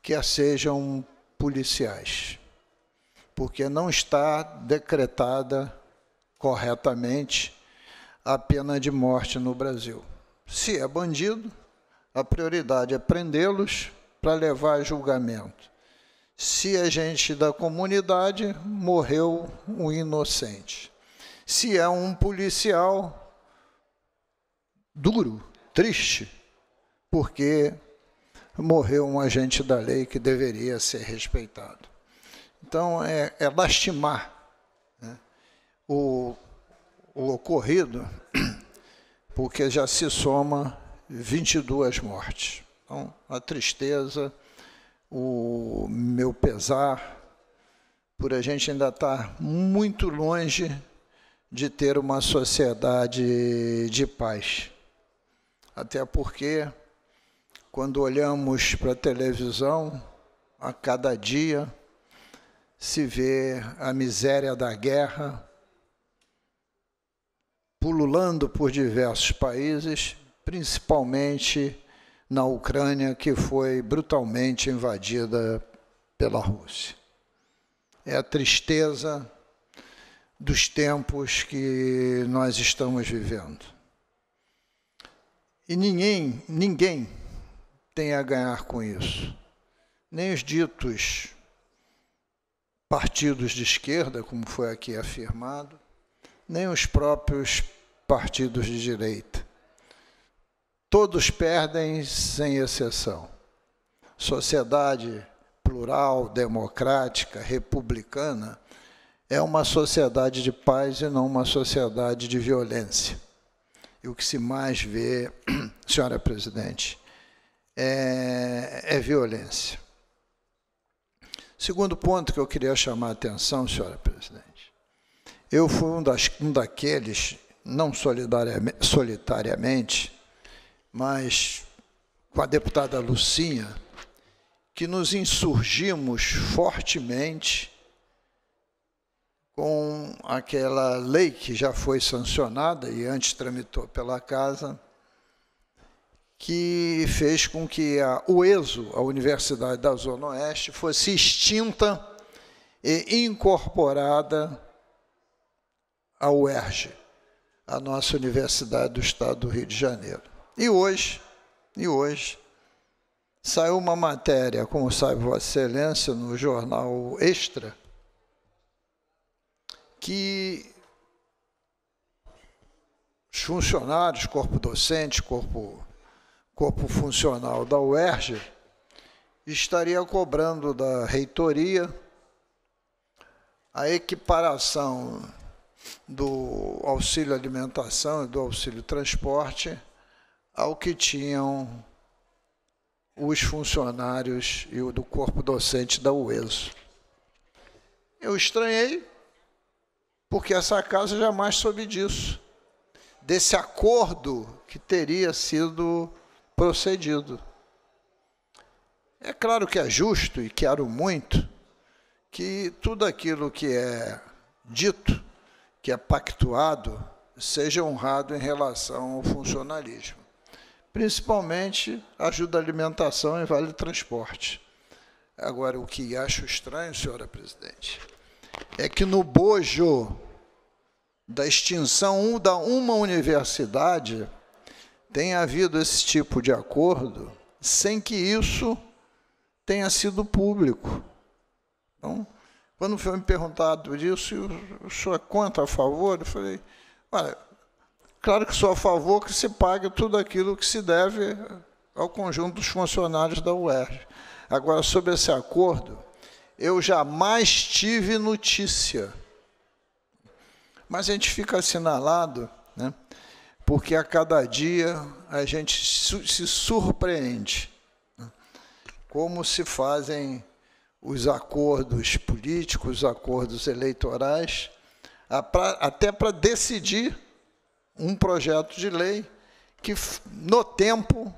quer sejam policiais, porque não está decretada corretamente a pena de morte no Brasil. Se é bandido, a prioridade é prendê-los para levar a julgamento. Se é gente da comunidade, morreu um inocente. Se é um policial, duro, triste, porque morreu um agente da lei que deveria ser respeitado. Então, é, é lastimar né, o, o ocorrido, porque já se soma 22 mortes. Então, a tristeza, o meu pesar, por a gente ainda estar tá muito longe de ter uma sociedade de paz. Até porque, quando olhamos para a televisão, a cada dia se vê a miséria da guerra pululando por diversos países principalmente na Ucrânia, que foi brutalmente invadida pela Rússia. É a tristeza dos tempos que nós estamos vivendo. E ninguém, ninguém tem a ganhar com isso. Nem os ditos partidos de esquerda, como foi aqui afirmado, nem os próprios partidos de direita. Todos perdem, sem exceção. Sociedade plural, democrática, republicana, é uma sociedade de paz e não uma sociedade de violência. E o que se mais vê, senhora presidente, é, é violência. Segundo ponto que eu queria chamar a atenção, senhora presidente, eu fui um, das, um daqueles, não solitariamente, mas com a deputada Lucinha, que nos insurgimos fortemente com aquela lei que já foi sancionada e antes tramitou pela Casa, que fez com que a UESO, a Universidade da Zona Oeste, fosse extinta e incorporada à UERJ, a nossa Universidade do Estado do Rio de Janeiro. E hoje, e hoje, saiu uma matéria, como sabe Vossa Excelência, no jornal Extra, que os funcionários, corpo docente, corpo, corpo funcional da UERJ, estaria cobrando da reitoria a equiparação do auxílio alimentação e do auxílio transporte ao que tinham os funcionários e o do corpo docente da UESO. Eu estranhei, porque essa casa jamais soube disso, desse acordo que teria sido procedido. É claro que é justo e quero muito que tudo aquilo que é dito, que é pactuado, seja honrado em relação ao funcionalismo principalmente ajuda a alimentação e vale transporte. Agora, o que acho estranho, senhora presidente, é que no bojo da extinção da uma universidade tenha havido esse tipo de acordo sem que isso tenha sido público. Então, quando foi me perguntado disso, o senhor é contra, a favor? Eu falei, olha, Claro que sou a favor que se pague tudo aquilo que se deve ao conjunto dos funcionários da UERJ. Agora, sobre esse acordo, eu jamais tive notícia. Mas a gente fica assinalado, né? porque a cada dia a gente se surpreende né? como se fazem os acordos políticos, os acordos eleitorais, até para decidir um projeto de lei que, no tempo,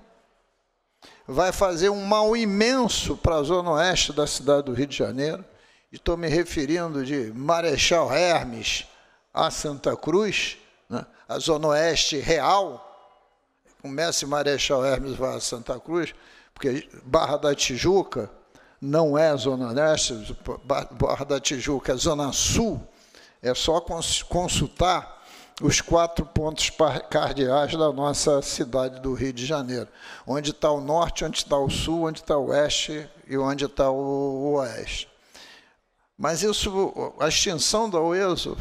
vai fazer um mal imenso para a zona oeste da cidade do Rio de Janeiro. Estou me referindo de Marechal Hermes a Santa Cruz, né? a zona oeste real. Começa em Marechal Hermes vai a Santa Cruz, porque Barra da Tijuca não é zona oeste, Barra da Tijuca é zona sul. É só consultar os quatro pontos cardeais da nossa cidade do Rio de Janeiro. Onde está o norte, onde está o sul, onde está o oeste e onde está o oeste. Mas isso, a extinção da UESO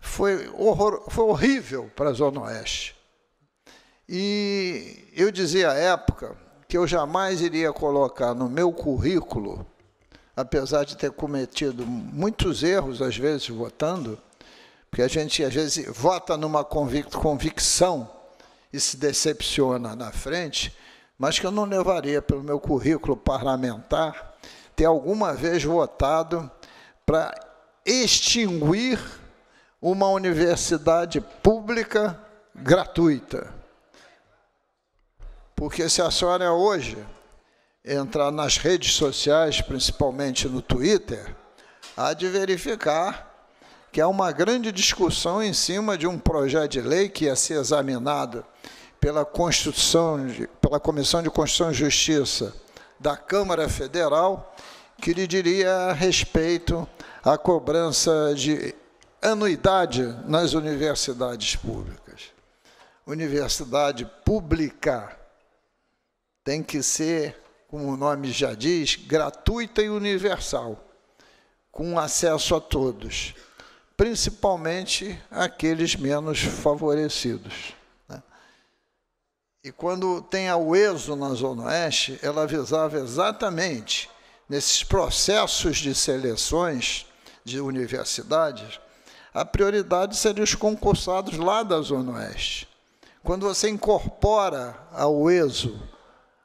foi, horror, foi horrível para a Zona Oeste. E eu dizia à época que eu jamais iria colocar no meu currículo, apesar de ter cometido muitos erros, às vezes, votando, porque a gente, às vezes, vota numa convicção e se decepciona na frente, mas que eu não levaria pelo meu currículo parlamentar ter alguma vez votado para extinguir uma universidade pública gratuita. Porque se a senhora hoje entrar nas redes sociais, principalmente no Twitter, há de verificar que há uma grande discussão em cima de um projeto de lei que ia ser examinado pela, Constituição, pela Comissão de Constituição e Justiça da Câmara Federal, que lhe diria a respeito à cobrança de anuidade nas universidades públicas. Universidade pública tem que ser, como o nome já diz, gratuita e universal, com acesso a todos principalmente aqueles menos favorecidos. Né? E quando tem a UESO na Zona Oeste, ela visava exatamente nesses processos de seleções de universidades, a prioridade seria os concursados lá da Zona Oeste. Quando você incorpora a UESO,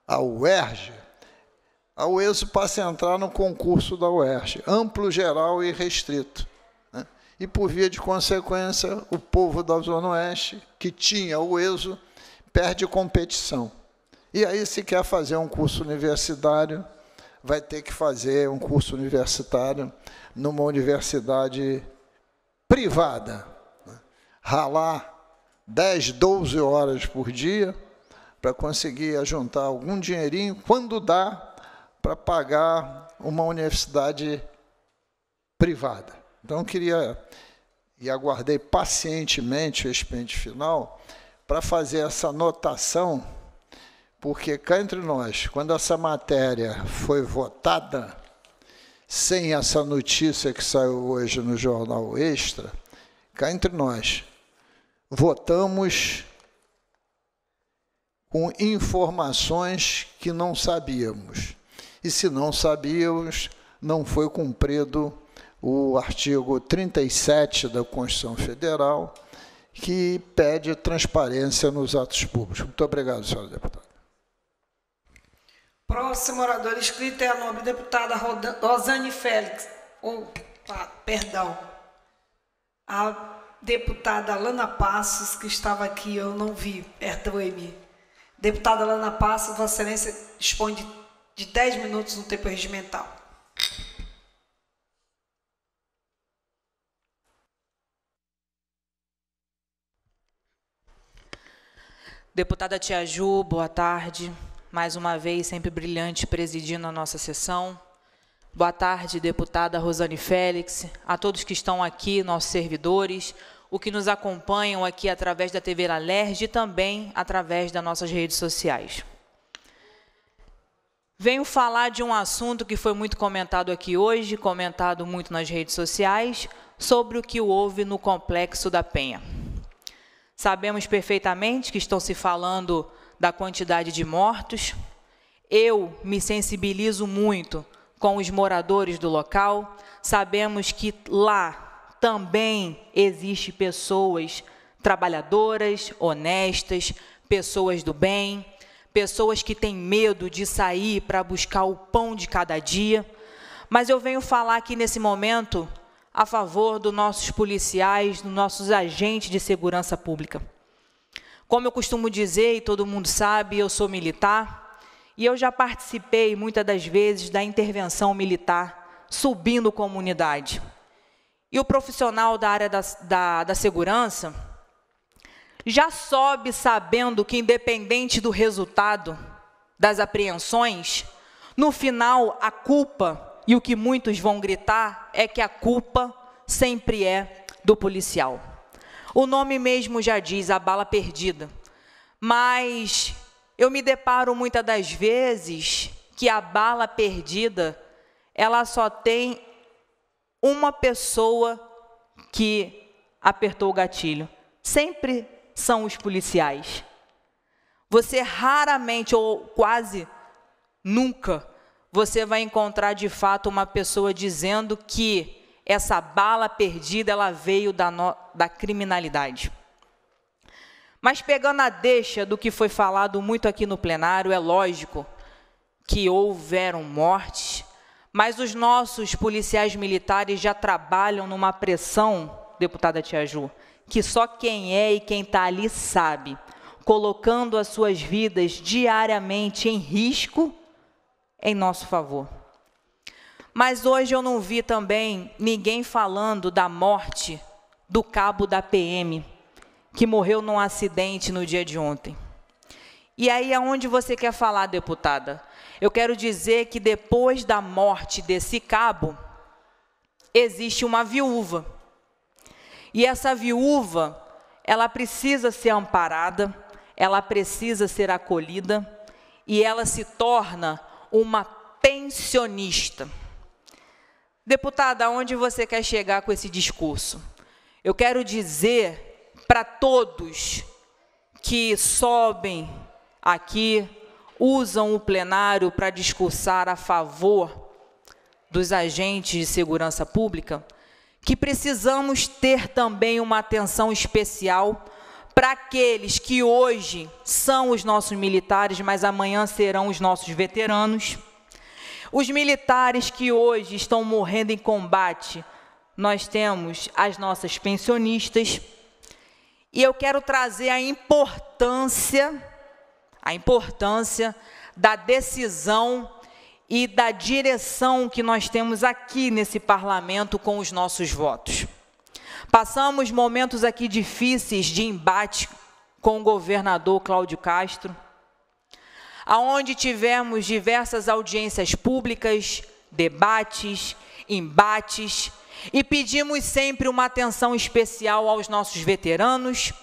a UERJ, a UESO passa a entrar no concurso da UERJ, amplo, geral e restrito e, por via de consequência, o povo da Zona Oeste, que tinha o ESO, perde competição. E aí, se quer fazer um curso universitário, vai ter que fazer um curso universitário numa universidade privada. Né? Ralar 10, 12 horas por dia para conseguir juntar algum dinheirinho, quando dá, para pagar uma universidade privada. Então, queria e aguardei pacientemente o expediente final para fazer essa anotação, porque cá entre nós, quando essa matéria foi votada, sem essa notícia que saiu hoje no jornal Extra, cá entre nós, votamos com informações que não sabíamos. E se não sabíamos, não foi cumprido o artigo 37 da Constituição Federal, que pede transparência nos atos públicos. Muito obrigado, senhora deputada. Próximo orador escrito é a nome deputada Rosane Félix, ou, ah, perdão, a deputada Lana Passos, que estava aqui, eu não vi, perdoe-me. Deputada Lana Passos, Vossa Excelência dispõe de 10 minutos no tempo regimental. Deputada Tia Ju, boa tarde. Mais uma vez, sempre brilhante, presidindo a nossa sessão. Boa tarde, deputada Rosane Félix, a todos que estão aqui, nossos servidores, o que nos acompanham aqui através da TV Alerj e também através das nossas redes sociais. Venho falar de um assunto que foi muito comentado aqui hoje, comentado muito nas redes sociais, sobre o que houve no Complexo da Penha. Sabemos perfeitamente que estão se falando da quantidade de mortos. Eu me sensibilizo muito com os moradores do local. Sabemos que lá também existe pessoas trabalhadoras, honestas, pessoas do bem, pessoas que têm medo de sair para buscar o pão de cada dia. Mas eu venho falar aqui nesse momento a favor dos nossos policiais, dos nossos agentes de segurança pública. Como eu costumo dizer, e todo mundo sabe, eu sou militar e eu já participei muitas das vezes da intervenção militar, subindo comunidade. E o profissional da área da, da, da segurança já sobe sabendo que, independente do resultado das apreensões, no final a culpa e o que muitos vão gritar é que a culpa sempre é do policial. O nome mesmo já diz a bala perdida, mas eu me deparo muitas das vezes que a bala perdida ela só tem uma pessoa que apertou o gatilho. Sempre são os policiais. Você raramente ou quase nunca você vai encontrar de fato uma pessoa dizendo que essa bala perdida ela veio da, no, da criminalidade. Mas pegando a deixa do que foi falado muito aqui no plenário, é lógico que houveram mortes, mas os nossos policiais militares já trabalham numa pressão, deputada Tia Ju, que só quem é e quem está ali sabe, colocando as suas vidas diariamente em risco em nosso favor. Mas hoje eu não vi também ninguém falando da morte do cabo da PM, que morreu num acidente no dia de ontem. E aí aonde você quer falar, deputada? Eu quero dizer que depois da morte desse cabo, existe uma viúva. E essa viúva, ela precisa ser amparada, ela precisa ser acolhida, e ela se torna uma pensionista. Deputada, aonde você quer chegar com esse discurso? Eu quero dizer para todos que sobem aqui, usam o plenário para discursar a favor dos agentes de segurança pública, que precisamos ter também uma atenção especial para aqueles que hoje são os nossos militares, mas amanhã serão os nossos veteranos. Os militares que hoje estão morrendo em combate, nós temos as nossas pensionistas. E eu quero trazer a importância, a importância da decisão e da direção que nós temos aqui nesse parlamento com os nossos votos. Passamos momentos aqui difíceis de embate com o governador Cláudio Castro, aonde tivemos diversas audiências públicas, debates, embates e pedimos sempre uma atenção especial aos nossos veteranos,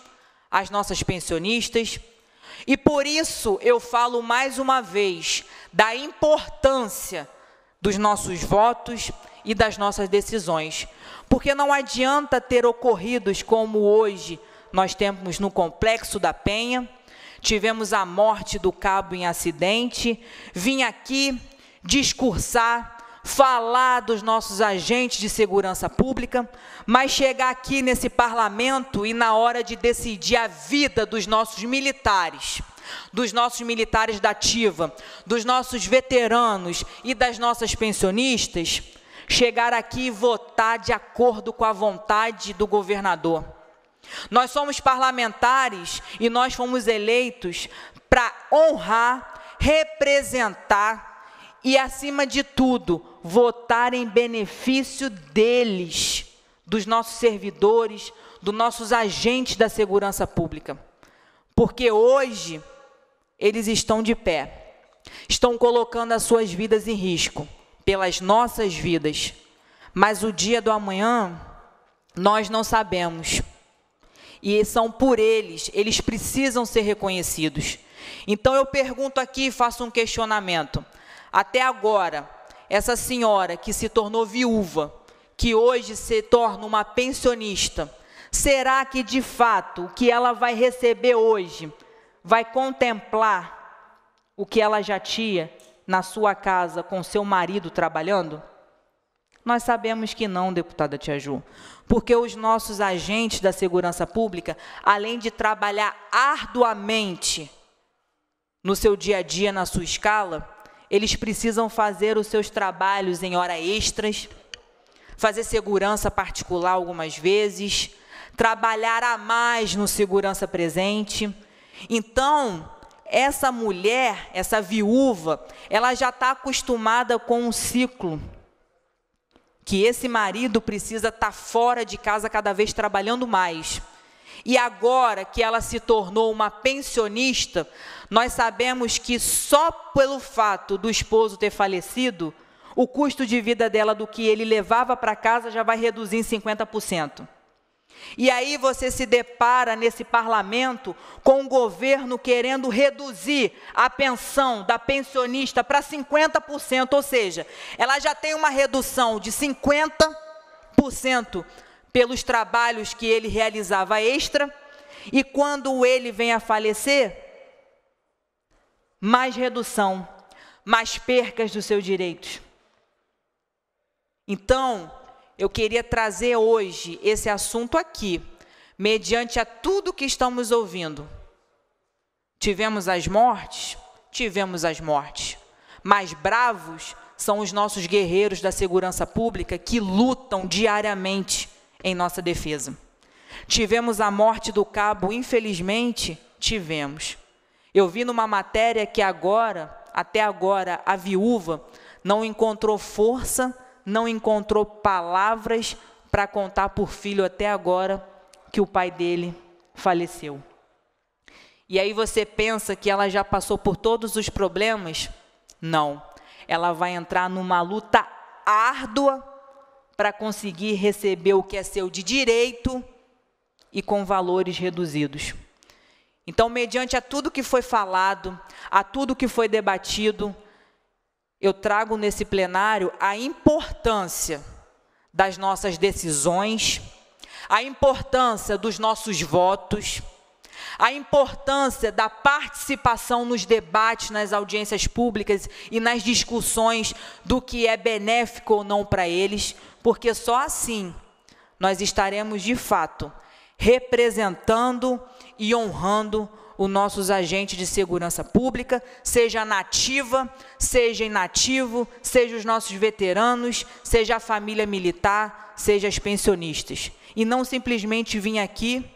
às nossas pensionistas. E por isso eu falo mais uma vez da importância dos nossos votos e das nossas decisões. Porque não adianta ter ocorridos como hoje nós temos no Complexo da Penha, tivemos a morte do cabo em acidente, vim aqui discursar, falar dos nossos agentes de segurança pública, mas chegar aqui nesse parlamento e na hora de decidir a vida dos nossos militares, dos nossos militares da ativa, dos nossos veteranos e das nossas pensionistas, chegar aqui e votar de acordo com a vontade do governador. Nós somos parlamentares e nós fomos eleitos para honrar, representar e, acima de tudo, votar em benefício deles, dos nossos servidores, dos nossos agentes da segurança pública. Porque hoje eles estão de pé, estão colocando as suas vidas em risco pelas nossas vidas, mas o dia do amanhã nós não sabemos. E são por eles, eles precisam ser reconhecidos. Então eu pergunto aqui e faço um questionamento. Até agora, essa senhora que se tornou viúva, que hoje se torna uma pensionista, será que de fato o que ela vai receber hoje vai contemplar o que ela já tinha? na sua casa com seu marido trabalhando? Nós sabemos que não, deputada Tia Ju, porque os nossos agentes da segurança pública, além de trabalhar arduamente no seu dia a dia, na sua escala, eles precisam fazer os seus trabalhos em horas extras, fazer segurança particular algumas vezes, trabalhar a mais no segurança presente. Então, essa mulher, essa viúva, ela já está acostumada com um ciclo. Que esse marido precisa estar tá fora de casa cada vez trabalhando mais. E agora que ela se tornou uma pensionista, nós sabemos que só pelo fato do esposo ter falecido, o custo de vida dela do que ele levava para casa já vai reduzir em 50%. E aí você se depara nesse parlamento com o governo querendo reduzir a pensão da pensionista para 50%, ou seja, ela já tem uma redução de 50% pelos trabalhos que ele realizava extra, e quando ele vem a falecer, mais redução, mais percas dos seus direitos. Então, eu queria trazer hoje esse assunto aqui, mediante a tudo que estamos ouvindo. Tivemos as mortes? Tivemos as mortes. Mas bravos são os nossos guerreiros da segurança pública que lutam diariamente em nossa defesa. Tivemos a morte do cabo, infelizmente, tivemos. Eu vi numa matéria que agora, até agora, a viúva não encontrou força não encontrou palavras para contar por filho até agora que o pai dele faleceu. E aí você pensa que ela já passou por todos os problemas? Não. Ela vai entrar numa luta árdua para conseguir receber o que é seu de direito e com valores reduzidos. Então, mediante a tudo que foi falado, a tudo que foi debatido, eu trago nesse plenário a importância das nossas decisões, a importância dos nossos votos, a importância da participação nos debates, nas audiências públicas e nas discussões do que é benéfico ou não para eles, porque só assim nós estaremos de fato representando e honrando os nossos agentes de segurança pública, seja nativa, seja inativo, seja os nossos veteranos, seja a família militar, seja os pensionistas. E não simplesmente vir aqui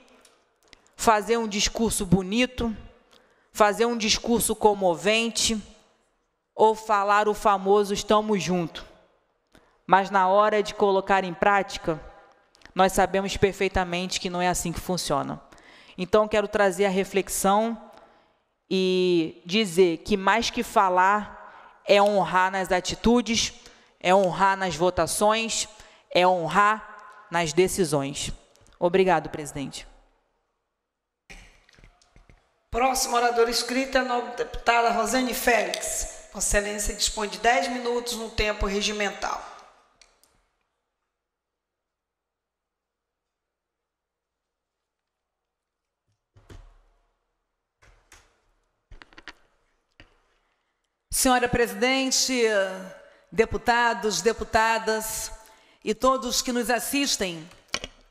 fazer um discurso bonito, fazer um discurso comovente ou falar o famoso estamos juntos. Mas na hora de colocar em prática, nós sabemos perfeitamente que não é assim que funciona. Então quero trazer a reflexão e dizer que mais que falar é honrar nas atitudes, é honrar nas votações, é honrar nas decisões. Obrigado, presidente. Próximo orador é a deputada Rosane Félix. Vossa Excelência dispõe de 10 minutos no tempo regimental. Senhora presidente, deputados, deputadas e todos que nos assistem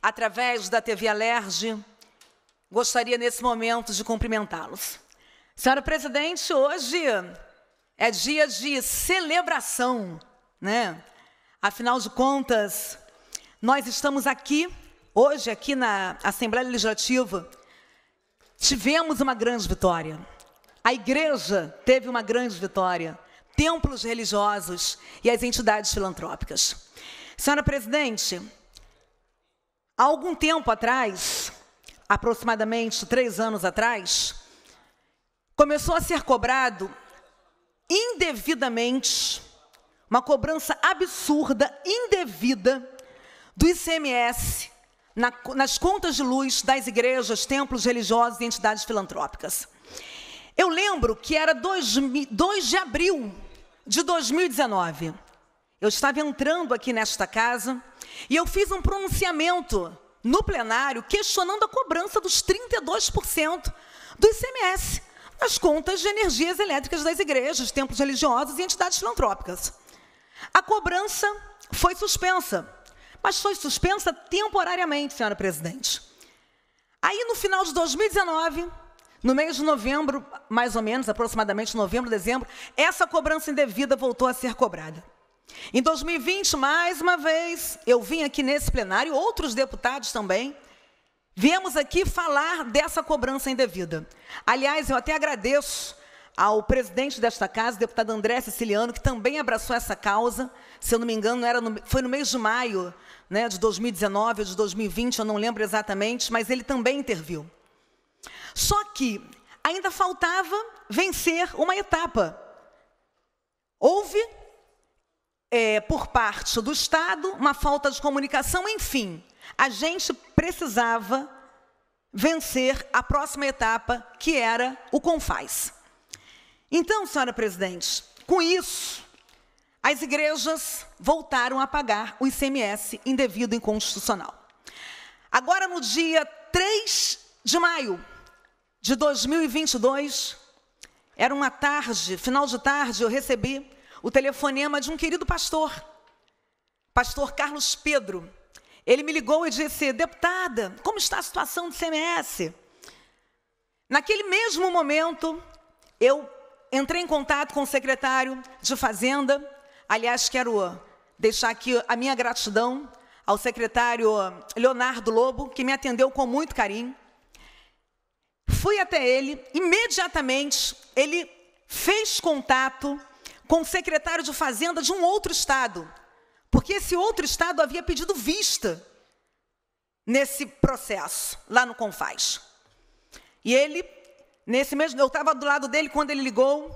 através da TV Alerge, gostaria nesse momento de cumprimentá-los. Senhora presidente, hoje é dia de celebração, né? Afinal de contas, nós estamos aqui, hoje aqui na Assembleia Legislativa, tivemos uma grande vitória. A igreja teve uma grande vitória, templos religiosos e as entidades filantrópicas. Senhora presidente, há algum tempo atrás, aproximadamente três anos atrás, começou a ser cobrado indevidamente, uma cobrança absurda, indevida, do ICMS na, nas contas de luz das igrejas, templos religiosos e entidades filantrópicas. Eu lembro que era 2, de abril de 2019. Eu estava entrando aqui nesta casa e eu fiz um pronunciamento no plenário questionando a cobrança dos 32% do ICMS nas contas de energias elétricas das igrejas, templos religiosos e entidades filantrópicas. A cobrança foi suspensa, mas foi suspensa temporariamente, senhora presidente. Aí, no final de 2019, no mês de novembro, mais ou menos, aproximadamente novembro, dezembro, essa cobrança indevida voltou a ser cobrada. Em 2020, mais uma vez, eu vim aqui nesse plenário, outros deputados também, viemos aqui falar dessa cobrança indevida. Aliás, eu até agradeço ao presidente desta casa, deputado André Siciliano, que também abraçou essa causa. Se eu não me engano, era no, foi no mês de maio né, de 2019 ou de 2020, eu não lembro exatamente, mas ele também interviu. Só que ainda faltava vencer uma etapa. Houve, é, por parte do Estado, uma falta de comunicação, enfim. A gente precisava vencer a próxima etapa, que era o Confaz. Então, senhora presidente, com isso, as igrejas voltaram a pagar o ICMS indevido e inconstitucional. Agora, no dia 3 de maio de 2022, era uma tarde, final de tarde, eu recebi o telefonema de um querido pastor, pastor Carlos Pedro. Ele me ligou e disse: Deputada, como está a situação do CMS? Naquele mesmo momento, eu entrei em contato com o secretário de Fazenda. Aliás, quero deixar aqui a minha gratidão ao secretário Leonardo Lobo, que me atendeu com muito carinho. Fui até ele, imediatamente ele fez contato com o secretário de Fazenda de um outro estado, porque esse outro estado havia pedido vista nesse processo, lá no Confaz. E ele, nesse mesmo, eu estava do lado dele quando ele ligou,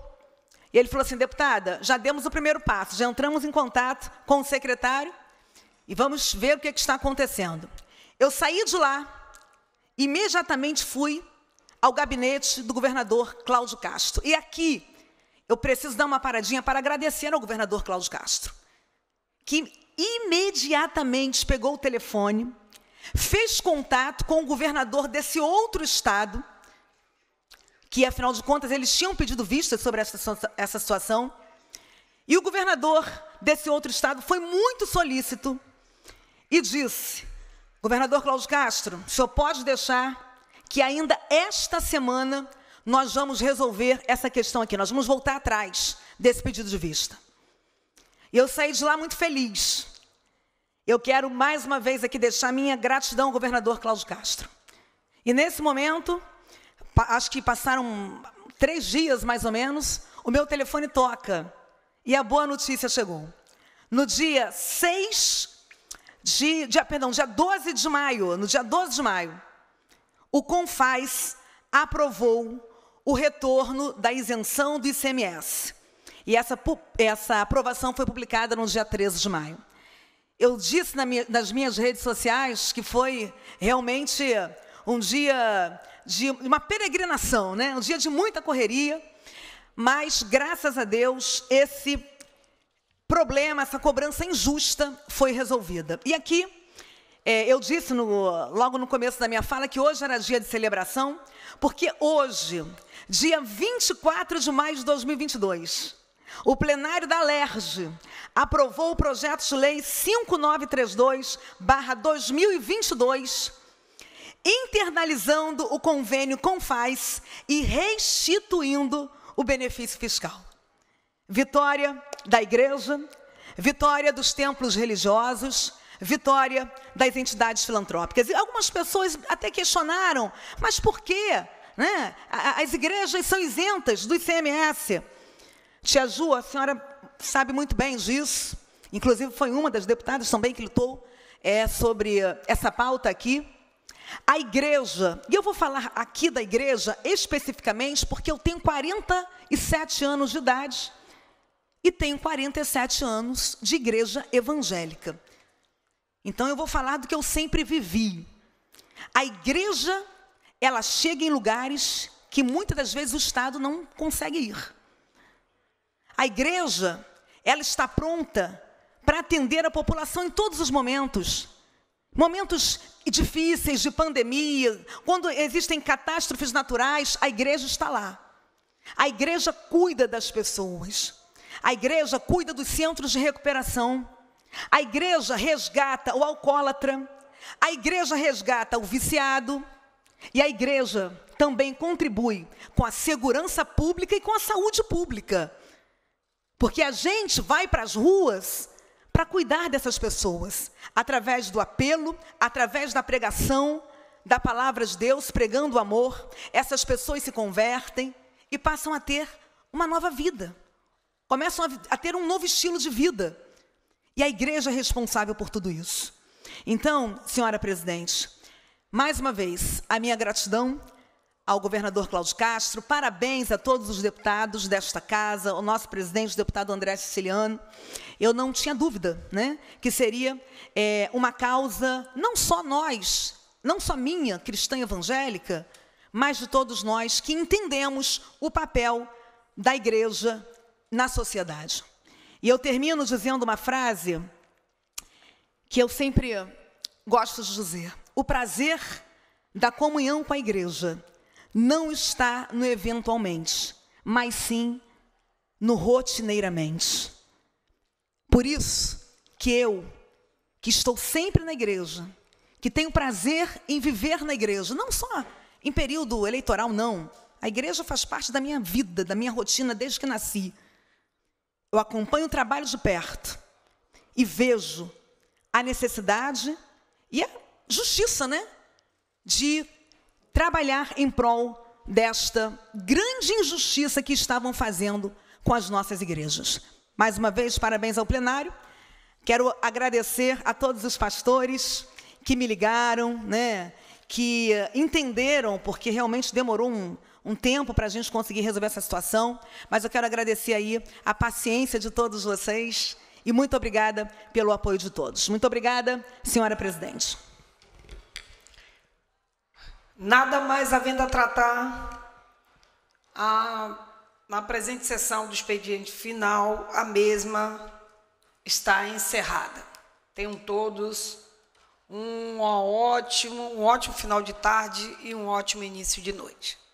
e ele falou assim: deputada, já demos o primeiro passo, já entramos em contato com o secretário e vamos ver o que, é que está acontecendo. Eu saí de lá, imediatamente fui ao gabinete do governador Cláudio Castro. E aqui eu preciso dar uma paradinha para agradecer ao governador Cláudio Castro, que imediatamente pegou o telefone, fez contato com o governador desse outro estado, que afinal de contas eles tinham pedido vista sobre essa, essa situação, e o governador desse outro estado foi muito solícito e disse: Governador Cláudio Castro, o senhor pode deixar que ainda esta semana nós vamos resolver essa questão aqui. Nós vamos voltar atrás desse pedido de vista. E eu saí de lá muito feliz. Eu quero mais uma vez aqui deixar minha gratidão ao governador Cláudio Castro. E nesse momento, acho que passaram três dias mais ou menos, o meu telefone toca e a boa notícia chegou. No dia 6 de, dia, perdão, dia 12 de maio, no dia 12 de maio, o CONFAS aprovou o retorno da isenção do ICMS. E essa, essa aprovação foi publicada no dia 13 de maio. Eu disse na minha, nas minhas redes sociais que foi realmente um dia de uma peregrinação, né? um dia de muita correria, mas, graças a Deus, esse problema, essa cobrança injusta foi resolvida. E aqui é, eu disse no, logo no começo da minha fala que hoje era dia de celebração, porque hoje, dia 24 de maio de 2022, o plenário da LERJ aprovou o projeto de lei 5932-2022, internalizando o convênio Confaz e restituindo o benefício fiscal. Vitória da igreja, vitória dos templos religiosos, vitória das entidades filantrópicas. E algumas pessoas até questionaram, mas por que Né? As igrejas são isentas do ICMS. Tia Ju, a senhora sabe muito bem disso. Inclusive, foi uma das deputadas também que lutou é, sobre essa pauta aqui. A igreja, e eu vou falar aqui da igreja especificamente porque eu tenho 47 anos de idade e tenho 47 anos de igreja evangélica. Então eu vou falar do que eu sempre vivi. A igreja, ela chega em lugares que muitas das vezes o Estado não consegue ir. A igreja, ela está pronta para atender a população em todos os momentos. Momentos difíceis de pandemia, quando existem catástrofes naturais, a igreja está lá. A igreja cuida das pessoas. A igreja cuida dos centros de recuperação. A igreja resgata o alcoólatra, a igreja resgata o viciado, e a igreja também contribui com a segurança pública e com a saúde pública. Porque a gente vai para as ruas para cuidar dessas pessoas, através do apelo, através da pregação da palavra de Deus, pregando o amor, essas pessoas se convertem e passam a ter uma nova vida. Começam a, ter um novo estilo de vida. E a igreja é responsável por tudo isso. Então, senhora presidente, mais uma vez, a minha gratidão ao governador Cláudio Castro, parabéns a todos os deputados desta casa, ao nosso presidente, o deputado André Siciliano. Eu não tinha dúvida né, que seria é, uma causa, não só nós, não só minha, cristã evangélica, mas de todos nós que entendemos o papel da igreja na sociedade. E eu termino dizendo uma frase que eu sempre gosto de dizer: o prazer da comunhão com a igreja não está no eventualmente, mas sim no rotineiramente. Por isso que eu, que estou sempre na igreja, que tenho prazer em viver na igreja, não só em período eleitoral, não. A igreja faz parte da minha vida, da minha rotina desde que nasci eu acompanho o trabalho de perto e vejo a necessidade e a justiça, né, de trabalhar em prol desta grande injustiça que estavam fazendo com as nossas igrejas. Mais uma vez, parabéns ao plenário. Quero agradecer a todos os pastores que me ligaram, né, que entenderam, porque realmente demorou um, um tempo para a gente conseguir resolver essa situação, mas eu quero agradecer aí a paciência de todos vocês e muito obrigada pelo apoio de todos. Muito obrigada, senhora presidente. Nada mais havendo a tratar, a, na presente sessão do expediente final, a mesma está encerrada. Tenham todos um ótimo, um ótimo final de tarde e um ótimo início de noite.